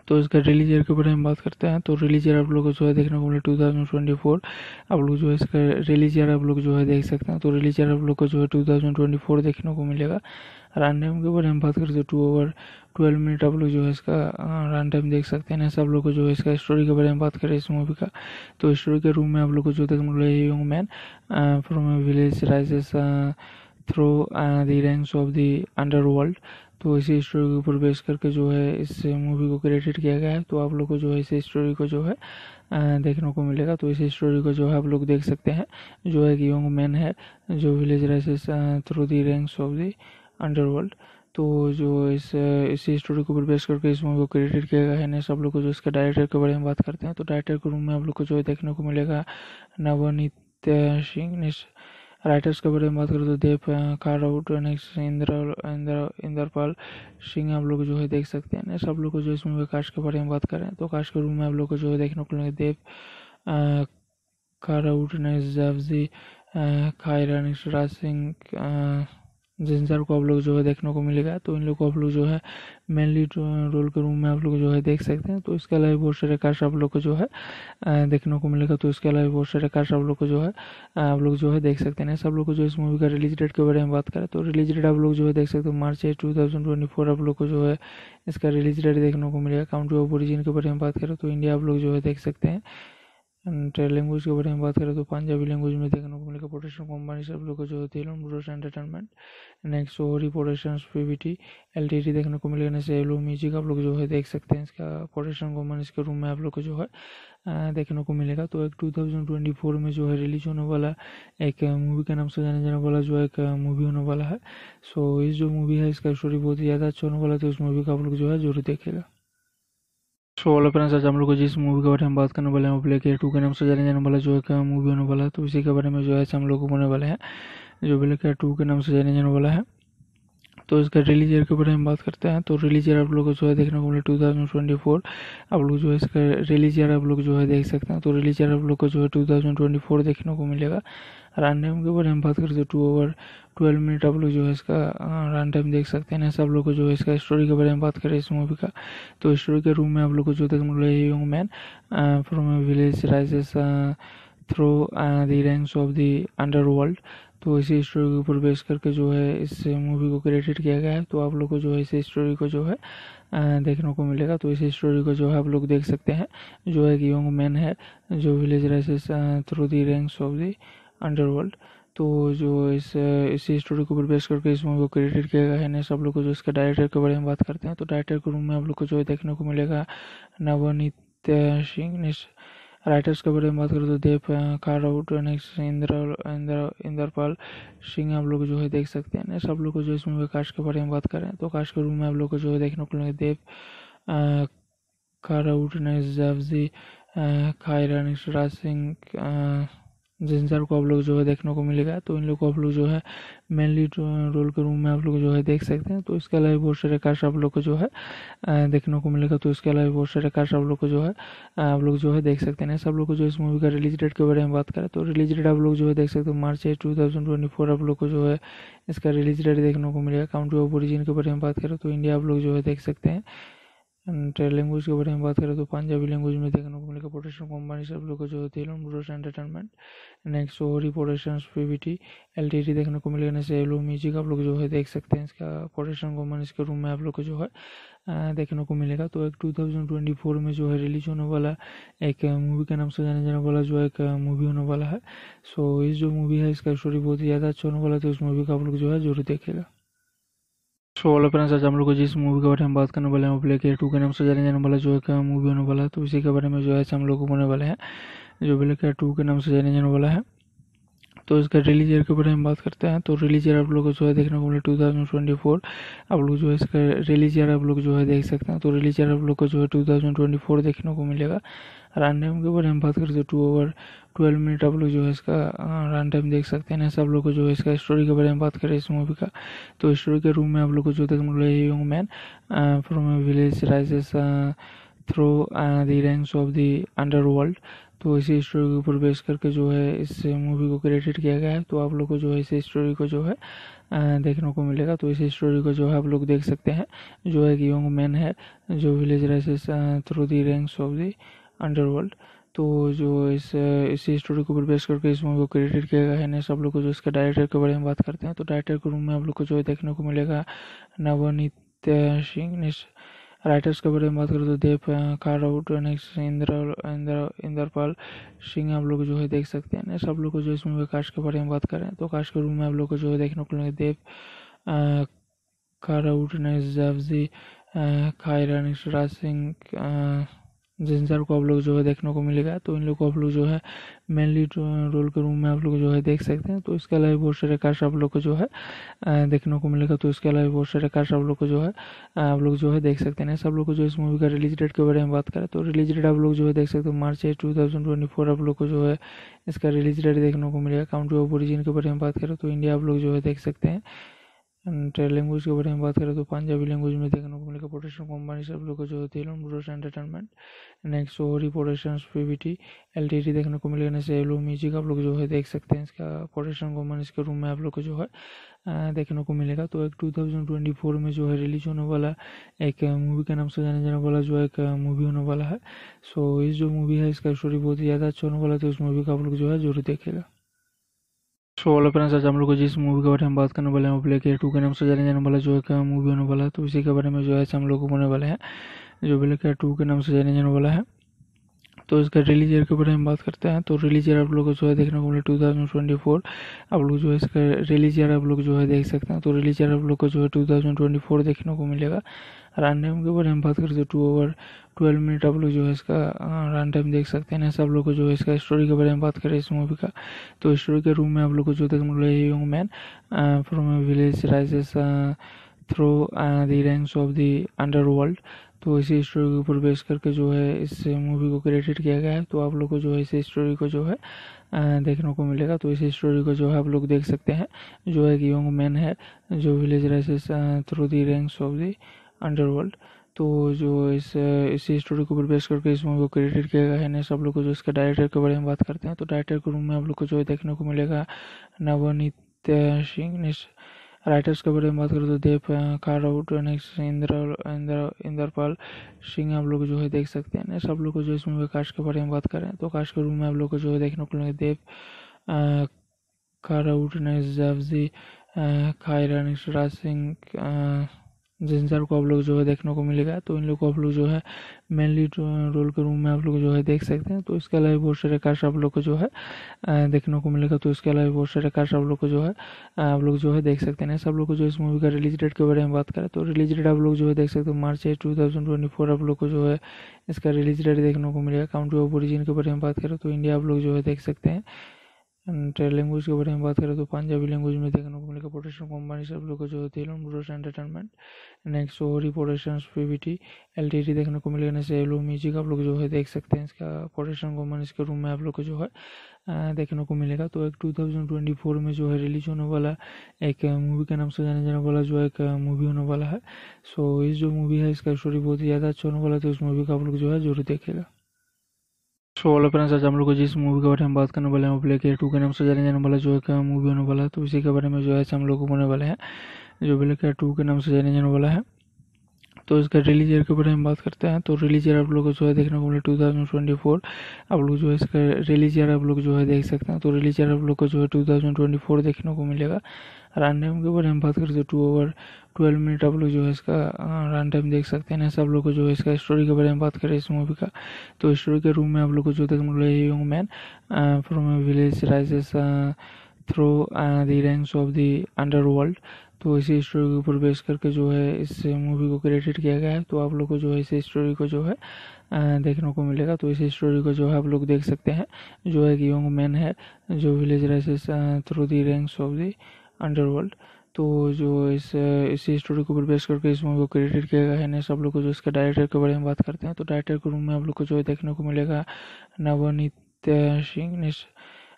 तो इसका रिलीज ईयर के बारे में बात करते हैं तो रिलीज ईयर आप लोग को जो है देखने को मिला टू आप लोग जो है इसका रिलीज ईयर आप लोग जो है देख सकते हैं तो रिलीज ईयर आप लोग को जो है टू थाउजेंड ट्वेंटी फोर देखने को मिलेगा रन टाइम के ऊपर हम बात करते तो टू ओवर ट्वेल्व मिनट आप लोग जो है इसका रन टाइम देख सकते हैं सब लोग को जो है इसका स्टोरी के बारे में बात करें इस मूवी का तो स्टोरी के रूम में आप लोग को जो देखने को young man from village rises through the ranks of the underworld तो इसी स्टोरी के ऊपर बेस करके जो है इस मूवी को क्रेडिट किया गया है तो आप लोग को जो है इस स्टोरी को जो है देखने को मिलेगा तो इसी स्टोरी को जो है आप लोग देख सकते हैं जो है कि यंग मैन है जो village rises through the ranks of the underworld तो जो इस इसी स्टोरी को ऊपर बेस करके इस मूवी को क्रिएटेड किया गया है ना सब लोग को जो इसके डायरेक्टर के बारे में बात करते हैं तो डायरेक्टर के रूम में हम लोग को जो देखने को मिलेगा नवनीत सिंह राइटर्स के बारे में बात करें तो देव काराउट नेक्स्ट इंद्र इंद्र इंद्रपाल सिंह आप लोग जो है देख सकते हैं सब लोग को जो इसमें कास्ट के बारे में बात करें तो कास्ट के रूम में आप लोग को जो है देखने को मिलेगा देव काराउट नेक्स्ट जैफजी खायरा नेक्स्ट राज सिंह जिस को आप लोग जो है देखने को मिलेगा तो इन लोग को आप लोग जो है मेनली रोल के रूम में आप लोग जो है देख सकते हैं तो इसके अलावा बहुत सारे कार्ड आप लोग को जो है देखने को मिलेगा तो इसके अलावा बहुत सारे कार्ड आप लोग को जो है आप लोग जो है देख सकते हैं सब लोग को जो इस मूवी का रिलीज डेट के बारे में बात करें तो रिलीज डेट तो आप लोग जो है देख सकते हैं मार्च एट टू आप लोग को जो है इसका रिलीज डेट देखने को मिलेगा काउंट्री ऑफ ओरिजिन के बारे में बात करें तो इंडिया आप लोग जो है देख सकते हैं एंड लैंग्वेज के बारे में बात करें तो पंजाबी लैंग्वेज में देखने को मिलेगा प्रोडक्शन कंपनी सब लोग जो होती है ब्रोस एंटरटेनमेंट नेक्स्ट ओरी प्रोडक्शन पीवीटी एल देखने को मिलेगा नेक्स्ट एलो म्यूजिक आप लोग जो है देख सकते हैं इसका प्रोडक्शन कंपनी इसके रूम में आप लोग को जो है देखने को मिलेगा तो एक टू थाउजेंड ट्वेंटी फोर में जो है रिलीज होने वाला एक मूवी के नाम से जाने जाने वाला जो है एक मूवी होने वाला है सो इस जो मूवी है इसका स्टोरी बहुत ही ज़्यादा अच्छा होने वाला है तो इस मूवी का आप लोग जो है जरूर देखेगा सो वाला फ्रेंड्स आज हम लोग जिस मूवी के बारे में बात करने वाले हैं वो ब्लैक टू के नाम से जाने जाने वाला जो है मूवी uh, होने वाला है तो इसी के बारे में जो है हम लोग को होने वाले हैं जो प्ले एयर टू के नाम से जाने जाने वाला है तो इसका रिलीज ईयर के बारे में बात करते हैं तो रिलीज ईयर आप लोग को जो है देखने को मिला टू आप लोग जो है इसका रिलीज ईयर आप लोग जो है देख सकते हैं तो रिलीज ईयर आप लोग को जो है टू थाउजेंड ट्वेंटी फोर देखने को मिलेगा रन टाइम के बारे में बात करें तो टू ओवर ट्वेल्व मिनट आप लोग जो है इसका रन टाइम देख सकते हैं सब लोग को जो है इसका स्टोरी के बारे में बात करें इस मूवी का तो स्टोरी के रूम में आप लोग को जो देखने को young man from village rises through the ranks of the underworld तो इसी स्टोरी के ऊपर बेस करके जो है इस मूवी को क्रेडिट किया गया है तो आप लोग को जो है इस स्टोरी को जो है देखने को मिलेगा तो इस स्टोरी को जो है आप लोग देख सकते हैं जो है कि यंग मैन है जो village rises through the ranks of the underworld तो जो इस इसी स्टोरी को ऊपर बेस करके इस मूवी को क्रिएटेड किया गया है ना सब लोग को जो इसके डायरेक्टर के बारे में बात करते हैं तो डायरेक्टर के रूम में हम लोग को जो है देखने को मिलेगा नवनीत सिंह राइटर्स के बारे में बात करें तो देव काराउट नेक्स्ट इंद्र इंद्र इंद्रपाल सिंह आप लोग जो है देख सकते हैं नेक्स्ट आप लोग को जो इस मूवी कास्ट के बारे में बात करें तो कास्ट के रूम में आप लोग को जो है देखने को मिलेंगे देव काराउट नेक्स्ट जावजी खायरा नेक्स्ट राज सिंह जिंजर को आप लोग जो है देखने को मिलेगा तो इन लोग को आप लोग जो है मेनली रोल के रूम में आप लोग जो है देख सकते हैं तो इसके अलावा बहुत सारे कार्स आप लोग को जो है देखने को मिलेगा तो इसके अलावा बहुत सारे कार्स आप लोग को जो है आप लोग जो है देख सकते हैं सब लोग को जो इस मूवी का रिलीज डेट के बारे में बात करें तो रिलीज डेट आप लोग जो है देख सकते हो मार्च एट टू आप लोग को जो है इसका रिलीज डेट देखने को मिलेगा काउंट्री ऑफ ओरिजिन के बारे में बात करें तो इंडिया आप लोग जो है देख सकते हैं एंड लैंग्वेज के बारे में बात करें तो पंजाबी लैंग्वेज में देखने को मिलेगा प्रोडक्शन कंपनी सब लोग को जो होती है ब्रोस एंटरटेनमेंट नेक्स्ट ओरी production PVT L T T देखने को मिलेगा नेक्स्ट एलो म्यूजिक आप लोग जो है देख सकते हैं इसका प्रोडक्शन कंपनी इसके रूम में आप लोग को जो है देखने को मिलेगा तो एक टू थाउजेंड ट्वेंटी फोर में जो है रिलीज होने वाला एक मूवी के नाम से जाने जाने वाला जो है एक मूवी होने वाला है सो इस जो मूवी है इसका स्टोरी बहुत ही ज़्यादा अच्छा होने वाला है तो इस मूवी का आप लोग जो है जरूर देखेगा सो वाला फ्रेंड्स आज हम लोग जिस मूवी के बारे में बात करने वाले हैं वो ब्लैक एयर टू के नाम से जाने जाने वाला जो है मूवी uh, होने वाला है तो इसी के बारे में जो है हम लोग को होने वाले हैं जो ब्लैक एयर टू के नाम से जाने जाने वाला है तो इसका रिलीज ईयर के बारे में बात करते हैं तो रिलीज ईयर आप लोग को जो है देखने को मिले टू थाउजेंड ट्वेंटी फोर आप लोग जो है इसका रिलीज ईयर आप लोग जो है देख सकते हैं तो रिलीज ईयर आप लोग को जो है टू थाउजेंड ट्वेंटी फोर देखने को मिलेगा रन टाइम के बारे में बात करें तो टू ओवर ट्वेल्व मिनट आप लोग जो है इसका रन टाइम देख सकते हैं सब लोग को जो है इसका स्टोरी के बारे में बात करें इस मूवी का तो स्टोरी के रूम में आप लोग को जो देखने को young man from village rises through the ranks of the underworld तो इसी स्टोरी के ऊपर बेस करके जो है इस मूवी को क्रेडिट किया गया है तो आप लोग को जो है इस स्टोरी को जो है देखने को मिलेगा तो इसी स्टोरी को जो है आप लोग देख सकते हैं जो है कि यंग मैन है जो village rises through the ranks of the underworld तो जो इस इसी स्टोरी को ऊपर बेस करके इस मूवी को क्रेडिट किया गया है ना सब लोग को जो इसके डायरेक्टर के बारे में बात करते हैं तो डायरेक्टर के रूम में हम लोग को जो देखने को मिलेगा नवनीत सिंह राइटर्स के बारे में बात करें तो देव खाराउट नेक्स्ट इंद्र इंद्र इंद्रपाल सिंह आप लोग जो है देख सकते हैं सब लोग को जो इस मूवी कास्ट के बारे में बात करें तो कास्ट के रूम में आप लोग को जो है देखने को मिलेगा देव खाराउट नेक्स्ट जैफजी खायरा नेक्स्ट राज सिंह जिस को आप लोग जो है देखने को मिलेगा तो इन लोग को आप लोग जो है मेनली रोल के रूम में आप लोग जो है देख सकते हैं तो इसके अलावा बहुत सारे कार्ड आप लोग को जो है देखने को मिलेगा तो इसके अलावा बहुत सारे कार्ड आप लोग को जो है आप लोग जो है देख सकते हैं सब लोग को जो इस मूवी का रिलीज डेट के बारे में बात करें तो रिलीज डेट तो आप लोग जो है देख सकते हैं मार्च एट टू आप लोग को जो है इसका रिलीज डेट देखने को मिलेगा काउंट्री ऑफ ओरिजिन के बारे में बात करें तो इंडिया आप लोग जो है देख सकते हैं एंड लैंग्वेज के बारे में बात करें तो पंजाबी लैंग्वेज में देखने को मिलेगा प्रोडक्शन कंपनी सब लोग जो होती है ब्रोस एंटरटेनमेंट नेक्स्ट ओरी प्रोडक्शन पीवीटी एल टी देखने को मिलेगा नेक्स्ट एलो म्यूजिक आप लोग जो है देख सकते हैं इसका प्रोडक्शन कंपनी इसके रूम में आप लोग को जो है देखने को मिलेगा तो एक टू थाउजेंड ट्वेंटी फोर में जो है रिलीज होने वाला एक मूवी के नाम से जाने जाने वाला जो है एक मूवी होने वाला है सो इस जो मूवी है इसका स्टोरी बहुत ही ज़्यादा अच्छा होने वाला है तो इस मूवी का आप लोग जो है जरूर देखेगा सो वाला फ्रेंड्स आज हम लोग जिस मूवी के बारे में बात करने वाले हैं वो ब्लैक एयर टू के नाम से जाने जाने वाला जो है मूवी uh, होने वाला है तो इसी के बारे में जो है हम लोग को होने वाले हैं जो प्ले के टू के नाम से जाने जाने वाला है तो इसका रिलीज ईयर के बारे में बात करते हैं तो रिलीज ईयर आप लोग को जो है देखने को मिले टू आप लोग जो है इसका रिलीज ईयर आप लोग जो है देख सकते हैं तो रिलीज ईयर आप लोग को जो है टू देखने को मिलेगा रन टाइम के बारे में बात करें तो टू ओवर ट्वेल्व मिनट आप लोग जो है इसका रन टाइम देख सकते हैं सब लोग को जो है इसका स्टोरी के बारे में बात करें इस मूवी का तो स्टोरी के रूम में आप लोग को जो देखने को young man from village rises through the ranks of the underworld तो इसी स्टोरी के ऊपर बेस करके जो है इस मूवी को क्रेडिट किया गया है तो आप लोग को जो है इस स्टोरी को जो है देखने को मिलेगा तो इस स्टोरी को जो है आप लोग देख सकते हैं जो है कि यंग मैन है जो village rises through the ranks of the underworld तो जो इस इसी स्टोरी को ऊपर बेस करके इस मूवी को क्रिएटेड किया गया है ना सब लोग को जो इसके डायरेक्टर के बारे में बात करते हैं तो डायरेक्टर के रूम में हम लोग को जो देखने को मिलेगा नवनीत सिंह राइटर्स के बारे में बात करें तो देव काराउट नेक्स्ट इंद्र इंद्र इंद्रपाल सिंह आप लोग जो है देख सकते हैं सब लोग को जो इसमें कास्ट के बारे में बात करें तो कास्ट के रूम में आप लोग को जो है देखने को मिलेंगे देव काराउट नेक्स्ट जावजी खायरा नेक्स्ट राज सिंह जिंजर को आप लोग जो है देखने को मिलेगा तो इन लोग को आप लोग जो है मेनली रोल के रूम में आप लोग जो है देख सकते हैं तो इसके अलावा बहुत सारे कार्स आप लोग को जो है देखने को मिलेगा तो इसके अलावा बहुत सारे कार्स आप लोग को जो है आप लोग जो है देख सकते हैं सब लोग को जो इस मूवी का रिलीज डेट के बारे में बात करें तो रिलीज डेट आप लोग जो है देख सकते हो मार्च एट टू आप लोग को जो है इसका रिलीज डेट देखने को मिलेगा काउंट्री ऑफ ओरिजिन के बारे में बात करें तो इंडिया आप लोग जो है देख सकते हैं एंड लैंग्वेज के बारे में बात करें तो पंजाबी लैंग्वेज में देखने को मिलेगा प्रोडक्शन कंपनी सब लोग जो होती है ब्रोस एंटरटेनमेंट नेक्स्ट ओरी प्रोडक्शन पीवीटी एल टी देखने को मिलेगा नेक्स्ट एलो म्यूजिक आप लोग जो है देख सकते हैं इसका प्रोडक्शन कंपनी इसके रूम में आप लोग को जो है देखने को मिलेगा तो एक टू थाउजेंड ट्वेंटी फोर में जो है रिलीज होने वाला एक मूवी के नाम से जाने जाने वाला जो है एक मूवी होने वाला है सो इस जो मूवी है इसका स्टोरी बहुत ही ज़्यादा अच्छा होने वाला है तो इस मूवी का आप लोग जो है जरूर देखेगा सो वाला फ्रेंड्स आज हम लोग जिस मूवी के बारे में बात करने वाले हैं वो ब्लैक एयर टू के नाम से जाने जाने वाला जो है मूवी होने वाला है तो इसी के बारे में जो है हम लोग होने वाले हैं जो ब्लैक एयर टू के नाम से जाने जाने वाला है तो इसका रिलीज ईयर के बारे में बात करते हैं तो रिलीज ईयर आप लोग जो है देखने को मिले टू आप लोग जो है इसका रिलीज ईयर आप लोग जो है देख सकते हैं तो रिलीज ईयर आप लोग को जो है टू थाउजेंड ट्वेंटी फोर देखने को मिलेगा रन टाइम के बारे में बात करें तो टू ओवर ट्वेल्व मिनट आप लोग जो है इसका रन टाइम देख सकते हैं सब लोग को जो है इसका स्टोरी के बारे में बात करें इस मूवी का तो स्टोरी के रूम में आप लोग को जो देखने मिले young man from village rises through the ranks of the underworld तो इसी स्टोरी के ऊपर बेस करके जो है इस मूवी को क्रेडिट किया गया है तो आप लोग को जो है इस स्टोरी को जो है देखने को मिलेगा तो इसी स्टोरी को जो है आप लोग देख सकते हैं जो है कि यंग मैन है जो village rises through the ranks of the underworld तो जो इस इसी स्टोरी को ऊपर बेस करके इस मूवी को क्रेडिट किया गया है ने सब लोग को जो इसके डायरेक्टर के बारे में बात करते हैं तो डायरेक्टर के रूम में हम लोग को जो देखने को मिलेगा नवनीत सिंह ने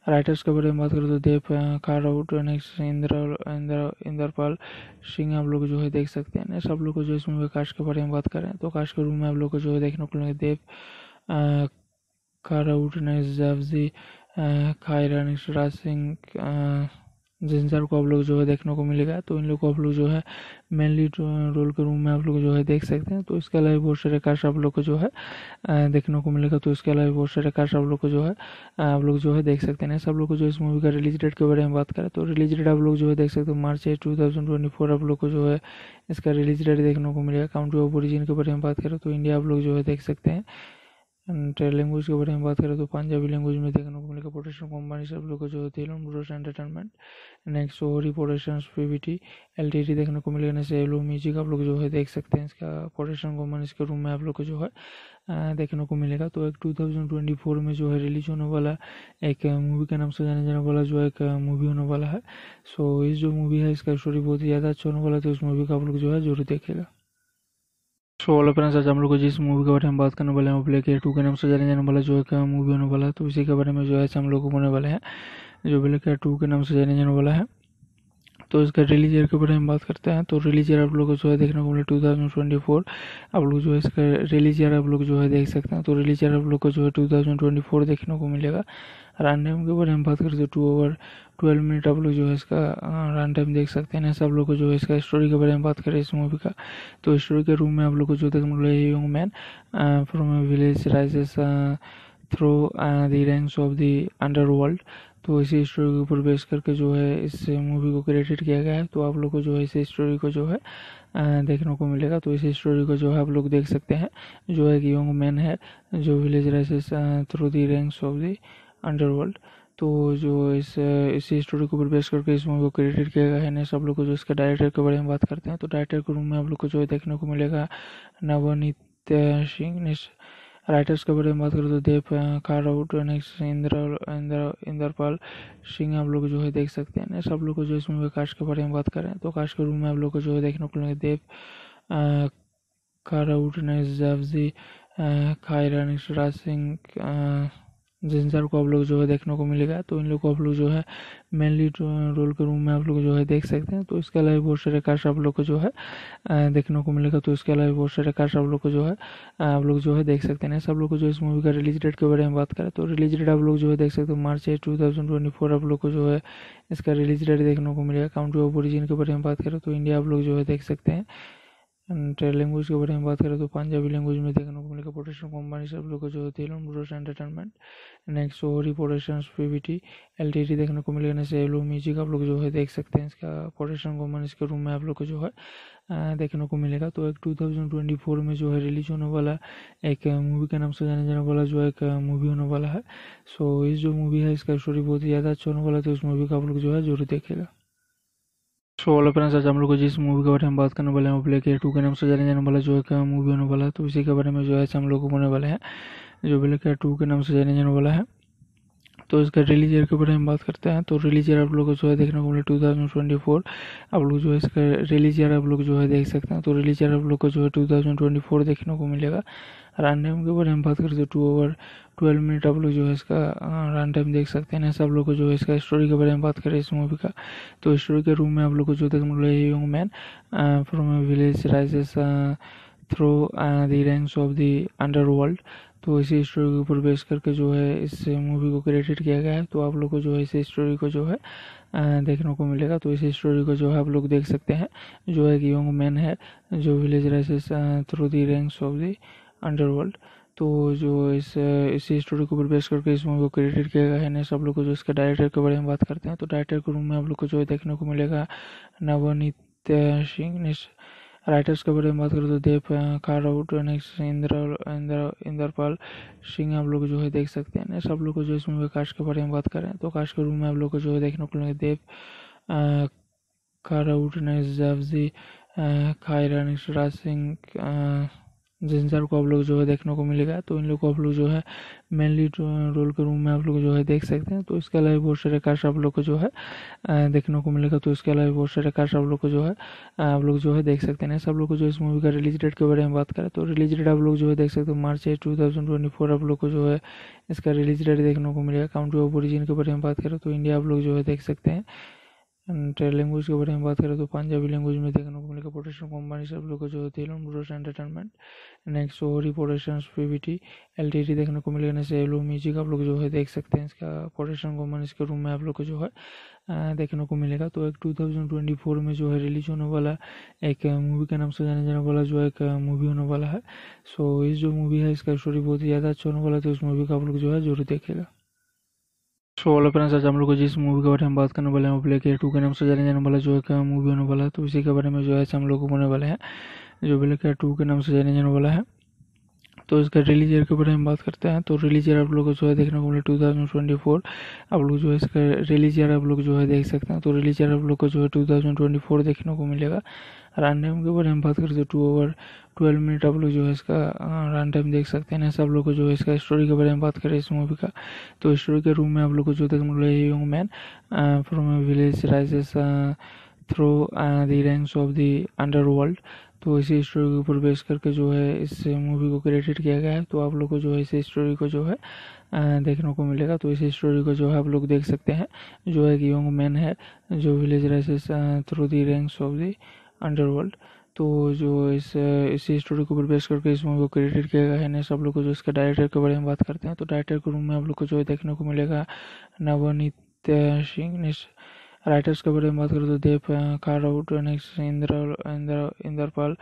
राइटर्स के बारे में बात करें तो देव काराउट नेक्स्ट इंद्र इंद्र इंद्रपाल सिंह आप लोग जो है देख सकते हैं सब लोग को जो मूवी कास्ट के बारे में बात करें तो कास्ट के रूम में आप लोग को जो है देखने को मिलेगा देव काराउट नेक्स्ट जफजी खायरा नेक्स्ट राज सिंह जिस को आप लोग जो है देखने को मिलेगा तो इन लोग को आप लोग जो है मेनली रोल के रूम में आप लोग जो है देख सकते हैं तो इसके अलावा बहुत सारे कार्ड आप लोग को जो है देखने को मिलेगा तो इसके अलावा बहुत सारे कार्ड आप लोग को जो है आप लोग जो है देख सकते हैं सब लोग को जो इस मूवी का रिलीज डेट के बारे में बात करें तो रिलीज डेट तो आप लोग जो है देख सकते हैं मार्च एट टू आप लोग को जो है इसका रिलीज डेट देखने को मिलेगा काउंट्री ऑफ ओरिजिन के बारे में बात करें तो इंडिया आप लोग जो है देख सकते हैं एंड लैंग्वेज के बारे में बात करें तो पंजाबी लैंग्वेज में देखने को मिलेगा प्रोडक्शन कंपनी सब लोग जो होती है ब्रोस एंटरटेनमेंट नेक्स्ट ओरी production PVT L T T देखने को मिलेगा नेक्स्ट एलो म्यूजिक आप लोग जो है देख सकते हैं इसका प्रोडक्शन कंपनी इसके रूम में आप लोग को जो है देखने को मिलेगा तो एक टू थाउजेंड ट्वेंटी फोर में जो है रिलीज होने वाला एक मूवी के नाम से जाने जाने वाला जो है एक मूवी होने वाला है सो इस जो मूवी है इसका स्टोरी बहुत ही ज़्यादा अच्छा होने वाला है तो इस मूवी का आप लोग जो है जरूर देखेगा सो वाला फ्रेंड्स आज हम लोग जिस मूवी के बारे में बात करने वाले हैं वो ब्लैक टू के नाम से जाने जाने वाला जो है मूवी uh, होने वाला है तो इसी के बारे में जो है हम लोग होने वाले हैं जो प्ले के टू के नाम से जाने जाने वाला है तो इसका रिलीज ईयर के बारे में बात करते हैं तो रिलीज ईयर आप लोग को जो है देखने को मिला टू आप लोग जो है इसका रिलीज ईयर आप लोग जो है देख सकते हैं तो रिलीज ईयर आप लोग को जो है टू थाउजेंड ट्वेंटी फोर देखने को मिलेगा रन टाइम के बारे में बात करें तो टू ओवर ट्वेल्व मिनट आप लोग जो है इसका रन टाइम देख सकते हैं सब लोग को जो है इसका स्टोरी के बारे में बात करें इस मूवी का तो स्टोरी के रूम में आप लोग को जो देखने मिले young man from village rises through the ranks of the world तो इसी स्टोरी के ऊपर बेस करके जो है इस मूवी को क्रेडिट किया गया है तो आप लोग को जो है इस स्टोरी को जो है देखने को मिलेगा तो इस स्टोरी को जो है आप लोग देख सकते हैं जो है कि यंग मैन है जो village rises through the ranks of the underworld तो जो इस इसी स्टोरी को ऊपर बेस करके इस मूवी को क्रिएटेड किया गया है ना सब लोग को जो इसके डायरेक्टर के बारे में बात करते हैं तो डायरेक्टर के रूम में हम लोग को जो देखने को मिलेगा नवनीत सिंह ने राइटर्स के बारे में बात करें तो देव काराउट नेक्स्ट इंद्र इंद्र इंद्रपाल सिंह आप लोग जो है देख सकते हैं सब लोग को जो इस मूवी कास्ट के बारे में बात करें तो कास्ट के रूम में आप लोग को जो है देखने को मिलेंगे देव काराउट नेक्स्ट जावजी खायरा नेक्स्ट राज सिंह जिंजर को आप लोग जो है देखने को मिलेगा तो इन लोग को आप लोग जो है मेनली रोल के रूम में आप लोग जो है देख सकते हैं तो इसके अलावा बहुत सारे कार्ड आप लोग को जो है देखने को मिलेगा तो इसके अलावा बहुत सारे कार्ड आप लोग को जो है आप लोग जो है देख सकते हैं सब लोग को जो इस मूवी का रिलीज डेट के बारे में बात करें तो रिलीज डेट आप लोग जो है देख सकते हो मार्च एट टू आप लोग को जो है इसका रिलीज डेट देखने को मिलेगा काउंट्री ऑफ ओरिजिन के बारे में बात करें तो इंडिया आप लोग जो है देख सकते हैं एंड लैंग्वेज के बारे में बात करें तो पंजाबी लैंग्वेज में देखने को मिलेगा प्रोडक्शन कंपनी सब लोग को जो होती है ब्रोस एंटरटेनमेंट नेक्स्ट ओरी प्रोडक्शन पीवीटी एल टी देखने को मिलेगा नेक्स्ट एलो म्यूजिक आप लोग जो है देख सकते हैं इसका प्रोडक्शन कंपनी इसके रूम में आप लोग को जो है देखने को मिलेगा तो एक टू थाउजेंड ट्वेंटी फोर में जो है रिलीज होने वाला एक मूवी के नाम से जाने जाने वाला जो है एक मूवी होने वाला है सो इस जो मूवी है इसका स्टोरी बहुत ही ज़्यादा अच्छा होने वाला है तो इस मूवी का आप लोग जो है जरूर देखेगा सो वाला फ्रेंड्स आज हम लोग जिस मूवी के बारे में बात करने वाले हैं वो ब्लैक एयर टू के नाम से जाने जाने वाला जो है मूवी होने वाला है तो इसी के बारे में जो है हम लोग होने वाले हैं जो ब्लैक एयर टू के नाम से जाने जाने वाला है तो इसका रिलीज ईयर के बारे में बात करते हैं तो रिलीज ईयर आप लोग जो है देखने को मिले टू थाउजेंड ट्वेंटी फोर आप लोग जो है इसका रिलीज ईयर आप लोग जो है देख सकते हैं तो रिलीज ईयर आप लोग को जो है टू देखने को मिलेगा रन टाइम के बारे में बात करें तो टू ओवर ट्वेल्व मिनट आप लोग जो है इसका रन टाइम देख सकते हैं सब लोग को जो है इसका स्टोरी के बारे में बात करें इस मूवी का तो स्टोरी के रूम में आप लोग को जो देखने मिले young man from village rises through the ranks of the underworld तो इसी स्टोरी के ऊपर बेस करके जो है इस मूवी को क्रेडिट किया गया है तो आप लोग को जो है इस स्टोरी को जो है देखने को मिलेगा तो इसी स्टोरी को जो है आप लोग देख सकते हैं जो है कि यंग मैन है जो village rises through the ranks of the underworld तो जो इस इसी स्टोरी को ऊपर बेस करके इस मूवी को क्रेडिट किया गया है ना सब लोग को जो इसके डायरेक्टर के बारे में बात करते हैं तो डायरेक्टर के रूम में हम लोग को जो देखने को मिलेगा नवनीत सिंह राइटर्स के बारे में बात करें तो देव काराउट नेक्स्ट इंद्र इंद्र इंद्रपाल सिंह आप लोग जो है देख सकते हैं सब लोग को जो इस मूवी कास्ट के बारे में बात करें तो कास्ट के रूम में आप लोग को जो है देखने को मिलेंगे देव काराउट नेक्स्ट जफजी खायरा नेक्स्ट राज सिंह जिस को आप लोग जो है देखने को मिलेगा तो इन लोग को आप लोग जो है मेनली रोल के रूम में आप लोग जो है देख सकते हैं तो इसके अलावा बहुत सारे कार्ड आप लोग को जो है देखने को मिलेगा तो इसके अलावा बहुत सारे कार्ड आप लोग को जो है आप लोग जो है देख सकते हैं सब लोग को जो इस मूवी का रिलीज डेट के बारे में बात करें तो रिलीज डेट तो आप लोग जो है देख सकते हैं मार्च एट टू आप लोग को जो है इसका रिलीज डेट देखने को मिलेगा काउंट्री ऑफ ओरिजिन के बारे में बात करें तो इंडिया आप लोग जो है देख सकते हैं एंड लैंग्वेज के बारे में बात करें तो पंजाबी लैंग्वेज में देखने को मिलेगा प्रोडक्शन कंपनी सब लोग जो होती है ब्रोस एंटरटेनमेंट नेक्स्ट ओरी production PVT L T T देखने को मिलेगा नेक्स्ट एलो म्यूजिक आप लोग जो है देख सकते हैं इसका प्रोडक्शन कंपनी के रूम में आप लोग को जो है देखने को मिलेगा तो एक टू थाउजेंड ट्वेंटी फोर में जो है रिलीज होने वाला एक मूवी के नाम से जाने जाने वाला जो है एक मूवी होने वाला है सो इस जो मूवी है इसका स्टोरी बहुत ही ज़्यादा अच्छा होने वाला है तो इस मूवी का आप लोग जो है जरूर देखेगा सो वाला फ्रेंड्स आज हम लोग जिस मूवी के बारे में बात करने वाले हैं वो प्ले केयर टू के नाम से जाने जाने वाला जो है मूवी होने वाला है तो इसी के बारे में जो है हम लोग होने वाले हैं जो प्ले एयर टू के नाम से जाने जाने वाला है तो इसका रिलीज ईयर के बारे में बात करते हैं तो रिलीज ईयर आप लोग को जो है देखने को मिला टू आप लोग जो है इसका रिलीज ईयर आप लोग जो है देख सकते हैं तो रिलीज ईयर आप लोग को जो है टू थाउजेंड ट्वेंटी फोर देखने को मिलेगा रन टाइम के ऊपर हम बात करें तो टू ओवर ट्वेल्व मिनट आप लोग जो है इसका रन टाइम देख सकते हैं सब लोग को जो है इसका स्टोरी के बारे में बात करें इस मूवी का तो स्टोरी के रूम में आप लोग को जो देखने को young man from village rises through the ranks of the underworld तो इसी स्टोरी के ऊपर बेस करके जो है इस मूवी को क्रेडिट किया गया है तो आप लोग को जो है इस स्टोरी को जो है देखने को मिलेगा तो इस स्टोरी को जो है आप लोग देख सकते हैं जो है कि यंग मैन है जो village rises through the ranks of the underworld तो जो इस इसी स्टोरी को ऊपर बेस करके इस मूवी को क्रेडिट किया गया है नेक्स्ट आप लोग को जो इसके डायरेक्टर के बारे में बात करते हैं तो डायरेक्टर के रूम में आप लोग को जो देखने को मिलेगा नवनीत सिंह नेक्स्ट राइटर्स के बारे में बात करें तो देव काराउट नेक्स्ट इंद्र इंद्र इंद्रपाल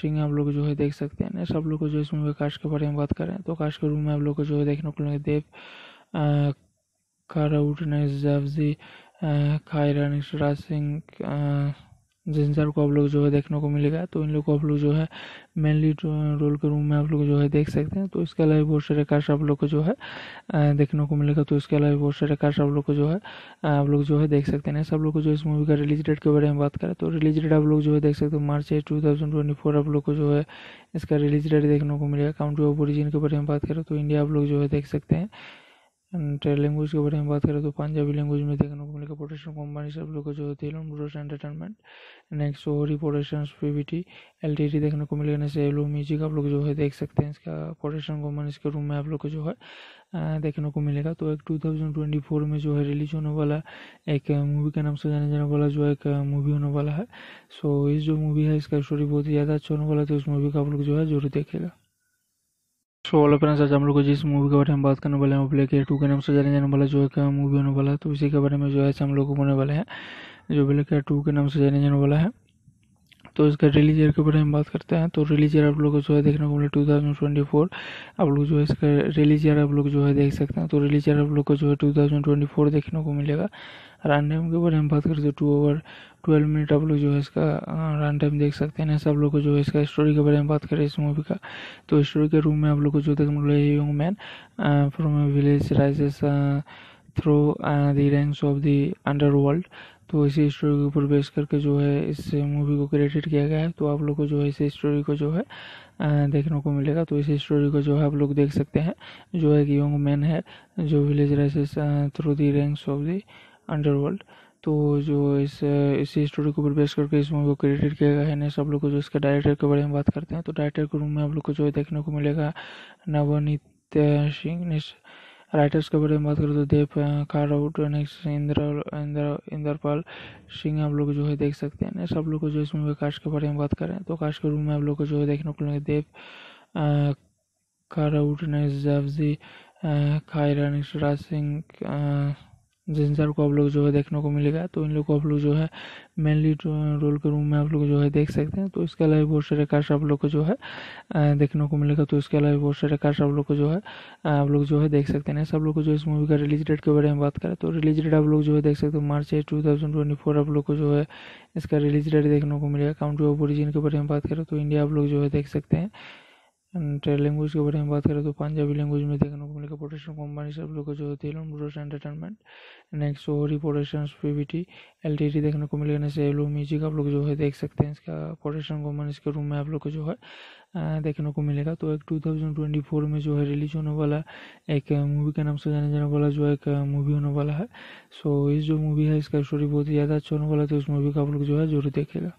सिंह आप लोग जो है देख सकते हैं नेक्स्ट आप लोग को जो इस मूवी कास्ट के बारे में बात करें तो कास्ट के रूम में आप लोग को जो है देखने को मिलेगा देव काराउट नेक्स्ट जैफजी खायरा नेक्स्ट राज सिंह जिस को आप लोग जो है देखने को मिलेगा तो इन लोग को आप लोग जो है मेनली रोल के रूम में आप लोग जो है देख सकते हैं तो इसके अलावा बहुत सारे कास्ट आप लोग को जो है देखने को मिलेगा तो इसके अलावा बहुत सारे कास्ट आप लोग को जो है आप लोग जो है देख सकते हैं सब लोग को जो इस मूवी का रिलीज डेट के बारे में बात करें तो रिलीज डेट तो आप लोग जो है देख सकते हैं March eight two thousand twenty four आप लोग को जो है इसका रिलीज डेट देखने को मिलेगा काउंट्री ऑफ ओरिजिन के बारे में बात करें तो इंडिया आप लोग जो है देख सकते हैं एंड लैंग्वेज के बारे में बात करें तो पंजाबी लैंग्वेज में देखने को मिलेगा प्रोडक्शन कंपनी सब लोग जो होती है ब्रोस एंटरटेनमेंट नेक्स्ट ओरी प्रोडक्शन टी एल देखने को मिलेगा नेक्स्ट एलो म्यूजिक आप लोग जो है देख सकते हैं इसका प्रोडक्शन कंपनी इसके रूम में आप लोग को जो है देखने को मिलेगा तो एक टू थाउजेंड ट्वेंटी फोर में जो है रिलीज होने वाला एक मूवी के नाम से जाने जाने वाला जो है एक मूवी होने वाला है सो इस जो मूवी है इसका स्टोरी बहुत ही ज़्यादा अच्छा होने वाला है तो इस मूवी का आप लोग जो है जरूर देखेगा सो ऑल फ्रेंड्स आज हम लोग जिस मूवी के बारे में बात करने वाले हैं वो ब्लैक एयर टू के नाम से जाने जाने वाला जो एक मूवी होने वाला है तो इसी के बारे में जो है हम लोग को होने वाले हैं जो ब्लैक एयर टू के नाम से जाने जाने वाला है तो इसका रिलीज ईयर के बारे में बात करते हैं तो रिलीज ईयर आप लोग जो है देखने को मिले टू थाउजेंड ट्वेंटी फोर आप लोग जो है इसका रिलीज ईयर आप लोग जो है देख सकते हैं तो रिलीज ईयर आप लोग को जो है टू थाउजेंड ट्वेंटी फोर देखने को मिलेगा रन टाइम के बारे में बात करते हैं टू ओवर ट्वेल्व मिनट आप लोग जो है इसका रन टाइम देख सकते हैं सब लोग को जो है इसका स्टोरी के बारे में बात करें इस मूवी का तो स्टोरी के रूम में आप लोग को जो देखने को मिले young man from village rises through the ranks of the underworld तो इसी स्टोरी के ऊपर बेस करके जो है इस मूवी को क्रिएटेड किया गया है तो आप लोग को जो है इस स्टोरी को जो है देखने को मिलेगा तो इसी स्टोरी को जो है आप लोग देख सकते हैं जो है कि यंग मैन है जो village rises through the ranks of the underworld तो जो इस इसी स्टोरी को ऊपर बेस करके इस मूवी को क्रिएटेड किया गया है नेक्स्ट आप लोग को जो इसके डायरेक्टर के बारे में बात करते हैं तो डायरेक्टर के रूम में आप लोग को जो है देखने को मिलेगा नवनीत सिंह नेक्स्ट राइटर्स के बारे में बात करें तो देव कारउट इंद्र इंद्र इंद्रपाल सिंह आप लोग जो है देख सकते हैं सब लोग को जो इसमें कास्ट के बारे में बात करें तो कास्ट के रूम में आप लोग को जो है देखने को मिलेंगे देव कारउट नेक्स्ट जैफजी खायरा नेक्स्ट राज सिंह जिन सर को आप लोग जो है देखने को मिलेगा तो इन लोग को आप लोग जो है मेनली रोल के रूम में आप लोग जो है देख सकते हैं तो इसके अलावा बहुत सारे कार्ड आप लोग को जो है देखने को मिलेगा तो इसके अलावा बहुत सारे कार्ड आप लोग को जो है आप लोग जो है देख सकते हैं सब लोग को जो इस मूवी का रिलीज डेट के बारे में बात करें तो रिलीज डेट आप लोग जो है देख सकते हो मार्च एट टू आप लोग को जो है इसका रिलीज डेट देखने को मिलेगा काउंट्री ऑफ ओरिजिन के बारे में बात करें तो इंडिया आप लोग जो है देख सकते हैं एंड लैंग्वेज के बारे में बात करें तो पंजाबी लैंग्वेज में देखने को मिलेगा प्रोडक्शन कंपनी सब लोग जो होती है ब्रोस एंटरटेनमेंट नेक्स्ट ओरी production PVT L T T देखने को मिलेगा नेक्स्ट एलो म्यूजिक आप लोग जो है देख सकते हैं इसका प्रोडक्शन कंपनी के रूम में आप लोग को जो है देखने को मिलेगा तो एक टू थाउजेंड ट्वेंटी फोर में जो है रिलीज होने वाला एक मूवी के नाम से जाने जाने वाला जो है एक मूवी होने वाला है सो इस जो मूवी है इसका स्टोरी बहुत ही ज़्यादा अच्छा होने वाला है तो इस मूवी का आप लोग जो है जरूर देखेगा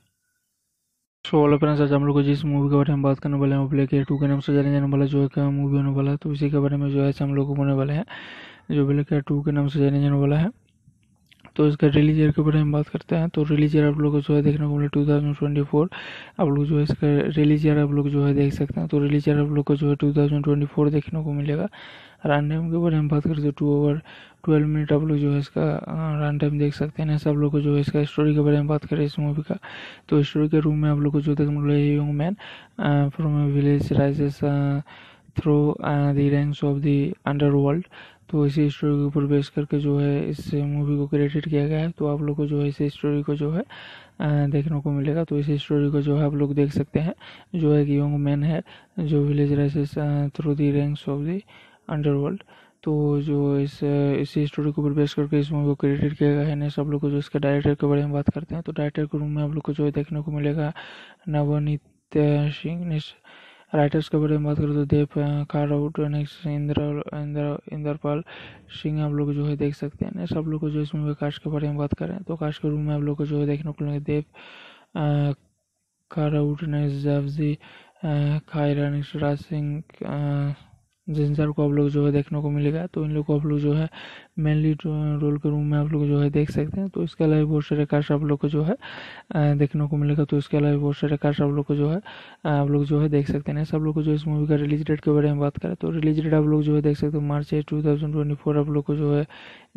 सो वाला फ्रेंड्स आज हम लोग को जिस मूवी के बारे में बात करने वाले हैं वो ब्लैक एयर टू के नाम से जाने जाने वाला जो है मूवी होने वाला है तो इसी के बारे में जो है हम लोग को होने वाले हैं जो ब्लैक एयर टू के नाम से जाने जाने वाला है तो इसका रिलीज ईयर के बारे में बात करते हैं तो रिलीज ईयर आप लोग को जो है देखने को मिले टू थाउजेंड ट्वेंटी फोर आप लोग जो है इसका रिलीज ईयर आप लोग जो है देख सकते हैं तो रिलीज ईयर आप लोग को जो है टू थाउजेंड ट्वेंटी फोर देखने को मिलेगा रन टाइम के बारे में बात करें तो टू ओवर ट्वेल्व मिनट आप लोग जो है इसका रन टाइम देख सकते हैं सब लोग को जो है इसका स्टोरी के बारे में बात करें इस मूवी का तो स्टोरी के रूम में आप लोग को जो देखने को young man from village rises through the ranks of the underworld तो इसी स्टोरी के ऊपर बेस करके जो है इस मूवी को क्रेडिट किया गया है तो आप लोग को जो है इस स्टोरी को जो है देखने को मिलेगा तो इस स्टोरी को जो है आप लोग देख सकते हैं जो है कि यंग मैन है जो village rises through the ranks of the underworld तो जो इस इसी स्टोरी को ऊपर बेस करके इस मूवी को क्रेडिट किया गया है नेक्स्ट आप लोग को जो इसके डायरेक्टर के बारे में बात करते हैं तो डायरेक्टर के रूम में आप लोग को जो देखने को मिलेगा नवनीत सिंह नेक्स्ट राइटर्स के बारे में बात करें तो देव काराउट नेक्स्ट इंद्र इंद्र इंद्रपाल सिंह आप लोग जो है देख सकते हैं नेक्स्ट आप लोग को जो इस मूवी कास्ट के बारे में बात करें तो कास्ट के रूम में आप लोग को जो है देखने को मिलेगा देव काराउट नेक्स्ट जफजी खायरा नेक्स्ट राज सिंह जिस को आप लोग जो है देखने को मिलेगा तो इन लोग को आप लोग जो है मेनली रोल के रूम में आप लोग जो है देख सकते हैं तो इसके अलावा बहुत सारे कास्ट आप लोग को जो है देखने को मिलेगा तो इसके अलावा बहुत सारे कास्ट आप लोग को जो है आप लोग जो है देख सकते हैं सब लोग को जो इस मूवी का रिलीज डेट के बारे में बात करें तो रिलीज डेट आप लोग जो है देख सकते हैं मार्च एट टू आप लोग को जो है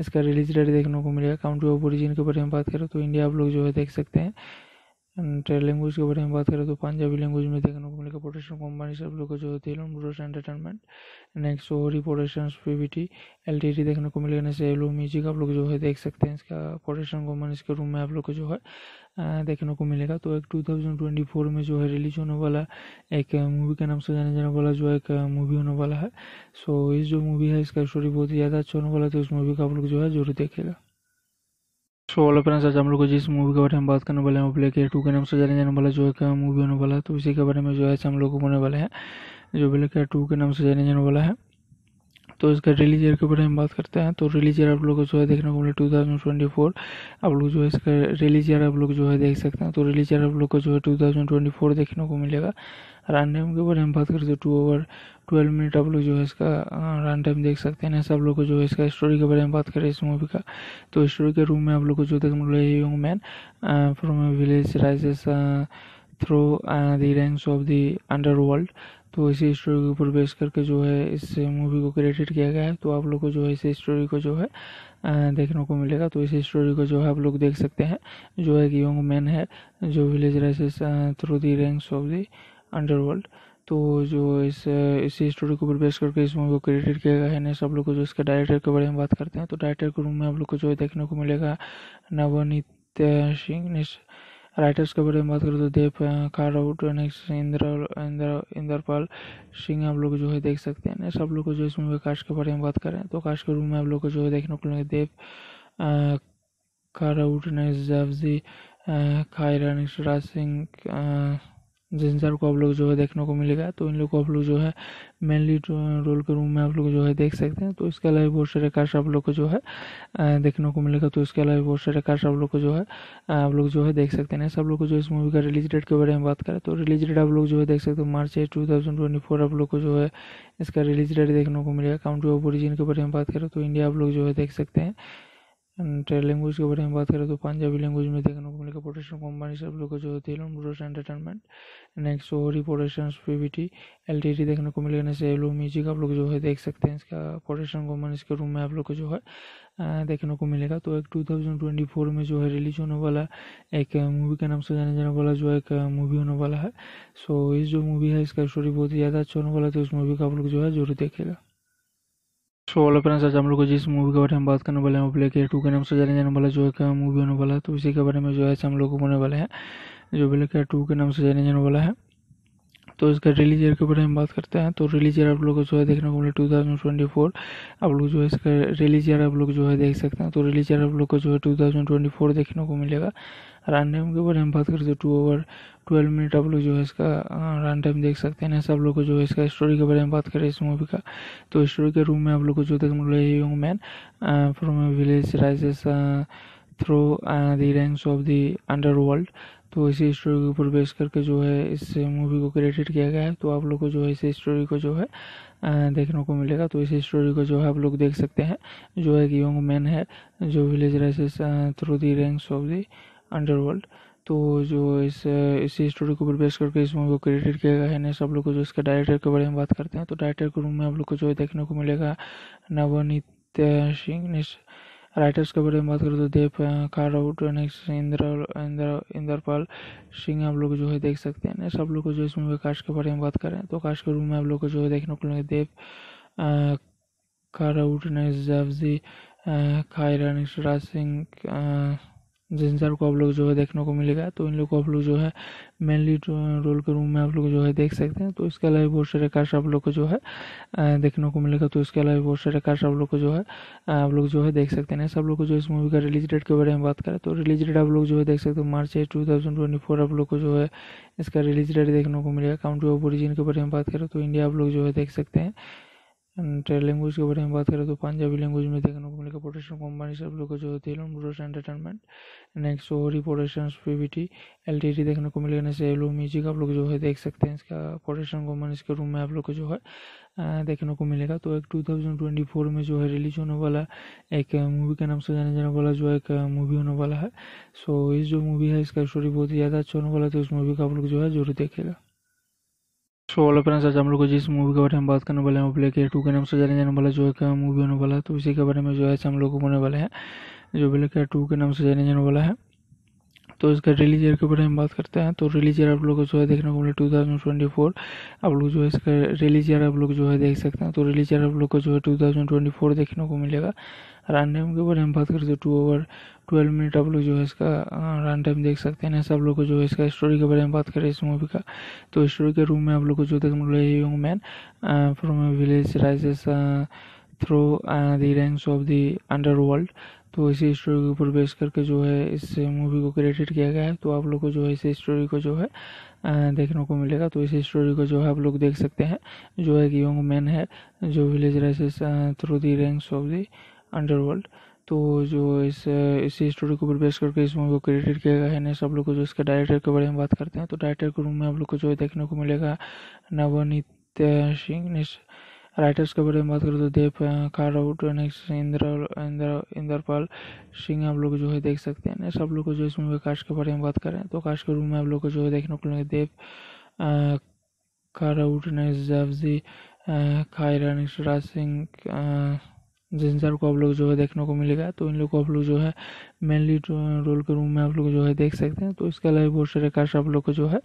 इसका रिलीज डेट देखने को मिलेगा काउंट्री ऑफ ओरिजिन के बारे में बात करें तो इंडिया आप लोग जो है देख सकते हैं एंड लैंग्वेज के बारे में बात करें तो पंजाबी लैंग्वेज में देखने को मिलेगा प्रोडक्शन कंपनी सब लोग जो होती है ब्रोस एंटरटेनमेंट नेक्स्ट ओरी प्रोडक्शन टी एल देखने को मिलेगा नेक्स्ट एलो म्यूजिक आप लोग जो है देख सकते हैं इसका प्रोडक्शन कंपनी इसके रूम में आप लोग को जो है देखने को मिलेगा तो एक टू थाउजेंड ट्वेंटी फोर में जो है रिलीज होने वाला एक मूवी के नाम से जाने जाने वाला जो है एक मूवी होने वाला है सो इस जो मूवी है इसका स्टोरी बहुत ही ज़्यादा अच्छा होने वाला है तो इस मूवी का आप लोग जो है जरूर देखेगा सो वाला फ्रेंड्स आज हम लोग जिस मूवी के बारे में बात करने वाले हैं वो ब्लैक एयर टू के नाम से जाने जाने वाला जो है मूवी होने वाला है तो इसी के बारे में जो है हम लोग होने वाले हैं जो ब्लैक एयर टू के नाम से जाने जाने वाला है तो इसका रिलीज ईयर के बारे में बात करते हैं तो रिलीज ईयर आप लोग को जो है देखने को मिले टू थाउजेंड ट्वेंटी फोर आप लोग जो है इसका रिलीज ईयर आप लोग जो है देख सकते हैं तो रिलीज ईयर आप लोग को जो है टू देखने को मिलेगा रन टाइम के बारे में बात करें तो टू ओवर ट्वेल्व मिनट आप लोग जो है इसका रन टाइम देख सकते हैं सब लोग को जो है इसका स्टोरी के बारे में बात करें इस मूवी का तो स्टोरी के रूम में आप लोग को जो देखने को young man from village rises through the ranks of the underworld तो इसी स्टोरी के ऊपर बेस करके जो है इस मूवी को क्रेडिट किया गया है तो आप लोग को जो है इस स्टोरी को जो है देखने को मिलेगा तो इसी स्टोरी को जो है आप लोग देख सकते हैं जो है कि यंग मैन है जो village rises through the ranks of the underworld तो जो इस इसी स्टोरी को ऊपर बेस करके इस मूवी को क्रेडिट किया गया है ना सब लोग को जो इसके डायरेक्टर के बारे में बात करते हैं तो डायरेक्टर के रूम में हम लोग को जो देखने को मिलेगा नवनीत सिंह राइटर्स के बारे में बात करें तो देव काराउट नेक्स्ट इंद्र इंद्र इंद्रपाल सिंह आप लोग जो है देख सकते हैं सब लोग को जो इस मूवी कास्ट के बारे में बात करें तो कास्ट के रूम में आप लोग को जो है देखने को मिलेगा देव काराउट नेक्स्ट जैफजी खायरा नेक्स्ट राज सिंह जिन सर को आप लोग जो है देखने को मिलेगा तो इन लोग को आप लोग जो है मेनली रोल के रूम में आप लोग जो है देख सकते हैं तो इसके अलावा बहुत सारे कार्ड आप लोग को जो है देखने को मिलेगा तो इसके अलावा बहुत सारे कार्ड आप लोग को जो है आप लोग जो है देख सकते हैं सब लोग को जो इस मूवी का रिलीज डेट के बारे में बात करें तो रिलीज डेट आप लोग जो है देख सकते हो मार्च एट टू आप लोग को जो है इसका रिलीज डेट देखने को मिलेगा काउंट्री ऑफ ओरिजिन के बारे में बात करें तो इंडिया आप लोग जो है देख सकते हैं एंड लैंग्वेज के बारे में बात करें तो पंजाबी लैंग्वेज में देखने को मिलेगा प्रोडक्शन कंपनी सब लोग जो होती है ब्रोस एंटरटेनमेंट नेक्स्ट ओरी production PVT L T T देखने को मिलेगा नेक्स्ट एलो म्यूजिक आप लोग जो है देख सकते हैं इसका प्रोडक्शन कंपनी के रूम में आप लोग को जो है देखने को मिलेगा तो एक टू थाउजेंड ट्वेंटी फोर में जो है रिलीज होने वाला एक मूवी के नाम से जाने जाने वाला जो एक मूवी होने वाला है सो इस जो मूवी है इसका स्टोरी बहुत ही ज़्यादा अच्छा होने वाला है तो इस मूवी का आप लोग जो है जरूर देखेगा सो वाला फ्रेंड्स आज हम लोग जिस मूवी के बारे में बात करने वाले हैं वो ब्लैक एयर टू के नाम से जाने जाने वाला जो है मूवी होने वाला है तो इसी के बारे में जो है हम लोग को होने वाले हैं जो ब्लैक एयर टू के नाम से जाने जाने वाला है तो इसका रिलीज ईयर के बारे में बात करते हैं तो रिलीज ईयर आप लोग को जो है देखने को मिले टू थाउजेंड ट्वेंटी फोर आप लोग जो है इसका रिलीज ईयर आप लोग जो है देख सकते हैं तो रिलीज ईयर आप लोग को जो है टू थाउजेंड ट्वेंटी फोर देखने को मिलेगा रन टाइम के बारे में बात करें तो टू ओवर ट्वेल्व मिनट आप लोग जो है इसका रन टाइम देख सकते हैं सब लोग को जो है इसका स्टोरी के बारे में बात करें इस मूवी का तो स्टोरी के रूम में आप लोग को जो देखने को young man from village rises through the ranks of the underworld तो इसी स्टोरी के ऊपर बेस करके जो है इस मूवी को क्रेडिट किया गया है तो आप लोग को जो है इस स्टोरी को जो है देखने को मिलेगा तो इस स्टोरी को जो है आप लोग देख सकते हैं जो है एक यंग मैन है जो village rises through the ranks of the underworld तो जो इस इसी स्टोरी को ऊपर बेस करके इस मूवी को क्रेडिट किया गया है नेक्स्ट आप लोग को जो इसके डायरेक्टर के बारे में बात करते हैं तो डायरेक्टर के रूम में आप लोग को जो देखने को मिलेगा नवनीत सिंह नेक्स्ट राइटर्स के बारे में बात करें तो देव काराउट नेक्स्ट इंद्र इंद्र इंद्रपाल सिंह आप लोग जो है देख सकते हैं नेक्स्ट आप लोग को जो इस मूवी कास्ट के बारे में बात करें तो कास्ट के रूम में आप लोग को जो है देखने को मिलेगा देव काराउट नेक्स्ट जफजी खायरा नेक्स्ट राज सिंह जिन सर को आप लोग जो है देखने को मिलेगा तो इन लोग को आप लोग जो है मेनली रोल के रूम में आप लोग जो है देख सकते हैं तो इसके अलावा बहुत सारे कार्ड आप लोग को जो है देखने को मिलेगा तो इसके अलावा बहुत सारे कार्ड आप लोग को जो है आप लोग जो है देख सकते हैं सब लोग को जो इस मूवी का रिलीज डेट के बारे में बात करें तो रिलीज डेट आप लोग जो है देख सकते हो मार्च एट टू आप लोग को जो है इसका रिलीज डेट देखने को मिलेगा काउंट्री ऑफ ओरिजिन के बारे में बात करें तो इंडिया आप लोग जो है देख सकते हैं एंड लैंग्वेज के बारे में बात करें तो पंजाबी लैंग्वेज में देखने को मिलेगा प्रोडक्शन कंपनी सब लोग जो होती है ब्रोस एंटरटेनमेंट नेक्स्ट ओरी प्रोडक्शन टी एल देखने को मिलेगा नेक्स्ट एलो म्यूजिक आप लोग जो है देख सकते हैं इसका प्रोडक्शन कंपनी इसके रूम में आप लोग को जो है देखने को मिलेगा तो एक टू थाउजेंड ट्वेंटी फोर में जो है रिलीज होने वाला एक मूवी के नाम से जाने जाने वाला जो है एक मूवी होने वाला है सो इस जो मूवी है इसका स्टोरी बहुत ही ज़्यादा अच्छा होने वाला है तो इस मूवी का आप लोग जो है जरूर देखेगा सो वाला फ्रेंड्स आज हम लोग जिस मूवी के बारे में बात करने वाले हैं वो ब्लैक एयर टू के नाम से जाने जाने वाला जो है मूवी uh, होने वाला है तो इसी के बारे में जो है हम लोग को होने वाले हैं जो ब्लैक एयर टू के नाम से जाने जाने वाला है तो इसका रिलीज ईयर के बारे में बात करते हैं तो रिलीज ईयर आप लोग को जो है देखने को मिला टू आप लोग जो है इसका रिलीज ईयर आप लोग जो है देख सकते हैं तो रिलीज ईयर आप लोग को जो है टू देखने को मिलेगा रन टाइम के बारे में बात करें तो टू ओवर ट्वेल्व मिनट आप लोग जो है इसका रन टाइम देख सकते हैं सब लोग को जो है इसका स्टोरी के बारे में बात करें इस मूवी का तो स्टोरी के रूम में आप लोग को जो देखने को young man from village rises through the ranks of the underworld तो इसी स्टोरी के ऊपर बेस करके जो है इस मूवी को क्रेडिट किया गया है तो आप लोग को जो है इस स्टोरी को जो है देखने को मिलेगा तो इस स्टोरी को जो है आप लोग देख सकते हैं जो है कि यंग मैन है जो village rises through the ranks of the underworld तो जो इस इसी स्टोरी को ऊपर बेस करके इस मूवी को क्रेडिट किया गया है ना सब लोग को जो इसके डायरेक्टर के बारे में बात करते हैं तो डायरेक्टर के रूम में हम लोग को जो देखने को मिलेगा नवनीत सिंह राइटर्स के बारे में बात करें तो देव काराउट नेक्स्ट इंद्र इंद्र इंद्रपाल सिंह आप लोग जो है देख सकते हैं सब लोग को जो इस मूवी कास्ट के बारे में बात करें तो कास्ट के रूम में आप लोग को जो है देखने को मिलेगा देव काराउट नेक्स्ट जैफजी खायरा नेक्स्ट राज सिंह जिन सर को आप लोग जो है देखने को मिलेगा तो इन लोग को आप लोग जो है मेनली रोल के रूम में आप लोग जो है देख सकते हैं तो इसके अलावा बहुत सारे कार्स आप लोग को जो है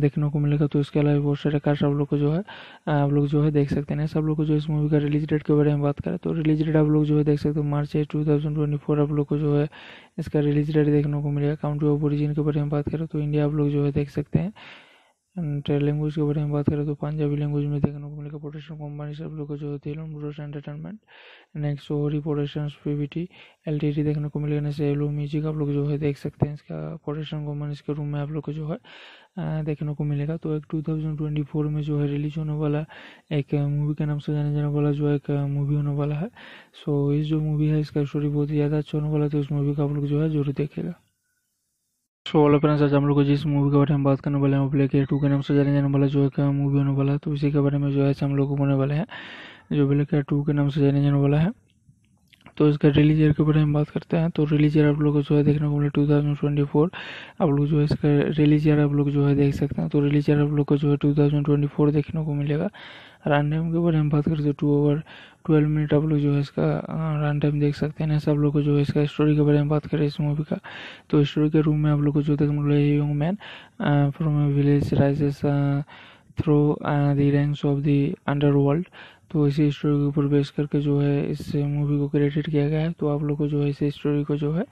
देखने को मिलेगा तो इसके अलावा बहुत सारे कार्स आप लोग को जो है आप लोग जो है देख सकते हैं सब लोग को जो इस मूवी का रिलीज डेट के बारे में बात करें तो रिलीज डेट आप लोग जो है देख सकते हो मार्च एट टू आप लोग को जो है इसका रिलीज डेट देखने को मिलेगा काउंट्री ऑफ ओरिजिन के बारे में बात करें तो इंडिया आप लोग जो है देख सकते हैं एंड लैंग्वेज के बारे में बात करें तो पंजाबी लैंग्वेज में देखने को मिलेगा प्रोडक्शन कंपनी सब लोग जो होती है लोमब्रोस एंटरटेनमेंट नेक्स्ट ओरी production PVT L T T देखने को मिलेगा नेक्स्ट एलो म्यूजिक आप लोग जो है देख सकते हैं इसका प्रोडक्शन कंपनी इसके रूम में आप लोग को जो है देखने को मिलेगा तो एक टू थाउजेंड ट्वेंटी फोर में जो है रिलीज होने वाला एक मूवी के नाम से जाने जाने वाला जो एक मूवी होने वाला है सो इस जो मूवी है इसका स्टोरी बहुत ही ज़्यादा अच्छा होने वाला है तो इस मूवी का आप लोग जो है जरूर देखेगा सो वाला फ्रेंड्स आज हम लोग को जिस मूवी के बारे में बात करने वाले हैं वो ब्लैक एयर टू के नाम से जाने जाने वाला जो है मूवी होने वाला है तो इसी के बारे में जो है हम लोग को होने वाले हैं जो ब्लैक एयर टू के नाम से जाने जाने वाला है तो इसका रिलीज ईयर के बारे में बात करते हैं तो रिलीज ईयर आप लोग को जो है देखने को मिले टू थाउजेंड ट्वेंटी फोर आप लोग जो है इसका रिलीज ईयर आप लोग जो है देख सकते हैं तो रिलीज ईयर आप लोग को जो है टू थाउजेंड ट्वेंटी फोर देखने को मिलेगा रन टाइम के बारे में बात करते हैं टू ओवर ट्वेल्व मिनट आप लोग जो है इसका रन टाइम देख सकते हैं सब लोग को जो है इसका स्टोरी के बारे में बात करें इस मूवी का तो स्टोरी के रूम में आप लोग को जो देखने को मिले young man from village rises through the ranks of the world तो इसी स्टोरी के ऊपर बेस करके जो है इस मूवी को क्रिएटेड किया गया है तो आप लोग को जो है इस स्टोरी को जो है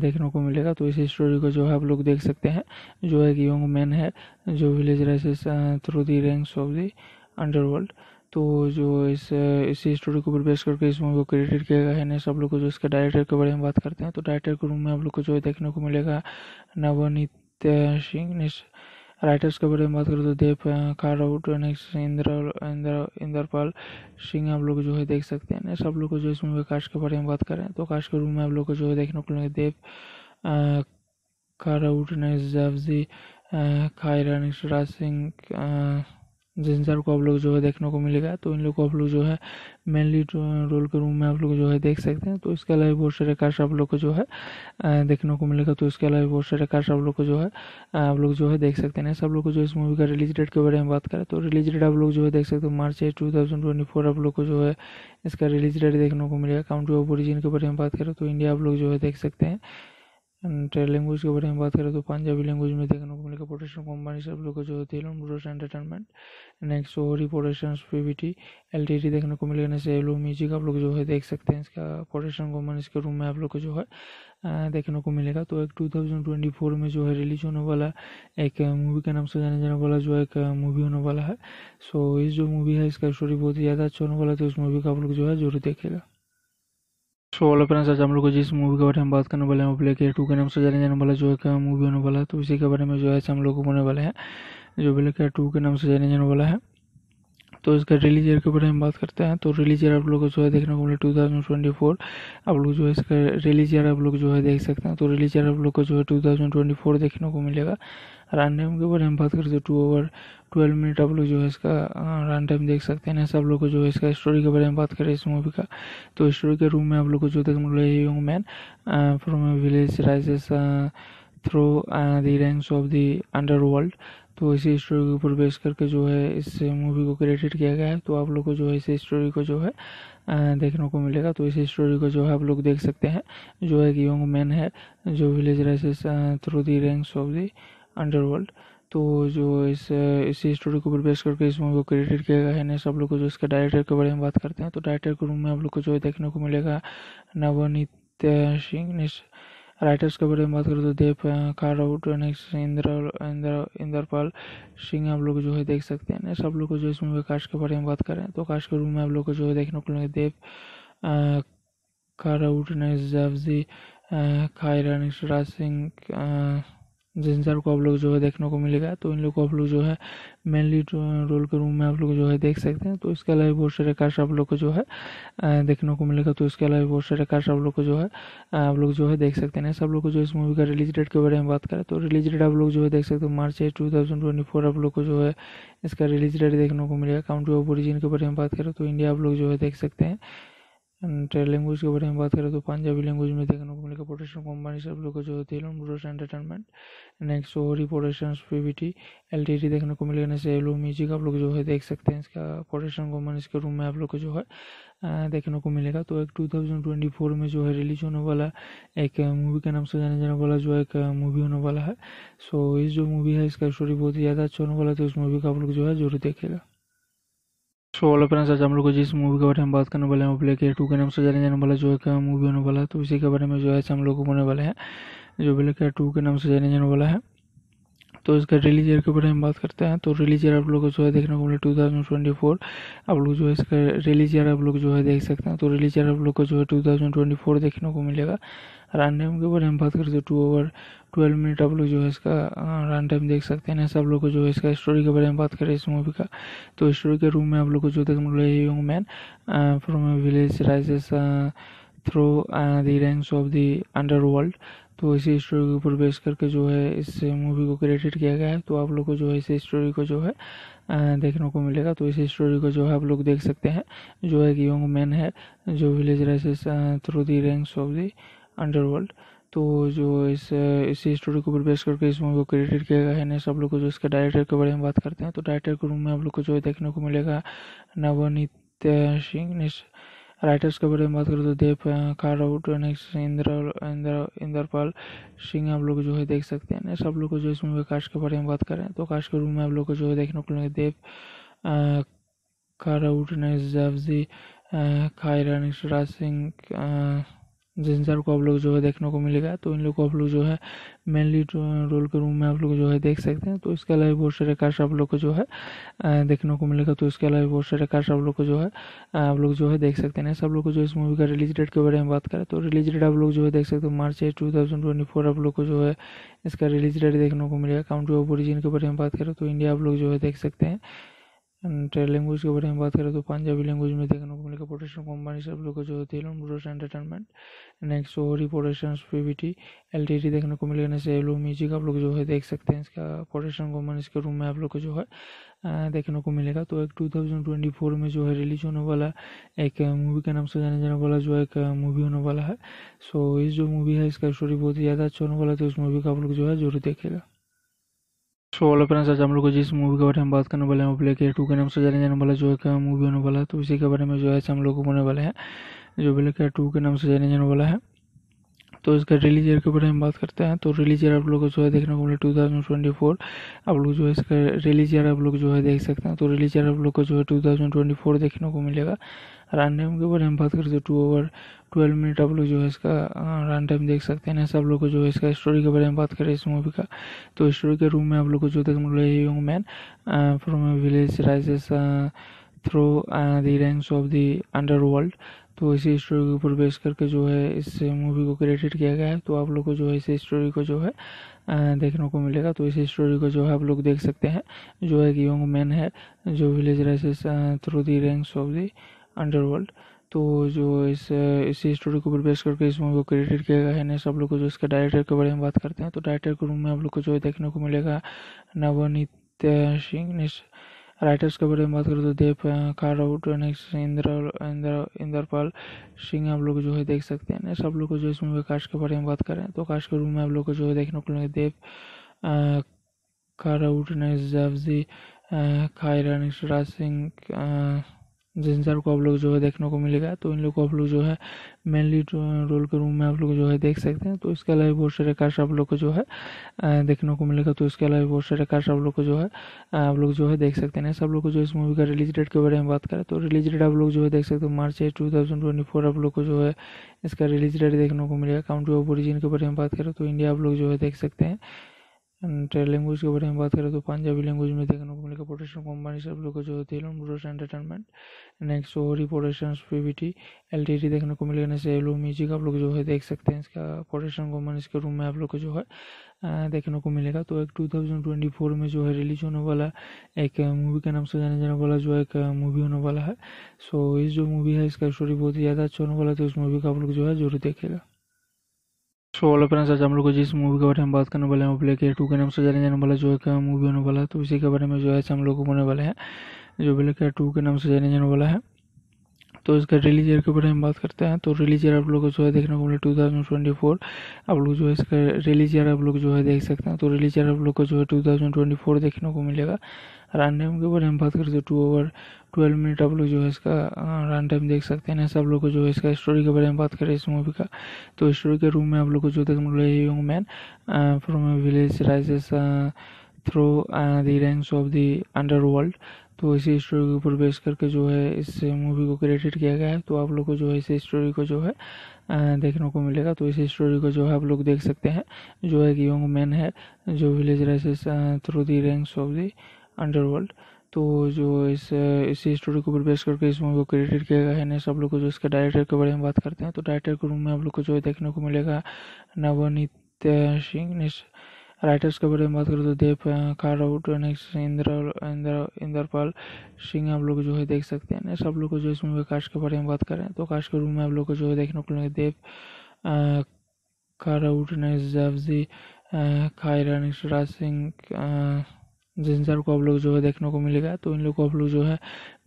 देखने को मिलेगा तो इस स्टोरी को जो है आप लोग देख सकते हैं जो है कि यंग मैन है जो village rises through the ranks of the underworld तो जो इस इसी स्टोरी को ऊपर बेस करके इस मूवी को क्रिएटेड किया गया है ने सब लोग को जो इसके डायरेक्टर के बारे में बात करते हैं तो डायरेक्टर के रूम में आप लोग को जो है देखने को मिलेगा नवनीत सिंह ने राइटर्स के बारे में बात करें तो देव कारआउट नेक्स्ट इंद्र इंद्र इंद्रपाल सिंह आप लोग जो है देख सकते हैं सब लोग को जो इस मूवी कास्ट के बारे में बात करें तो कास्ट के रूम में आप लोग को जो है देखने को मिलेंगे देव कारआउट नेक्स्ट जैफजी खायरा नेक्स्ट राज सिंह जिन सर को आप लोग जो है देखने को मिलेगा तो इन लोग को आप लोग जो है मेनली रोल के रूम में आप लोग जो है देख सकते हैं तो इसके अलावा बहुत सारे कार्ड आप लोग को जो है देखने को मिलेगा तो इसके अलावा बहुत सारे कार्ड आप लोग को जो है आप लोग जो है देख सकते हैं सब लोग को जो इस मूवी का रिलीज डेट के बारे में बात करें तो रिलीज डेट आप लोग जो है देख सकते हो मार्च एट टू आप लोग को जो है इसका रिलीज डेट देखने को मिलेगा काउंट्री ऑफ ओरिजिन के बारे में बात करें तो इंडिया आप लोग जो है देख सकते हैं एंड लैंग्वेज के बारे में बात करें तो पंजाबी लैंग्वेज में देखने को मिलेगा प्रोडक्शन कंपनी सब लोग जो होती है ब्रोस एंटरटेनमेंट नेक्स्ट ओरी प्रोडक्शन टी टी देखने को मिलेगा नेक्स्ट एलो म्यूजिक आप लोग जो है देख सकते हैं इसका प्रोडक्शन कंपनी इसके रूम में आप लोग को जो है देखने को मिलेगा तो एक टू थाउजेंड ट्वेंटी फोर में जो है रिलीज होने वाला एक मूवी के नाम से जाने जाने वाला जो है एक मूवी होने वाला है सो इस जो मूवी है इसका स्टोरी बहुत ही ज़्यादा अच्छा होने वाला है तो इस मूवी का आप लोग जो है जरूर देखेगा सो वाला फ्रेंड्स आज हम लोग जिस मूवी के बारे में बात करने वाले हैं वो प्ले के टू के नाम से जाने जाने वाला जो है मूवी होने वाला है तो इसी के बारे में जो है हम लोग को होने वाले हैं जो प्ले के टू के नाम से जाने जाने वाला है तो इसका रिलीज ईयर के बारे में बात करते हैं तो रिलीज ईयर आप लोग को जो है देखने को मिले टू थाउजेंड ट्वेंटी फोर आप लोग जो है इसका रिलीज ईयर आप लोग जो है देख सकते हैं तो रिलीज ईयर आप लोग को जो है टू थाउजेंड ट्वेंटी फोर देखने को मिलेगा रन टाइम के बारे में बात करें तो टू ओवर ट्वेल्व मिनट आप लोग जो है इसका रन टाइम देख सकते हैं सब लोग को जो है इसका स्टोरी के बारे में बात करें इस मूवी का तो स्टोरी के रूम में आप लोग को जो देखने मिल young man from village rises through the ranks of the underworld तो इसी स्टोरी के ऊपर बेस करके जो है इस मूवी को क्रेडिट किया गया है तो आप लोग को जो है इस स्टोरी को जो है देखने को मिलेगा तो इस स्टोरी को जो है आप लोग देख सकते हैं जो है कि यंग मैन है जो village rises through the ranks of the underworld तो जो इस इसी स्टोरी को बेस करके इस मूवी को क्रेडिट किया गया है नेक्स्ट आप लोग को जो इसके डायरेक्टर के बारे में बात करते हैं तो डायरेक्टर के रूम में आप लोग को जो देखने को मिलेगा नवनीत सिंह नेक्स्ट राइटर्स के बारे में बात करें तो देव कार नेक्स्ट इंद्र इंद्र इंद्रपाल सिंह आप लोग जो है देख सकते हैं नेक्स्ट आप लोग को जो इस मूवी कास्ट के बारे में बात करें तो कास्ट के रूम में आप लोग को जो है देखने को मिलेगा देव कार ने नेक्स्ट जैवजी खायरा नेक्स्ट राज सिंह जिन सर को आप लोग जो है देखने को मिलेगा तो इन लोग को आप लोग जो है मेनली रोल के रूम में आप लोग जो है देख सकते हैं तो इसके अलावा बहुत सारे कार्ड आप लोग को जो है देखने को मिलेगा तो इसके अलावा बहुत सारे कार्ड आप लोग को जो है आप लोग जो है देख सकते हैं सब लोग को जो इस मूवी का रिलीज डेट के बारे में बात करें तो रिलीज डेट तो आप लोग जो है देख सकते हैं मार्च एट टू आप लोग को जो है इसका रिलीज डेट देखने को मिलेगा काउंट्री ऑफ ओरिजिन के बारे में बात करें तो इंडिया आप लोग जो है देख सकते हैं एंड लैंग्वेज के बारे में बात करें तो पंजाबी लैंग्वेज में देखने को मिलेगा प्रोडक्शन कंपनी सब लोग जो होती है ब्रोस एंटरटेनमेंट नेक्स्ट ओरी प्रोडक्शन पीवीटी एल देखने को मिलेगा नेक्स्ट एलो म्यूजिक आप लोग जो है देख सकते हैं इसका प्रोडक्शन कंपनी इसके रूम में आप लोग को जो है देखने को मिलेगा तो एक टू थाउजेंड ट्वेंटी फोर में जो है रिलीज होने वाला एक मूवी के नाम से जाने जाने वाला जो एक मूवी होने वाला है सो इस जो मूवी है इसका स्टोरी बहुत ही ज़्यादा अच्छा होने वाला है तो इस मूवी का आप लोग जो है जरूर देखेगा सो वाला फ्रेंड्स आज हम लोग जिस मूवी के बारे में बात करने वाले हैं वो ब्लैक एयर टू के नाम से जाने जाने वाला जो है मूवी uh, होने वाला है तो इसी के बारे में जो है हम लोग होने वाले हैं जो ब्लैक एयर टू के नाम से जाने जाने वाला है तो इसका रिलीज ईयर के बारे में बात करते हैं तो रिलीज ईयर आप लोग को जो है देखने को मिला टू आप लोग जो है इसका रिलीज ईयर आप लोग जो है देख सकते हैं तो रिलीज ईयर आप लोग को जो है टू थाउजेंड ट्वेंटी फोर देखने को मिलेगा रन टाइम के बारे में बात करते तो टू ओवर ट्वेल्व मिनट आप लोग जो है इसका रन टाइम देख सकते हैं सब लोग को जो है इसका स्टोरी के बारे में बात करें इस मूवी का तो स्टोरी के रूम में आप लोग को जो देखने मिले young man from village rises through the ranks of the underworld तो इसी स्टोरी के ऊपर बेस करके जो है इस मूवी को क्रेडिट किया गया है तो आप लोग को जो है इस स्टोरी को जो है देखने को मिलेगा तो इसी स्टोरी को जो है आप लोग देख सकते हैं जो है कि यंग मैन है जो village rises through the ranks of the underworld तो जो इस इसी स्टोरी को बेस करके इस मूवी को क्रेडिट किया गया है ना सब लोग को जो इसके डायरेक्टर के बारे में बात करते हैं तो डायरेक्टर के रूम में हम लोग को जो देखने को मिलेगा नवनीत सिंह राइटर्स के बारे में बात करें तो देव काराउट नेक्स्ट इंद्र इंद्र इंद्रपाल सिंह आप लोग जो है देख सकते हैं सब लोग को जो इसमें कास्ट के बारे में बात करें तो कास्ट के रूम में आप लोग को जो है देखने को मिलेगा देव काराउट नेक्स्ट जफजी खायरा नेक्स्ट राज सिंह जिस को आप लोग जो है देखने को मिलेगा तो इन लोग को आप लोग जो है मेनली रोल के रूम में आप लोग जो है देख सकते हैं तो इसके अलावा बहुत सारे कार्ड आप लोग को जो है देखने को मिलेगा तो इसके अलावा बहुत सारे कार्ड आप लोग को जो है आप लोग जो है देख सकते हैं सब लोग को जो इस मूवी का रिलीज डेट के बारे में बात करें तो रिलीज डेट तो आप लोग जो है देख सकते हैं March eight two thousand twenty four आप लोग को जो है इसका रिलीज डेट देखने को मिलेगा काउंट्री ऑफ ओरिजिन के बारे में बात करें तो इंडिया आप लोग जो है देख सकते हैं एंड लैंग्वेज के बारे में बात करें तो पंजाबी लैंग्वेज में देखने को मिलेगा प्रोडक्शन कंपनी सब लोग जो होती है ब्रोस एंटरटेनमेंट नेक्स्ट ओरी production PVT L T T देखने को मिलेगा नेक्स्ट एलो म्यूजिक आप लोग जो है देख सकते हैं इसका प्रोडक्शन कंपनी इसके रूम में आप लोग को जो है देखने को मिलेगा तो एक टू थाउजेंड ट्वेंटी फोर में जो है रिलीज होने वाला एक मूवी के नाम से जाने जाने वाला जो है एक मूवी होने वाला है सो इस जो मूवी है इसका स्टोरी बहुत ही ज़्यादा अच्छा होने वाला है तो इस मूवी का आप लोग जो है जरूर देखेगा सो वाला फ्रेंड्स आज हम लोग जिस मूवी के बारे में बात करने वाले हैं वो प्ले के टू के नाम से जाने जाने वाला जो है मूवी होने वाला है तो इसी के बारे में जो है हम लोग को होने वाले हैं जो प्ले के टू के नाम से जाने जाने वाला है तो इसका रिलीज ईयर के बारे में बात करते हैं तो रिलीज ईयर आप लोग को जो है देखने को मिले टू थाउजेंड ट्वेंटी फोर आप लोग जो है इसका रिलीज ईयर आप लोग जो है देख सकते हैं तो रिलीज ईयर आप लोग को जो है टू थाउजेंड ट्वेंटी फोर देखने को मिलेगा रन टाइम के बारे में बात करें तो टू ओवर ट्वेल्व मिनट आप लोग जो है इसका रन टाइम देख सकते हैं सब लोग को जो है इसका स्टोरी के बारे में बात करें इस मूवी का तो स्टोरी के रूम में आप लोग को जो देखने young man from village rises through the ranks of the underworld तो इसी स्टोरी के ऊपर बेस करके जो है इस मूवी को क्रेडिट किया गया है तो आप लोग को जो है इसी स्टोरी को जो है देखने को मिलेगा तो इसी स्टोरी को जो है आप लोग देख सकते हैं जो है कि यंग मैन है जो village rises through the ranks of the underworld तो जो इस इसी स्टोरी को प्रिपेस करके इस मूवी को क्रेडिट किया गया है नेक्स्ट आप लोग को जो इसके डायरेक्टर के बारे में बात करते हैं तो डायरेक्टर के रूम में आप लोग को जो देखने को मिलेगा नवनीत सिंह नेक्स्ट राइटर्स के बारे में बात करें तो देव काराउट नेक्स्ट इंद्र इंद्र इंद्रपाल सिंह आप लोग जो है देख सकते हैं नेक्स्ट आप लोग को जो इस मूवी कास्ट के बारे में बात करें तो कास्ट के रूम में आप लोग को जो है देखने को मिलेगा देव काराउट ने नेक्स्ट जैवजी खायरा नेक्स्ट राज सिंह जिन सर को आप लोग जो है देखने को मिलेगा तो इन लोग को आप लोग जो है मेनली रोल के रूम में आप लोग जो है देख सकते हैं तो इसके अलावा बहुत सारे कार्स आप लोग को जो है देखने को मिलेगा तो इसके अलावा बहुत सारे कार्स आप लोग को जो है आप लोग जो है देख सकते हैं सब लोग को जो इस मूवी का रिलीज डेट के बारे में बात करें तो रिलीज डेट तो आप लोग जो है देख सकते हैं March eight two thousand twenty four आप लोग को जो है इसका रिलीज डेट देखने को मिलेगा काउंट्री ऑफ ओरिजिन के बारे में बात करें तो इंडिया आप लोग जो है देख सकते हैं एंड लैंग्वेज के बारे में बात करें तो पंजाबी लैंग्वेज में देखने को मिलेगा प्रोडक्शन कंपनी सब लोग जो होती है ब्रोस एंटरटेनमेंट नेक्स्ट ओरी production PVT L T T देखने को मिलेगा नेक्स्ट एलो म्यूजिक आप लोग जो है देख सकते हैं इसका प्रोडक्शन कंपनी इसके रूम में आप लोग को जो है देखने को मिलेगा तो एक टू थाउजेंड ट्वेंटी फोर में जो है रिलीज होने वाला एक मूवी के नाम से जाने जाने वाला जो एक मूवी होने वाला है सो इस जो मूवी है इसका स्टोरी बहुत ही ज़्यादा अच्छा होने वाला है तो इस मूवी का आप लोग जो है जरूर देखेगा सो वाला फ्रेंड्स आज हम लोग जिस मूवी के बारे में बात करने वाले हैं वो प्ले के टू के नाम से जाने जाने वाला जो है मूवी uh, होने वाला है तो इसी के बारे में जो है हम लोग होने वाले हैं जो प्ले के टू के नाम से जाने जाने वाला है तो इसका रिलीज ईयर के बारे में बात करते हैं तो रिलीज ईयर आप लोग को जो है देखने को मिला टू आप लोग जो है इसका रिलीज ईयर आप लोग जो है देख सकते हैं तो रिलीज ईयर आप लोग को जो है टू थाउजेंड ट्वेंटी फोर देखने को मिलेगा रन टाइम के बारे में बात करें तो टू ओवर ट्वेल्व मिनट आप लोग जो है इसका रन टाइम देख सकते हैं सब लोग को जो है इसका स्टोरी के बारे में बात करें इस मूवी का तो स्टोरी के रूम में आप लोग को जो देखने young man from village rises through the ranks of the underworld तो इसी स्टोरी के ऊपर बेस करके जो है इस मूवी को क्रेडिट किया गया है तो आप लोग को जो है इस स्टोरी को जो है देखने को मिलेगा तो इसी स्टोरी को जो है आप लोग देख सकते हैं जो है कि यंग मैन है जो village rises through the ranks of the underworld तो जो इस इसी स्टोरी को बेस करके इस मूवी को क्रिएटेड किया गया है ना सब लोग को जो इसके डायरेक्टर के बारे में बात करते हैं तो डायरेक्टर के रूम में हम लोग को जो देखने को मिलेगा नवनीत सिंह राइटर्स के बारे में बात करें तो देव काराउट नेक्स्ट इंद्र इंद्र इंद्रपाल सिंह आप लोग जो है देख सकते हैं सब लोग को जो इस मूवी कास्ट के बारे में बात करें तो कास्ट के रूम में आप लोग को जो है देखने को मिलेगा देव काराउट नेक्स्ट जफजी खायरा नेक्स्ट राज सिंह जिस को आप लोग जो है देखने को मिलेगा तो इन लोग को आप लोग जो है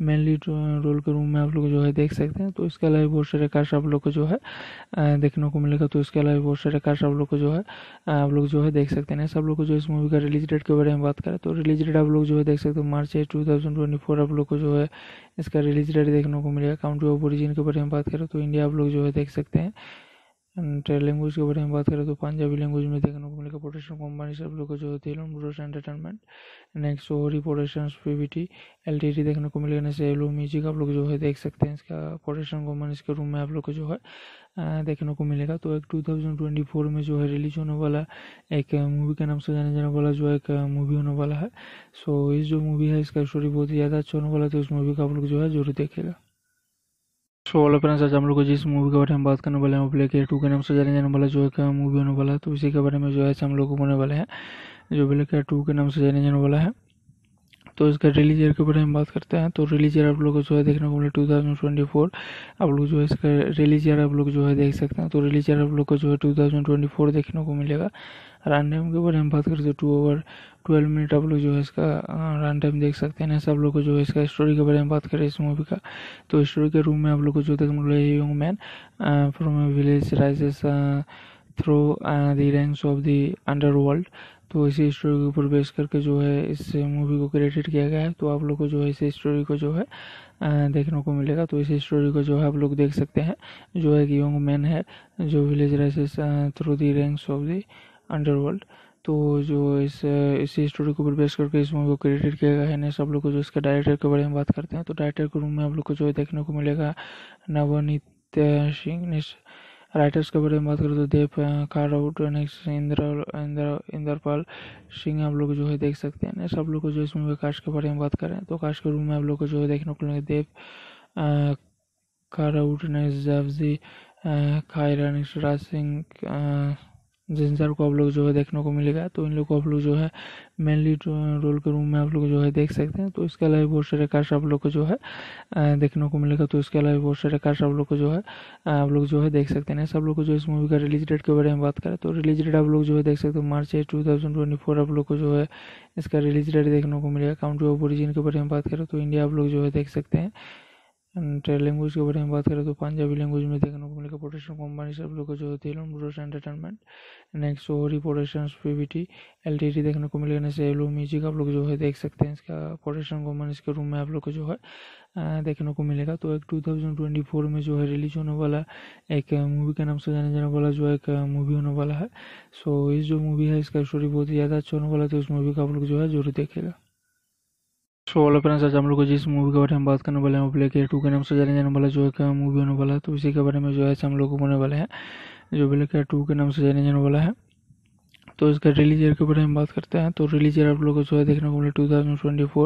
मेनली रोल के रूम में आप लोग जो है देख सकते हैं तो इसके अलावा बहुत सारे कार्ड आप लोग को जो है देखने को मिलेगा तो इसके अलावा बहुत सारे कार्ड आप लोग को जो है आप लोग जो है देख सकते हैं सब लोग को जो इस मूवी का रिलीज डेट के बारे में बात करें तो रिलीज डेट तो आप लोग जो है देख सकते हैं मार्च एट टू आप लोग को जो है इसका रिलीज डेट देखने को मिलेगा काउंट्री ऑफ ओरिजिन के बारे में बात करें तो इंडिया आप लोग जो है देख सकते हैं एंड लैंग्वेज के बारे में बात करें तो पंजाबी लैंग्वेज में देखने को मिलेगा प्रोडक्शन कंपनी सब लोग जो होती है ब्रोस एंटरटेनमेंट नेक्स्ट ओरी प्रोडक्शन पीवीटी एल टी देखने को मिलेगा नेक्स्ट एलो म्यूजिक आप लोग जो है देख सकते हैं इसका प्रोडक्शन कंपनी इसके रूम में आप लोग को जो है देखने को मिलेगा तो एक टू थाउजेंड ट्वेंटी फोर में जो है रिलीज होने वाला एक मूवी के नाम से जाने जाने वाला जो है एक मूवी होने वाला है सो इस जो मूवी है इसका स्टोरी बहुत ही ज़्यादा अच्छा होने वाला है तो इस मूवी का आप लोग जो है जरूर देखेगा सो वाला फ्रेंड्स आज हम लोग जिस मूवी के बारे में बात करने वाले हैं वो प्ले के टू के नाम से जाने जाने वाला जो है मूवी होने वाला है तो इसी के बारे में जो है हम लोग को होने वाला है जो प्ले के टू के नाम से जाने जाने वाला है तो इसका रिलीज ईयर के बारे में बात करते हैं तो रिलीज ईयर आप लोग को जो है देखने को मिले टू थाउजेंड ट्वेंटी फोर आप लोग जो है इसका रिलीज ईयर आप लोग जो है देख सकते हैं तो रिलीज ईयर आप लोग को जो है टू थाउजेंड ट्वेंटी फोर देखने को मिलेगा रन टाइम के बारे में बात करते हैं टू ओवर ट्वेल्व मिनट आप लोग जो है इसका रन टाइम देख सकते हैं ऐसे आप लोग को जो है इसका स्टोरी के बारे में बात करें इस मूवी का तो स्टोरी के रूम में आप लोग को जो देखने को मिला young man from village rises through the ranks of the underworld तो इसी स्टोरी के ऊपर बेस करके जो है इस मूवी को क्रिएटेड किया गया है तो आप लोग को जो है इसी स्टोरी को जो है देखने को मिलेगा तो इसी स्टोरी को जो है आप लोग देख सकते हैं जो है कि यंग मैन है जो village rises through the ranks of the underworld तो जो इस इसी स्टोरी को ऊपर बेस करके इस मूवी को क्रिएटेड किया गया है नेक्स्ट आप लोग को जो इसके डायरेक्टर के बारे में बात करते हैं तो डायरेक्टर के रूम में आप लोग को जो है देखने को मिलेगा नवनीत सिंह नेक्स्ट राइटर्स के बारे में बात करें तो देव कारआउट नेक्स्ट इंद्रा इंद्रा इंद्रपाल सिंह आप लोग जो है देख सकते हैं सब लोग जो इसमें कास्ट के बारे में बात करें तो कास्ट के रूप में आप लोग को जो है देखने को मिलेंगे देव कारआउट नेक्स्ट जैवजी खायरा नेक्स्ट राज सिंह जिन सर को आप लोग जो है देखने को मिलेगा तो इन लोग को आप लोग जो है मेनली रोल के रूम में आप लोग जो है देख सकते हैं तो इसके अलावा बहुत सारे कार्ड्स आप लोग को जो है देखने को मिलेगा तो इसके अलावा बहुत सारे कार्ड्स आप लोग को जो है आप लोग जो है देख सकते हैं सब लोग को जो इस मूवी का रिलीज डेट के बारे में बात करें तो रिलीज डेट तो आप लोग जो है देख सकते हैं March eight two thousand twenty four आप लोग को जो है इसका रिलीज डेट देखने को मिलेगा काउंट्री ऑफ ओरिजिन के बारे में बात करें तो इंडिया आप लोग जो है देख सकते हैं एंड लैंग्वेज के बारे में बात करें तो पंजाबी लैंग्वेज में देखने को मिलेगा प्रोडक्शन कंपनी सब लोग जो होती है ब्रोस एंटरटेनमेंट नेक्स्ट ओरी प्रोडक्शन टी एल देखने को मिलेगा नेक्स्ट एलो म्यूजिक आप लोग जो है देख सकते हैं इसका प्रोडक्शन कंपनी इसके रूम में आप लोग को जो है देखने को मिलेगा तो एक टू थाउजेंड ट्वेंटी फोर में जो है रिलीज होने वाला एक मूवी के नाम से जाने जाने वाला जो एक मूवी होने वाला है सो इस जो मूवी है इसका स्टोरी बहुत ही ज़्यादा अच्छा होने वाला है तो इस मूवी का आप लोग जो है जरूर देखेगा सो वाला फ्रेंड्स आज हम लोग जिस मूवी के बारे में बात करने वाले हैं वो ब्लैक एयर टू के नाम से जाने जाने वाला जो है मूवी uh, होने वाला है तो इसी के बारे में जो है हम लोग होने वाले हैं जो प्ले के टू के नाम से जाने जाने वाला है तो इसका रिलीज ईयर के बारे में बात करते हैं तो रिलीज ईयर आप लोग को जो है देखने को मिला टू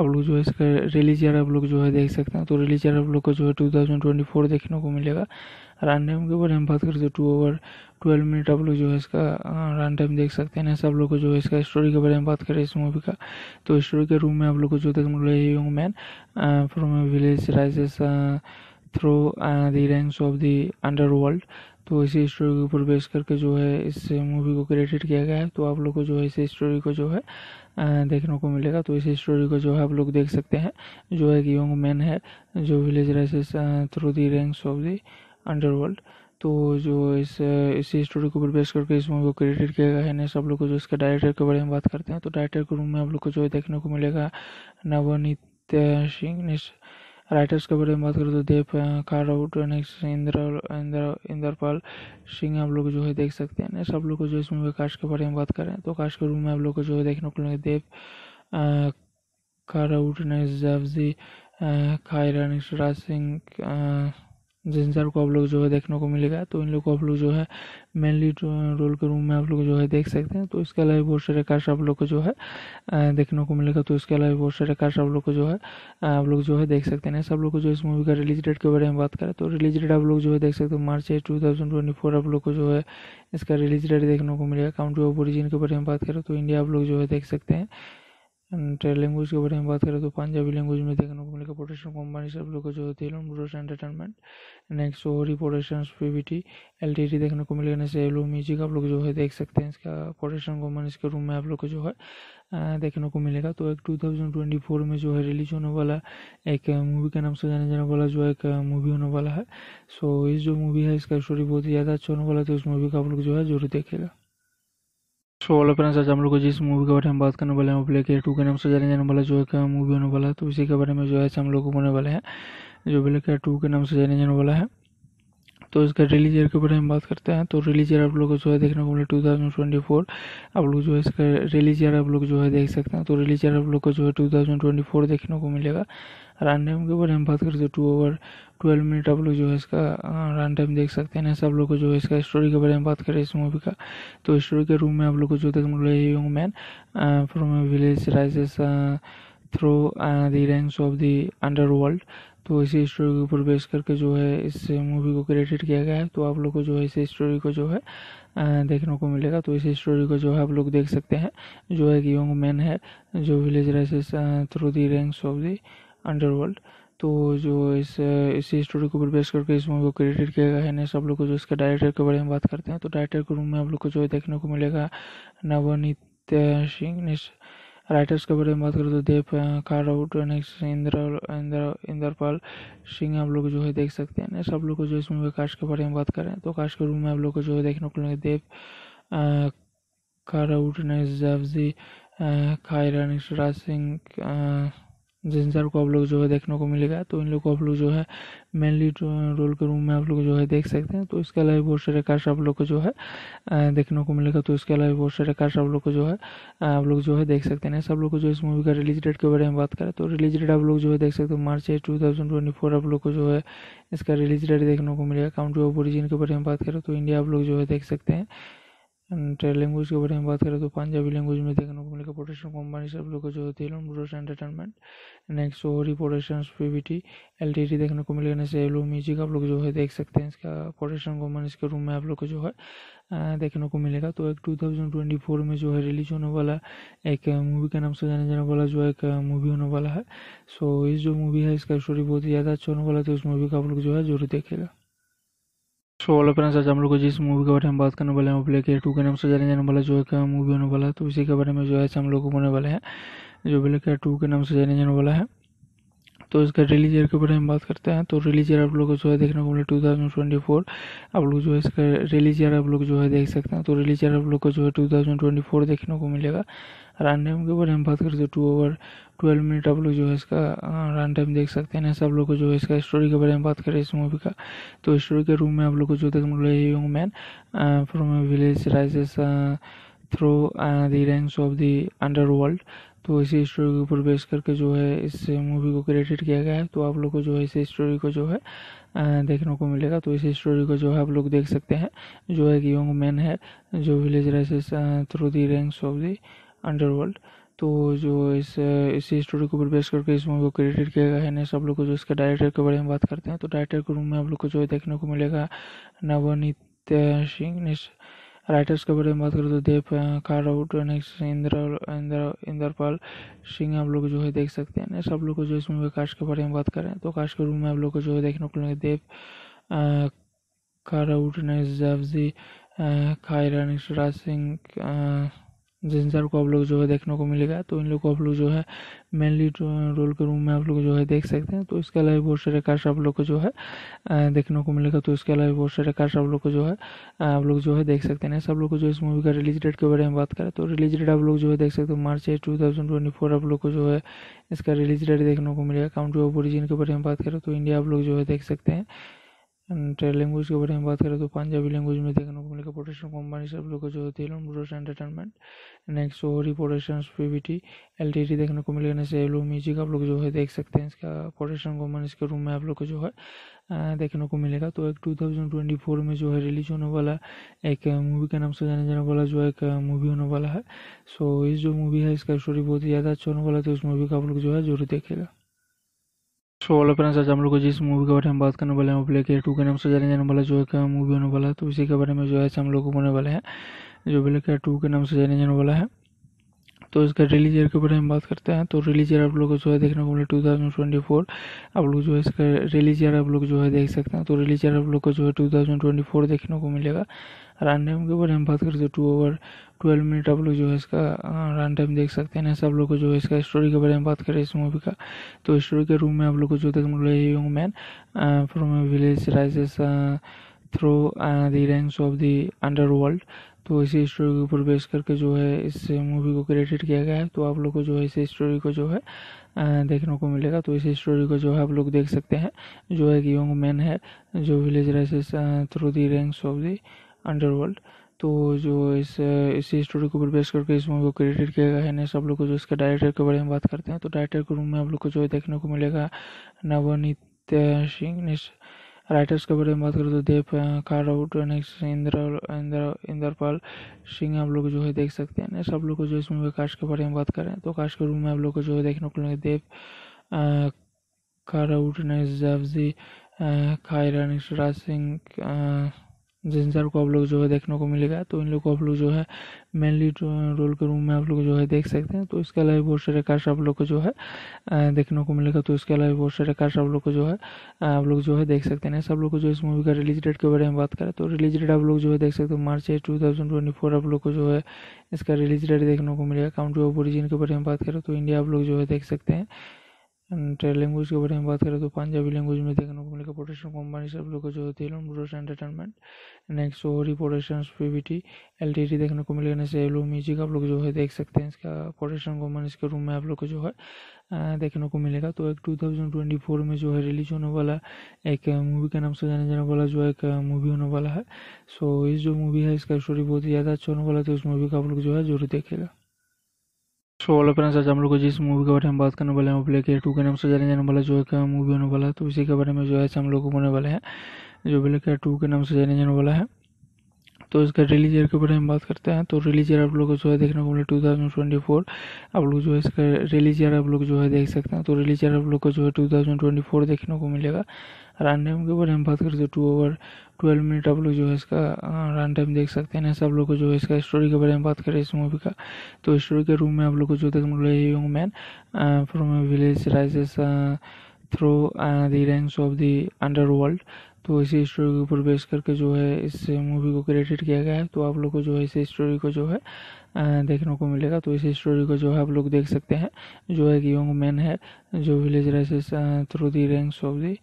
आप लोग जो है इसका रिलीज ईयर आप लोग जो है देख सकते हैं तो रिलीज ईयर आप लोग को जो है टू थाउजेंड ट्वेंटी फोर देखने को मिलेगा रन टाइम के बारे में बात करें तो टू ओवर ट्वेल्व मिनट आप लोग जो है इसका रन टाइम देख सकते हैं सब लोग को जो है इसका स्टोरी के बारे में बात करें इस मूवी का तो स्टोरी के रूम में आप लोग को जो देखने young man from village rises through the ranks of the underworld तो इसी स्टोरी के ऊपर बेस करके जो है इस मूवी को क्रेडिट किया गया है तो आप लोग को जो है इस स्टोरी को जो है देखने को मिलेगा तो इसी स्टोरी को जो है आप लोग देख सकते हैं जो है कि यंग मैन है जो village rises through the ranks of the underworld तो जो इस इसी स्टोरी को ऊपर बेस करके इस मूवी को क्रेडिट किया गया है ना सब लोग को जो इसके डायरेक्टर के बारे में बात करते हैं तो डायरेक्टर के रूम में हम लोग को जो देखने को मिलेगा नवनीत सिंह राइटर्स के बारे में बात करें तो देव काराउट नेक्स्ट इंद्र इंद्र इंद्रपाल सिंह आप लोग जो है देख सकते हैं सब लोग को जो इस मूवी कास्ट के बारे में बात करें तो कास्ट के रूम में आप लोग को जो है देखने को मिलेगा देव काराउट नेक्स्ट जफजी खायरा नेक्स्ट राज सिंह जिस को आप लोग जो है देखने को मिलेगा तो इन लोग को आप लोग जो है मेनली रोल के रूम में आप लोग जो है देख सकते हैं तो इसके अलावा बहुत सारे कार्ड आप लोग को जो है देखने को मिलेगा तो इसके अलावा बहुत सारे कार्ड आप लोग को जो है आप लोग जो है देख सकते हैं सब लोग को जो इस मूवी का रिलीज डेट के बारे में बात करें तो रिलीज डेट तो आप लोग जो है देख सकते हैं मार्च एट टू आप लोग को जो है इसका रिलीज डेट देखने को मिलेगा काउंट्री ऑफ ओरिजिन के बारे में बात करें तो इंडिया आप लोग जो है देख सकते हैं एंड लैंग्वेज के बारे में बात करें तो पंजाबी लैंग्वेज में देखने को मिलेगा प्रोडक्शन कंपनी सब लोग जो होती है ब्रोस एंटरटेनमेंट नेक्स्ट ओरी प्रोडक्शन पीवीटी एल टी देखने को मिलेगा नेक्स्ट एलो म्यूजिक आप लोग जो है देख सकते हैं इसका प्रोडक्शन कंपनी इसके रूम में आप लोग को जो है देखने को मिलेगा तो एक टू थाउजेंड ट्वेंटी फोर में जो है रिलीज होने वाला एक मूवी के नाम से जाने जाने वाला जो है एक मूवी होने वाला है सो इस जो मूवी है इसका स्टोरी बहुत ही ज़्यादा अच्छा होने वाला है तो इस मूवी का आप लोग जो है जरूर देखेगा सो वाला फ्रेंड्स आज हम लोग जिस मूवी के बारे में बात करने वाले हैं वो प्ले के टू के नाम से जाने जाने वाला जो है मूवी होने वाला है तो इसी के बारे में जो है हम लोग होने वाले हैं जो प्ले के टू के नाम से जाने जाने वाला है तो इसका रिलीज ईयर के बारे में बात करते हैं तो रिलीज ईयर आप लोग को जो है देखने को मिले टू थाउजेंड ट्वेंटी फोर आप लोग जो है इसका रिलीज ईयर आप लोग जो है देख सकते हैं तो रिलीज ईयर आप लोग को जो है टू थाउजेंड ट्वेंटी फोर देखने को मिलेगा रन टाइम के बारे में बात करते हैं टू ओवर ट्वेल्व मिनट आप लोग जो है इसका रन टाइम देख सकते हैं सब लोग को जो है इसका स्टोरी के बारे में बात करें इस मूवी का तो स्टोरी के रूम में आप लोग को जो देखने मिले young man from village rises through the ranks of the underworld तो इसी स्टोरी के ऊपर बेस करके जो है इस मूवी को क्रेडिट किया गया है तो आप लोग को जो है इस स्टोरी को जो है देखने को मिलेगा तो इस स्टोरी को जो है आप लोग देख सकते हैं जो है कि यंग मैन है जो village rises through the ranks of the underworld तो जो इस इसी स्टोरी को बेस करके इस मूवी को क्रेडिट किया गया है नेक्स्ट आप लोग को जो इसके डायरेक्टर के बारे में बात करते हैं तो डायरेक्टर के रूम में आप लोग को जो देखने को मिलेगा नवनीत सिंह नेक्स्ट राइटर्स के बारे में बात करें तो देव काराउट नेक्स्ट इंद्र इंद्र इंद्रपाल सिंह आप लोग जो है देख सकते हैं नेक्स्ट आप लोग को जो इस मूवी कास्ट के बारे में बात करें तो कास्ट के रूम में आप लोग को जो है देखने को मिलेगा देव कार ने नेक्स्ट जैवजी खायरा नेक्स्ट राज सिंह जिस को आप लोग जो है देखने को मिलेगा तो इन लोग को आप लोग जो है मेनली रोल के रूम में आप लोग जो है देख सकते हैं तो इसके अलावा बहुत सारे कार्ड आप लोग को जो है देखने को मिलेगा तो इसके अलावा बहुत सारे कार्ड आप लोग को जो है आप लोग जो है देख सकते हैं सब लोग को जो इस मूवी का रिलीज डेट के बारे में बात करें तो रिलीज डेट तो आप लोग जो है देख सकते हैं March eight two thousand twenty four आप लोग को जो है इसका रिलीज डेट देखने को मिलेगा काउंट्री ऑफ ओरिजिन के बारे में बात करें तो इंडिया आप लोग जो है देख सकते हैं एंड लैंग्वेज के बारे में बात करें तो पंजाबी लैंग्वेज में देखने को मिलेगा प्रोडक्शन कंपनी सब लोग जो होती है ब्रोस एंटरटेनमेंट नेक्स्ट ओरी प्रोडक्शन पीवीटी एल देखने को मिलेगा नेक्स्ट एलो म्यूजिक आप लोग जो है देख सकते हैं इसका प्रोडक्शन कंपनी इसके रूम में आप लोग को जो है देखने को मिलेगा तो एक टू थाउजेंड ट्वेंटी फोर में जो है रिलीज होने वाला एक मूवी के नाम से जाने जाने वाला जो है एक मूवी होने वाला है सो इस जो मूवी है इसका स्टोरी बहुत ही ज़्यादा अच्छा होने वाला है तो इस मूवी का आप लोग जो है जरूर देखेगा सो वाला फ्रेंड्स आज हम लोग जिस मूवी के बारे में बात करने वाले हैं वो प्ले के टू के नाम से जाने जाने वाला जो है मूवी होने वाला है तो इसी के बारे में जो है हम लोग को होने वाले हैं जो प्ले के टू के नाम से जाने जाने वाला है तो इसका रिलीज ईयर के बारे में बात करते हैं तो रिलीज ईयर आप लोग को जो है देखने को मिले टू आप लोग जो है इसका रिलीज ईयर आप लोग जो है देख सकते हैं तो रिलीज ईयर आप लोग को जो है टू देखने को मिलेगा रन टाइम के बारे में बात करें तो टू ओवर ट्वेल्व मिनट आप लोग जो है इसका रन टाइम देख सकते हैं सब लोग को जो है इसका स्टोरी के बारे में बात करें इस मूवी का तो स्टोरी के रूम में आप लोग को जो देखने मिल रहा है young man from village rises through the ranks of the underworld तो इसी स्टोरी के ऊपर बेस करके जो है इस मूवी को क्रेडिट किया गया है तो आप लोग को जो है इसी स्टोरी को जो है देखने को मिलेगा तो इसी स्टोरी को जो है आप लोग देख सकते हैं जो है कि यंग मैन है जो village rises through the ranks of the underworld तो जो इस इसी स्टोरी को बेस करके इस मूवी को क्रिएटेड किया गया है नेक्स्ट आप लोग को जो इसके डायरेक्टर के बारे में बात करते हैं तो डायरेक्टर के रूम में आप लोग को जो है देखने को मिलेगा नवनीत सिंह नेक्स्ट राइटर्स के बारे में बात करें तो देव काराउट नेक्स्ट इंद्र इंद्र इंद्रपाल सिंह आप लोग जो है देख सकते हैं नेक्स्ट आप लोग को जो इस मूवी कास्ट के बारे में बात करें तो कास्ट के रूम में आप लोग को जो है देखने को मिलेगा देव कार ने नेक्स्ट जैवजी खायरा नेक्स्ट राज सिंह जिन सर को आप लोग जो है देखने को मिलेगा तो इन लोग को आप लोग जो है मेनली रोल के रूम में आप लोग जो है देख सकते हैं तो इसके अलावा बहुत सारे कार्स आप लोग को जो है देखने को मिलेगा तो इसके अलावा बहुत सारे कार्स आप लोग को जो है आप लोग जो है देख सकते हैं सब लोग को जो इस मूवी का रिलीज डेट के बारे में बात करें तो रिलीज डेट आप लोग जो है देख सकते हो March eight two thousand twenty four आप लोग को जो है इसका रिलीज डेट देखने को मिलेगा काउंट्री ऑफ ओरिजिन के बारे में बात करें तो इंडिया आप लोग जो है देख सकते हैं एंड लैंग्वेज के बारे में बात करें तो पंजाबी लैंग्वेज में देखने को मिलेगा प्रोडक्शन कंपनी सब लोग जो होती है ब्रोस एंटरटेनमेंट नेक्स्ट ओरी प्रोडक्शन टी एल देखने को मिलेगा नेक्स्ट एलो म्यूजिक आप लोग जो है देख सकते हैं इसका प्रोडक्शन कंपनी इसके रूम में आप लोग को जो है देखने को मिलेगा तो एक टू थाउजेंड ट्वेंटी फोर में जो है रिलीज होने वाला एक मूवी के नाम से जाने जाने वाला जो एक मूवी होने वाला है सो इस जो मूवी है इसका स्टोरी बहुत ही ज़्यादा अच्छा होने वाला है तो इस मूवी का आप लोग जो है जरूर देखेगा सो वाला फ्रेंड्स आज हम लोग जिस मूवी के बारे में बात करने वाले हैं वो प्ले के टू के नाम से जाने जाने वाला जो है मूवी होने वाला है तो इसी के बारे में जो है हम लोग को होने वाले हैं जो प्ले के टू के नाम से जाने जाने वाला है तो इसका रिलीज ईयर के बारे में बात करते हैं तो रिलीज ईयर आप लोग को जो है देखने को मिला टू आप लोग जो है इसका रिलीज ईयर आप लोग जो है देख सकते हैं तो रिलीज ईयर आप लोग को जो है टू थाउजेंड ट्वेंटी फोर देखने को मिलेगा रन टाइम के बारे में बात करते हैं टू ओवर ट्वेल्व मिनट आप लोग जो है इसका रन टाइम देख सकते हैं सब लोग को जो है इसका स्टोरी के बारे में बात करें इस मूवी का तो स्टोरी के रूम में आप लोग को जो देखने को young man from village rises through the ranks of the underworld तो इसी स्टोरी के ऊपर बेस करके जो है इस मूवी को क्रेडिट किया गया है तो आप लोग को जो है इस स्टोरी को जो है देखने को मिलेगा तो इस स्टोरी को जो है आप लोग देख सकते हैं जो है कि यंग मैन है जो village rises through the ranks of the underworld तो जो इस इसी स्टोरी को बेस करके इस मूवी को क्रेडिट किया गया है सब लोग को जो इसके डायरेक्टर के बारे में बात करते हैं तो डायरेक्टर के रूम में हम लोग को जो देखने को मिलेगा नवनीत सिंह ने राइटर्स के बारे में बात करें तो देव काराउट नेक्स्ट इंद्र इंद्र इंद्रपाल सिंह आप लोग जो है देख सकते हैं नेक्स्ट आप लोग को जो इस मूवी कास्ट के बारे में बात करें तो कास्ट के रूम में आप लोग को जो है देखने को मिलेगा देव कार ने नेक्स्ट जैफजी खायरा नेक्स्ट राज सिंह जिस को आप लोग जो है देखने को मिलेगा तो इन लोग को आप लोग जो है मेनली रोल के रूम में आप लोग जो है देख सकते हैं तो इसके अलावा बहुत सारे कास्ट आप लोग को जो है देखने को मिलेगा तो इसके अलावा बहुत सारे कास्ट आप लोग को जो है आप लोग जो है देख सकते हैं सब लोग को जो इस मूवी का रिलीज डेट के बारे में बात करें तो रिलीज डेट तो आप लोग जो है देख सकते हैं March eight two thousand twenty four आप लोग को जो है इसका रिलीज डेट देखने को मिलेगा काउंट्री ऑफ ओरिजिन के बारे में बात करें तो इंडिया आप लोग जो है देख सकते हैं एंड लैंग्वेज के बारे में बात करें तो पंजाबी लैंग्वेज में देखने को मिलेगा प्रोडक्शन कंपनी सब लोग जो होती है ब्रोस एंटरटेनमेंट नेक्स्ट ओरी प्रोडक्शन पीवीटी एल देखने को मिलेगा नेक्स्ट एलो म्यूजिक आप लोग जो है देख सकते हैं इसका प्रोडक्शन कंपनी इसके रूम में आप लोग को जो है देखने को मिलेगा तो एक टू थाउजेंड ट्वेंटी फोर में जो है रिलीज होने वाला एक मूवी के नाम से जाने जाने वाला जो है एक मूवी होने वाला है सो इस जो मूवी है इसका स्टोरी बहुत ही ज़्यादा अच्छा होने वाला है तो इस मूवी का आप लोग जो है जरूर देखेगा सो वाला फ्रेंड्स आज हम लोग जिस मूवी के बारे में बात करने वाले हैं वो प्ले के टू के नाम से जाने जाने वाला जो है मूवी होने वाला है तो इसी के बारे में जो है हम लोग को होने वाला है जो प्ले के टू के नाम से जाने जाने वाला है तो इसका रिलीज ईयर के बारे में बात करते हैं तो रिलीज ईयर आप लोग को जो है देखने को मिले टू थाउजेंड ट्वेंटी फोर आप लोग जो है इसका रिलीज ईयर आप लोग जो है देख सकते हैं तो रिलीज ईयर आप लोग को जो है टू थाउजेंड ट्वेंटी फोर देखने को मिलेगा रन टाइम के बारे में बात करते हैं टू ओवर ट्वेल्व मिनट आप लोग जो है इसका रन टाइम देख सकते हैं सब लोग को जो है इसका स्टोरी के बारे में बात करें इस मूवी का तो स्टोरी के रूम में आप लोग को जो देख मिले young man from village rises through the ranks of the underworld तो इसी स्टोरी के ऊपर बेस करके जो है इस मूवी को क्रिएटेड किया गया है तो आप लोग को जो है इसी स्टोरी को जो है देखने को मिलेगा तो इस स्टोरी को जो है आप लोग देख सकते हैं जो है कि यंग मैन है जो village rises through the ranks of the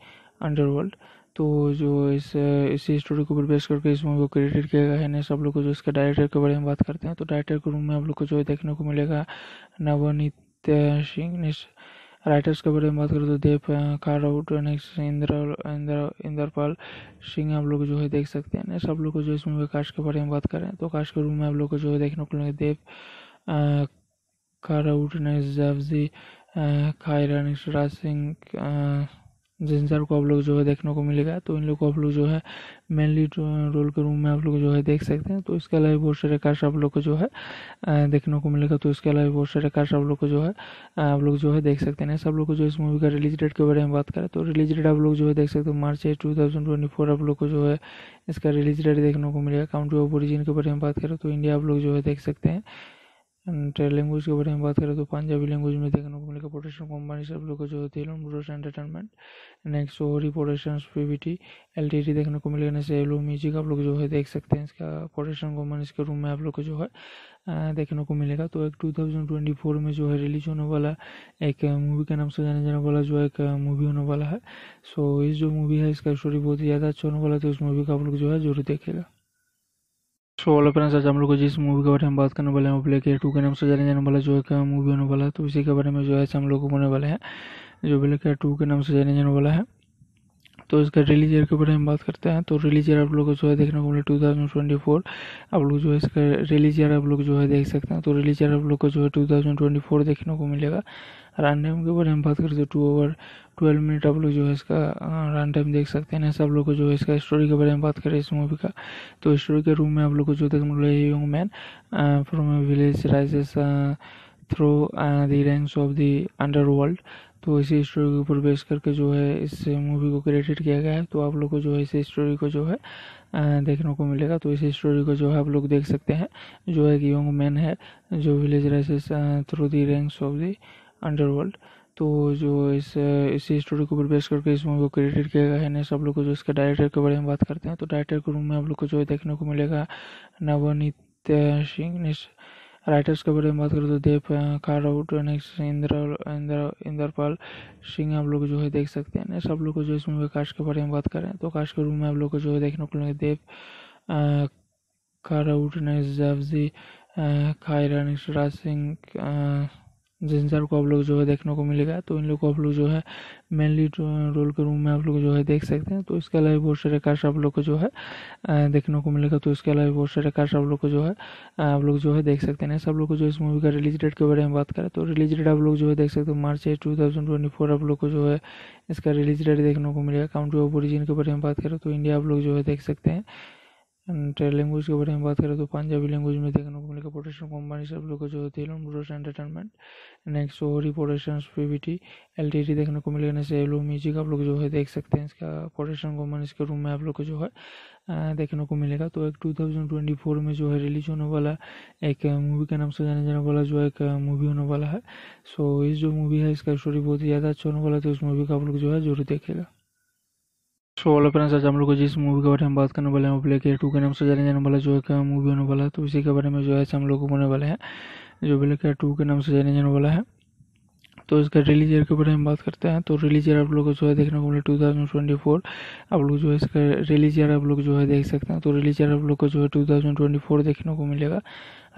underworld तो जो इस इसी स्टोरी को ऊपर बेस करके इस मूवी को क्रिएटेड किया गया है नेक्स्ट आप लोग को जो इसके डायरेक्टर के बारे में बात करते हैं तो डायरेक्टर के रूम में आप लोग को जो है देखने को मिलेगा नवनीत सिंह नेक्स्ट राइटर्स के बारे में बात करें तो देव कारउट इंद्र इंद्र इंद्रपाल सिंह आप लोग जो है देख सकते हैं सब लोग को जो इसमें विकास के बारे में बात करें तो काश के रूम में आप लोग को जो है देखने को मिलेंगे देव कारउट ने जैवजी खायरा सिंह जिन सर को आप लोग जो है देखने को मिलेगा तो इन लोग को आप लोग जो है मेनली रोल के रूम में आप लोग जो है देख सकते हैं तो इसके अलावा बहुत सारे कार्ड आप लोग को जो है देखने को मिलेगा तो इसके अलावा बहुत सारे कार्ड आप लोग को जो है आप लोग जो है देख सकते हैं सब लोग को जो इस मूवी का रिलीज डेट के बारे में बात करें तो रिलीज डेट आप लोग जो है देख सकते हो March eight two thousand twenty four आप लोग को जो है इसका रिलीज डेट देखने को मिलेगा काउंट्री ऑफ ओरिजिन के बारे में बात करें तो इंडिया आप लोग जो है देख सकते हैं एंड लैंग्वेज uh, के बारे में बात करें तो पंजाबी लैंग्वेज में देखने को मिलेगा प्रोडक्शन कंपनी सब लोग जो होती है ब्रोस एंटरटेनमेंट नेक्स्ट ओरी production PVT L T T देखने को मिलेगा नेक्स्ट एलो म्यूजिक आप लोग जो है देख सकते हैं इसका प्रोडक्शन कंपनी इसके रूम में आप लोग को जो है देखने को मिलेगा तो एक टू थाउजेंड ट्वेंटी फोर में जो है रिलीज होने वाला एक मूवी के नाम से जाने जाने वाला जो एक मूवी होने वाला है सो इस जो मूवी है इसका स्टोरी बहुत ही ज़्यादा अच्छा होने वाला है तो इस मूवी का आप लोग जो है जरूर देखेगा सो वाला फ्रेंड्स आज हम लोग को जिस मूवी के बारे में बात करने वाले हैं वो प्ले केयर टू के नाम से जाने जाने वाला जो है मूवी होने वाला है तो इसी के बारे में जो है हम लोग होने वाले हैं जो प्ले एयर टू के नाम से जाने जाने वाला है तो इसका रिलीज ईयर के बारे में बात करते हैं तो रिलीज ईयर आप लोग को जो है देखने को मिला टू थाउजेंड ट्वेंटी फोर आप लोग जो है इसका रिलीज ईयर आप लोग जो है देख सकते हैं तो रिलीज ईयर आप लोग को जो है टू थाउजेंड ट्वेंटी फोर देखने को मिलेगा रन टाइम के बारे में बात करें तो टू ओवर ट्वेल्व मिनट आप लोग जो है इसका रन टाइम देख सकते हैं सब लोग को जो है इसका स्टोरी के बारे में बात करें इस मूवी का तो स्टोरी के रूम में आप लोग को जो देखने को young man from village rises through the ranks of the underworld तो इसी स्टोरी के ऊपर बेस करके जो है इस मूवी को क्रेडिट किया गया है तो आप लोग को जो है इस स्टोरी को जो है देखने को मिलेगा तो इस स्टोरी को जो है आप लोग देख सकते हैं जो है कि यंग मैन है जो village rises through the ranks of the underworld तो जो इस इसी स्टोरी को ऊपर बेस करके इस मूवी को क्रेडिट किया गया है नेक्स्ट आप लोग को जो इसके डायरेक्टर के बारे में बात करते हैं तो डायरेक्टर के रूम में आप लोग को जो देखने को मिलेगा नवनीत सिंह नेक्स्ट राइटर्स के बारे में बात करें तो देव काराउट नेक्स्ट इंद्र इंद्र इंद्रपाल सिंह आप लोग जो है देख सकते हैं नेक्स्ट आप लोग को जो इस मूवी कास्ट के बारे में बात करें तो कास्ट के रूम में आप लोग को जो है देखने को मिलेगा देव कारउट नेक्स्ट जैफजी खायरा नेक्स्ट राज सिंह जिस को आप लोग जो है देखने को मिलेगा तो इन लोग को आप लोग जो है मेनली रोल के रूम में आप लोग जो है देख सकते हैं तो इसके अलावा बहुत सारे कास्ट आप लोग को जो है देखने को मिलेगा तो इसके अलावा बहुत सारे कास्ट आप लोग को जो है आप लोग जो है देख सकते हैं सब लोग को जो इस मूवी का रिलीज डेट के बारे में बात करें तो रिलीज डेट तो आप लोग जो है देख सकते हैं March eight two thousand twenty four आप लोग को जो है इसका रिलीज डेट देखने को मिलेगा काउंट्री ऑफ ओरिजिन के बारे में बात करें तो इंडिया आप लोग जो है देख सकते हैं एंड लैंग्वेज के बारे में बात करें तो पंजाबी लैंग्वेज में देखने को मिलेगा प्रोडक्शन कंपनी सब लोग जो होती है Bros entertainment next Ohri Production PVT L देखने को मिलेगा नेक्स्ट एलो म्यूजिक आप लोग जो है देख सकते हैं इसका प्रोडक्शन कंपनी इसके रूम में आप लोग को जो है देखने को मिलेगा तो एक टू थाउजेंड ट्वेंटी फोर में जो है रिलीज होने वाला एक मूवी के नाम से जाने जाने वाला जो है एक मूवी होने वाला है सो इस जो मूवी है इसका स्टोरी बहुत ही ज़्यादा अच्छा होने वाला है तो इस मूवी का आप लोग जो है जरूर देखेगा सो वाला फ्रेंड्स आज हम लोग जिस मूवी के बारे में बात करने वाले हैं वो प्ले के टू के नाम से जाने जाने वाला जो है मूवी होने वाला है तो इसी के बारे में जो है हम लोग को होने वाला है जो प्ले के टू के नाम से जाने जाने वाला है तो इसका रिलीज ईयर के बारे में बात करते हैं तो रिलीज ईयर आप लोग को जो है देखने को मिले टू थाउजेंड ट्वेंटी फोर आप लोग जो है इसका रिलीज ईयर आप लोग जो है देख सकते हैं तो रिलीज ईयर आप लोग को जो है टू थाउजेंड ट्वेंटी फोर देखने को मिलेगा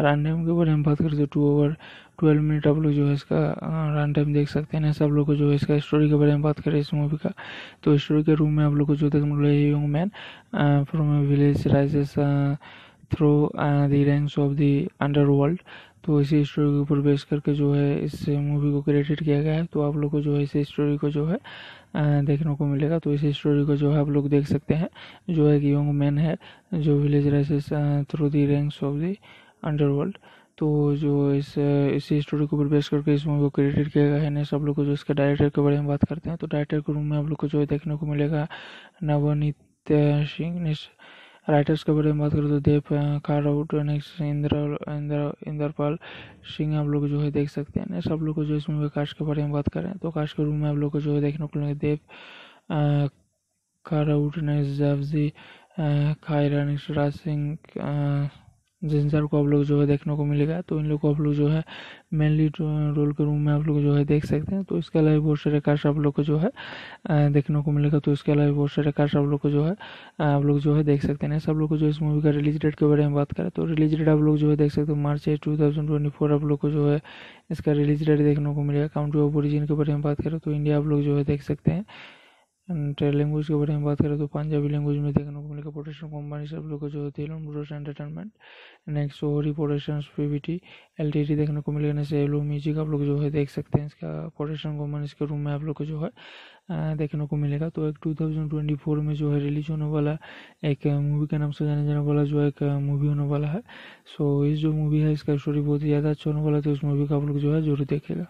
रन टाइम के बारे में बात करते हैं टू ओवर ट्वेल्व मिनट आप लोग जो है इसका रन टाइम देख सकते हैं सब लोग को जो है इसका स्टोरी के बारे में बात करें इस मूवी का तो स्टोरी के रूम में आप लोग को जो देखने को young man from village rises through the ranks of the underworld तो इसी स्टोरी के ऊपर बेस करके जो है इस मूवी को क्रिएटेड किया गया है तो आप लोग को जो है इसी स्टोरी को जो है देखने को मिलेगा तो इस स्टोरी को जो है आप लोग देख सकते हैं जो है कि यंग मैन है जो village rises through the ranks of the underworld तो जो इस इसी स्टोरी को ऊपर बेस करके इस मूवी को क्रिएटेड किया गया है सब लोग को जो इसके डायरेक्टर के बारे में बात करते हैं तो डायरेक्टर के रूम में आप लोग को जो है देखने को मिलेगा नवनीत सिंह नेक्स्ट राइटर्स के बारे में बात करें तो देव काराउट इंद्र इंद्र इंद्रपाल सिंह आप लोग जो है देख सकते हैं सब लोग को जो इसमें विकास के बारे में बात करें तो काश के रूम में आप लोग को जो है देखने को मिलेंगे देव काराउट नेक्स्ट जैवजी खायरा सिंह जिन सर को आप लोग जो है देखने को मिलेगा तो इन लोग को आप लोग जो है मेनली रोल के रूम में आप लोग जो है देख सकते हैं तो इसके अलावा बहुत सारे कार्ड आप लोग को जो है देखने को मिलेगा तो इसके अलावा बहुत सारे कार्ड आप लोग को जो है आप लोग जो है देख सकते हैं सब लोग को जो इस मूवी का रिलीज डेट के बारे में बात करें तो रिलीज डेट तो आप लोग जो है देख सकते हैं March eight two thousand twenty four आप लोग को जो है इसका रिलीज डेट देखने को मिलेगा काउंट्री ऑफ ओरिजिन के बारे में बात करें तो इंडिया आप लोग जो है देख सकते हैं एंड लैंग्वेज के बारे में बात करें तो पंजाबी लैंग्वेज में देखने को मिलेगा प्रोडक्शन कंपनी सब लोग जो होती है ब्रोस एंटरटेनमेंट नेक्स्ट ओरी प्रोडक्शन टी एल देखने को मिलेगा नेक्स्ट एलो म्यूजिक आप लोग जो है देख सकते हैं इसका प्रोडक्शन कंपनी इसके रूम में आप लोग को जो है देखने को मिलेगा तो एक टू थाउजेंड ट्वेंटी फोर में जो है रिलीज होने वाला एक मूवी के नाम से जाने जाने वाला जो एक मूवी होने वाला है सो इस जो मूवी है इसका स्टोरी बहुत ही ज़्यादा अच्छा होने वाला है तो इस मूवी का आप लोग जो है जरूर देखेगा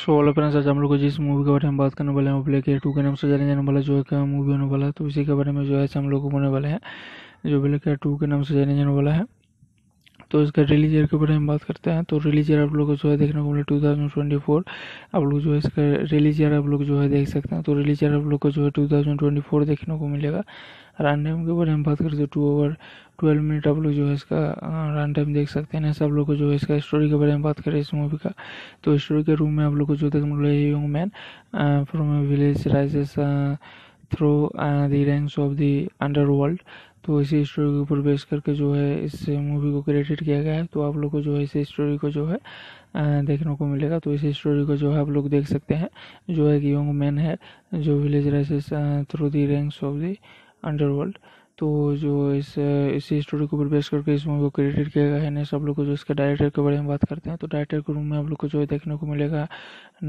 सो वाला फ्रेंड्स आज हम लोग जिस मूवी के बारे में बात करने वाले हैं वो ब्लैक एयर टू के नाम से जाने जाने वाला जो है मूवी होने वाला है तो इसी के बारे में जो है हम लोग को होने वाले हैं जो ब्लैक एयर टू के नाम से जाने जाने वाला है तो इसका रिलीज ईयर के बारे में बात करते हैं तो रिलीज ईयर आप लोग को जो है देखने को मिले टू थाउजेंड ट्वेंटी फोर आप लोग जो है इसका रिलीज ईयर आप लोग जो है देख सकते हैं तो रिलीज ईयर आप लोग को जो है टू थाउजेंड ट्वेंटी फोर देखने को मिलेगा रन टाइम के ऊपर हम बात करें तो टू ओवर ट्वेल्व मिनट आप लोग जो है इसका रन टाइम देख सकते हैं सब लोग को जो है इसका स्टोरी के बारे में बात करें इस मूवी का तो स्टोरी के रूम में आप लोग को जो देखने मिले young man from village rises through the ranks of the underworld तो इसी स्टोरी के ऊपर बेस करके जो है इस मूवी को क्रेडिट किया गया है तो आप लोग को जो है इस स्टोरी को जो है देखने को मिलेगा तो इस स्टोरी को जो है आप लोग देख सकते हैं जो है कि यंग मैन है जो village rises through the ranks of the underworld तो जो इस इसी स्टोरी को ऊपर बेस करके इस मूवी को क्रेडिट किया गया है नेक्स्ट आप लोग को जो इसके डायरेक्टर के बारे में बात करते हैं तो डायरेक्टर के रूम में आप लोग को जो देखने को मिलेगा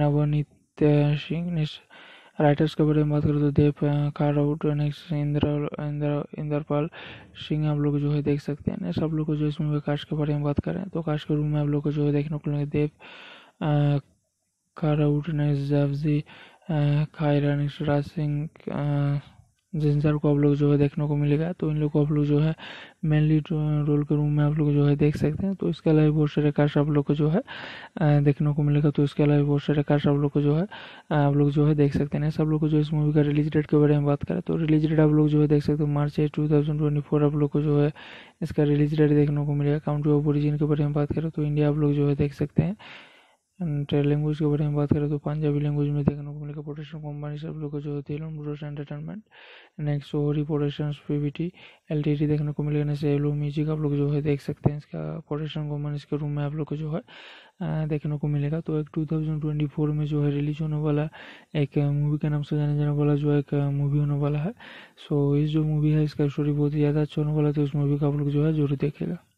नवनीत सिंह नेक्स्ट राइटर्स के बारे में बात करें तो देव काराउट नेक्स्ट इंद्र इंद्र इंद्रपाल सिंह आप लोग जो है देख सकते हैं नेक्स्ट आप लोग को जो इस मूवी कास्ट के बारे में बात करें तो कास्ट के रूम में आप लोग को जो है देखने को मिलेगा देव काराउट नेक्स्ट जैफजी खायरा नेक्स्ट राज सिंह जिस को आप लोग जो है देखने को मिलेगा तो इन लोग को आप लोग जो है मेनली रोल के रूम में आप लोग जो है देख सकते हैं तो इसके अलावा बहुत सारे कार्ड आप लोग को जो है देखने को मिलेगा तो इसके अलावा बहुत सारे कार्ड आप लोग को जो है आप लोग जो है देख सकते हैं सब लोग को जो इस मूवी का रिलीज डेट के बारे में बात करें तो रिलीज डेट तो आप लोग जो है देख सकते हैं मार्च एट टू आप लोग को जो है इसका रिलीज डेट देखने को मिलेगा काउंट्री ऑफ ओरिजिन के बारे में बात करें तो इंडिया आप लोग जो है देख सकते हैं एंड लैंग्वेज के बारे में बात करें तो पंजाबी लैंग्वेज में देखने को मिलेगा प्रोडक्शन कंपनी सब लोग जो होती है ब्रोस एंटरटेनमेंट नेक्स्ट ओरी प्रोडक्शन टी एलटीडी देखने को मिलेगा नेक्स्ट एलो म्यूजिक आप लोग जो है देख सकते हैं इसका प्रोडक्शन कंपनी इसके रूम में आप लोग को जो है देखने को मिलेगा तो एक टू थाउजेंड ट्वेंटी फोर में जो है रिलीज होने वाला एक मूवी के नाम से जाने जाने वाला जो है एक मूवी होने वाला है सो इस जो मूवी है इसका स्टोरी बहुत ही ज़्यादा अच्छा होने वाला है तो इस मूवी का आप लोग जो है जरूर देखेगा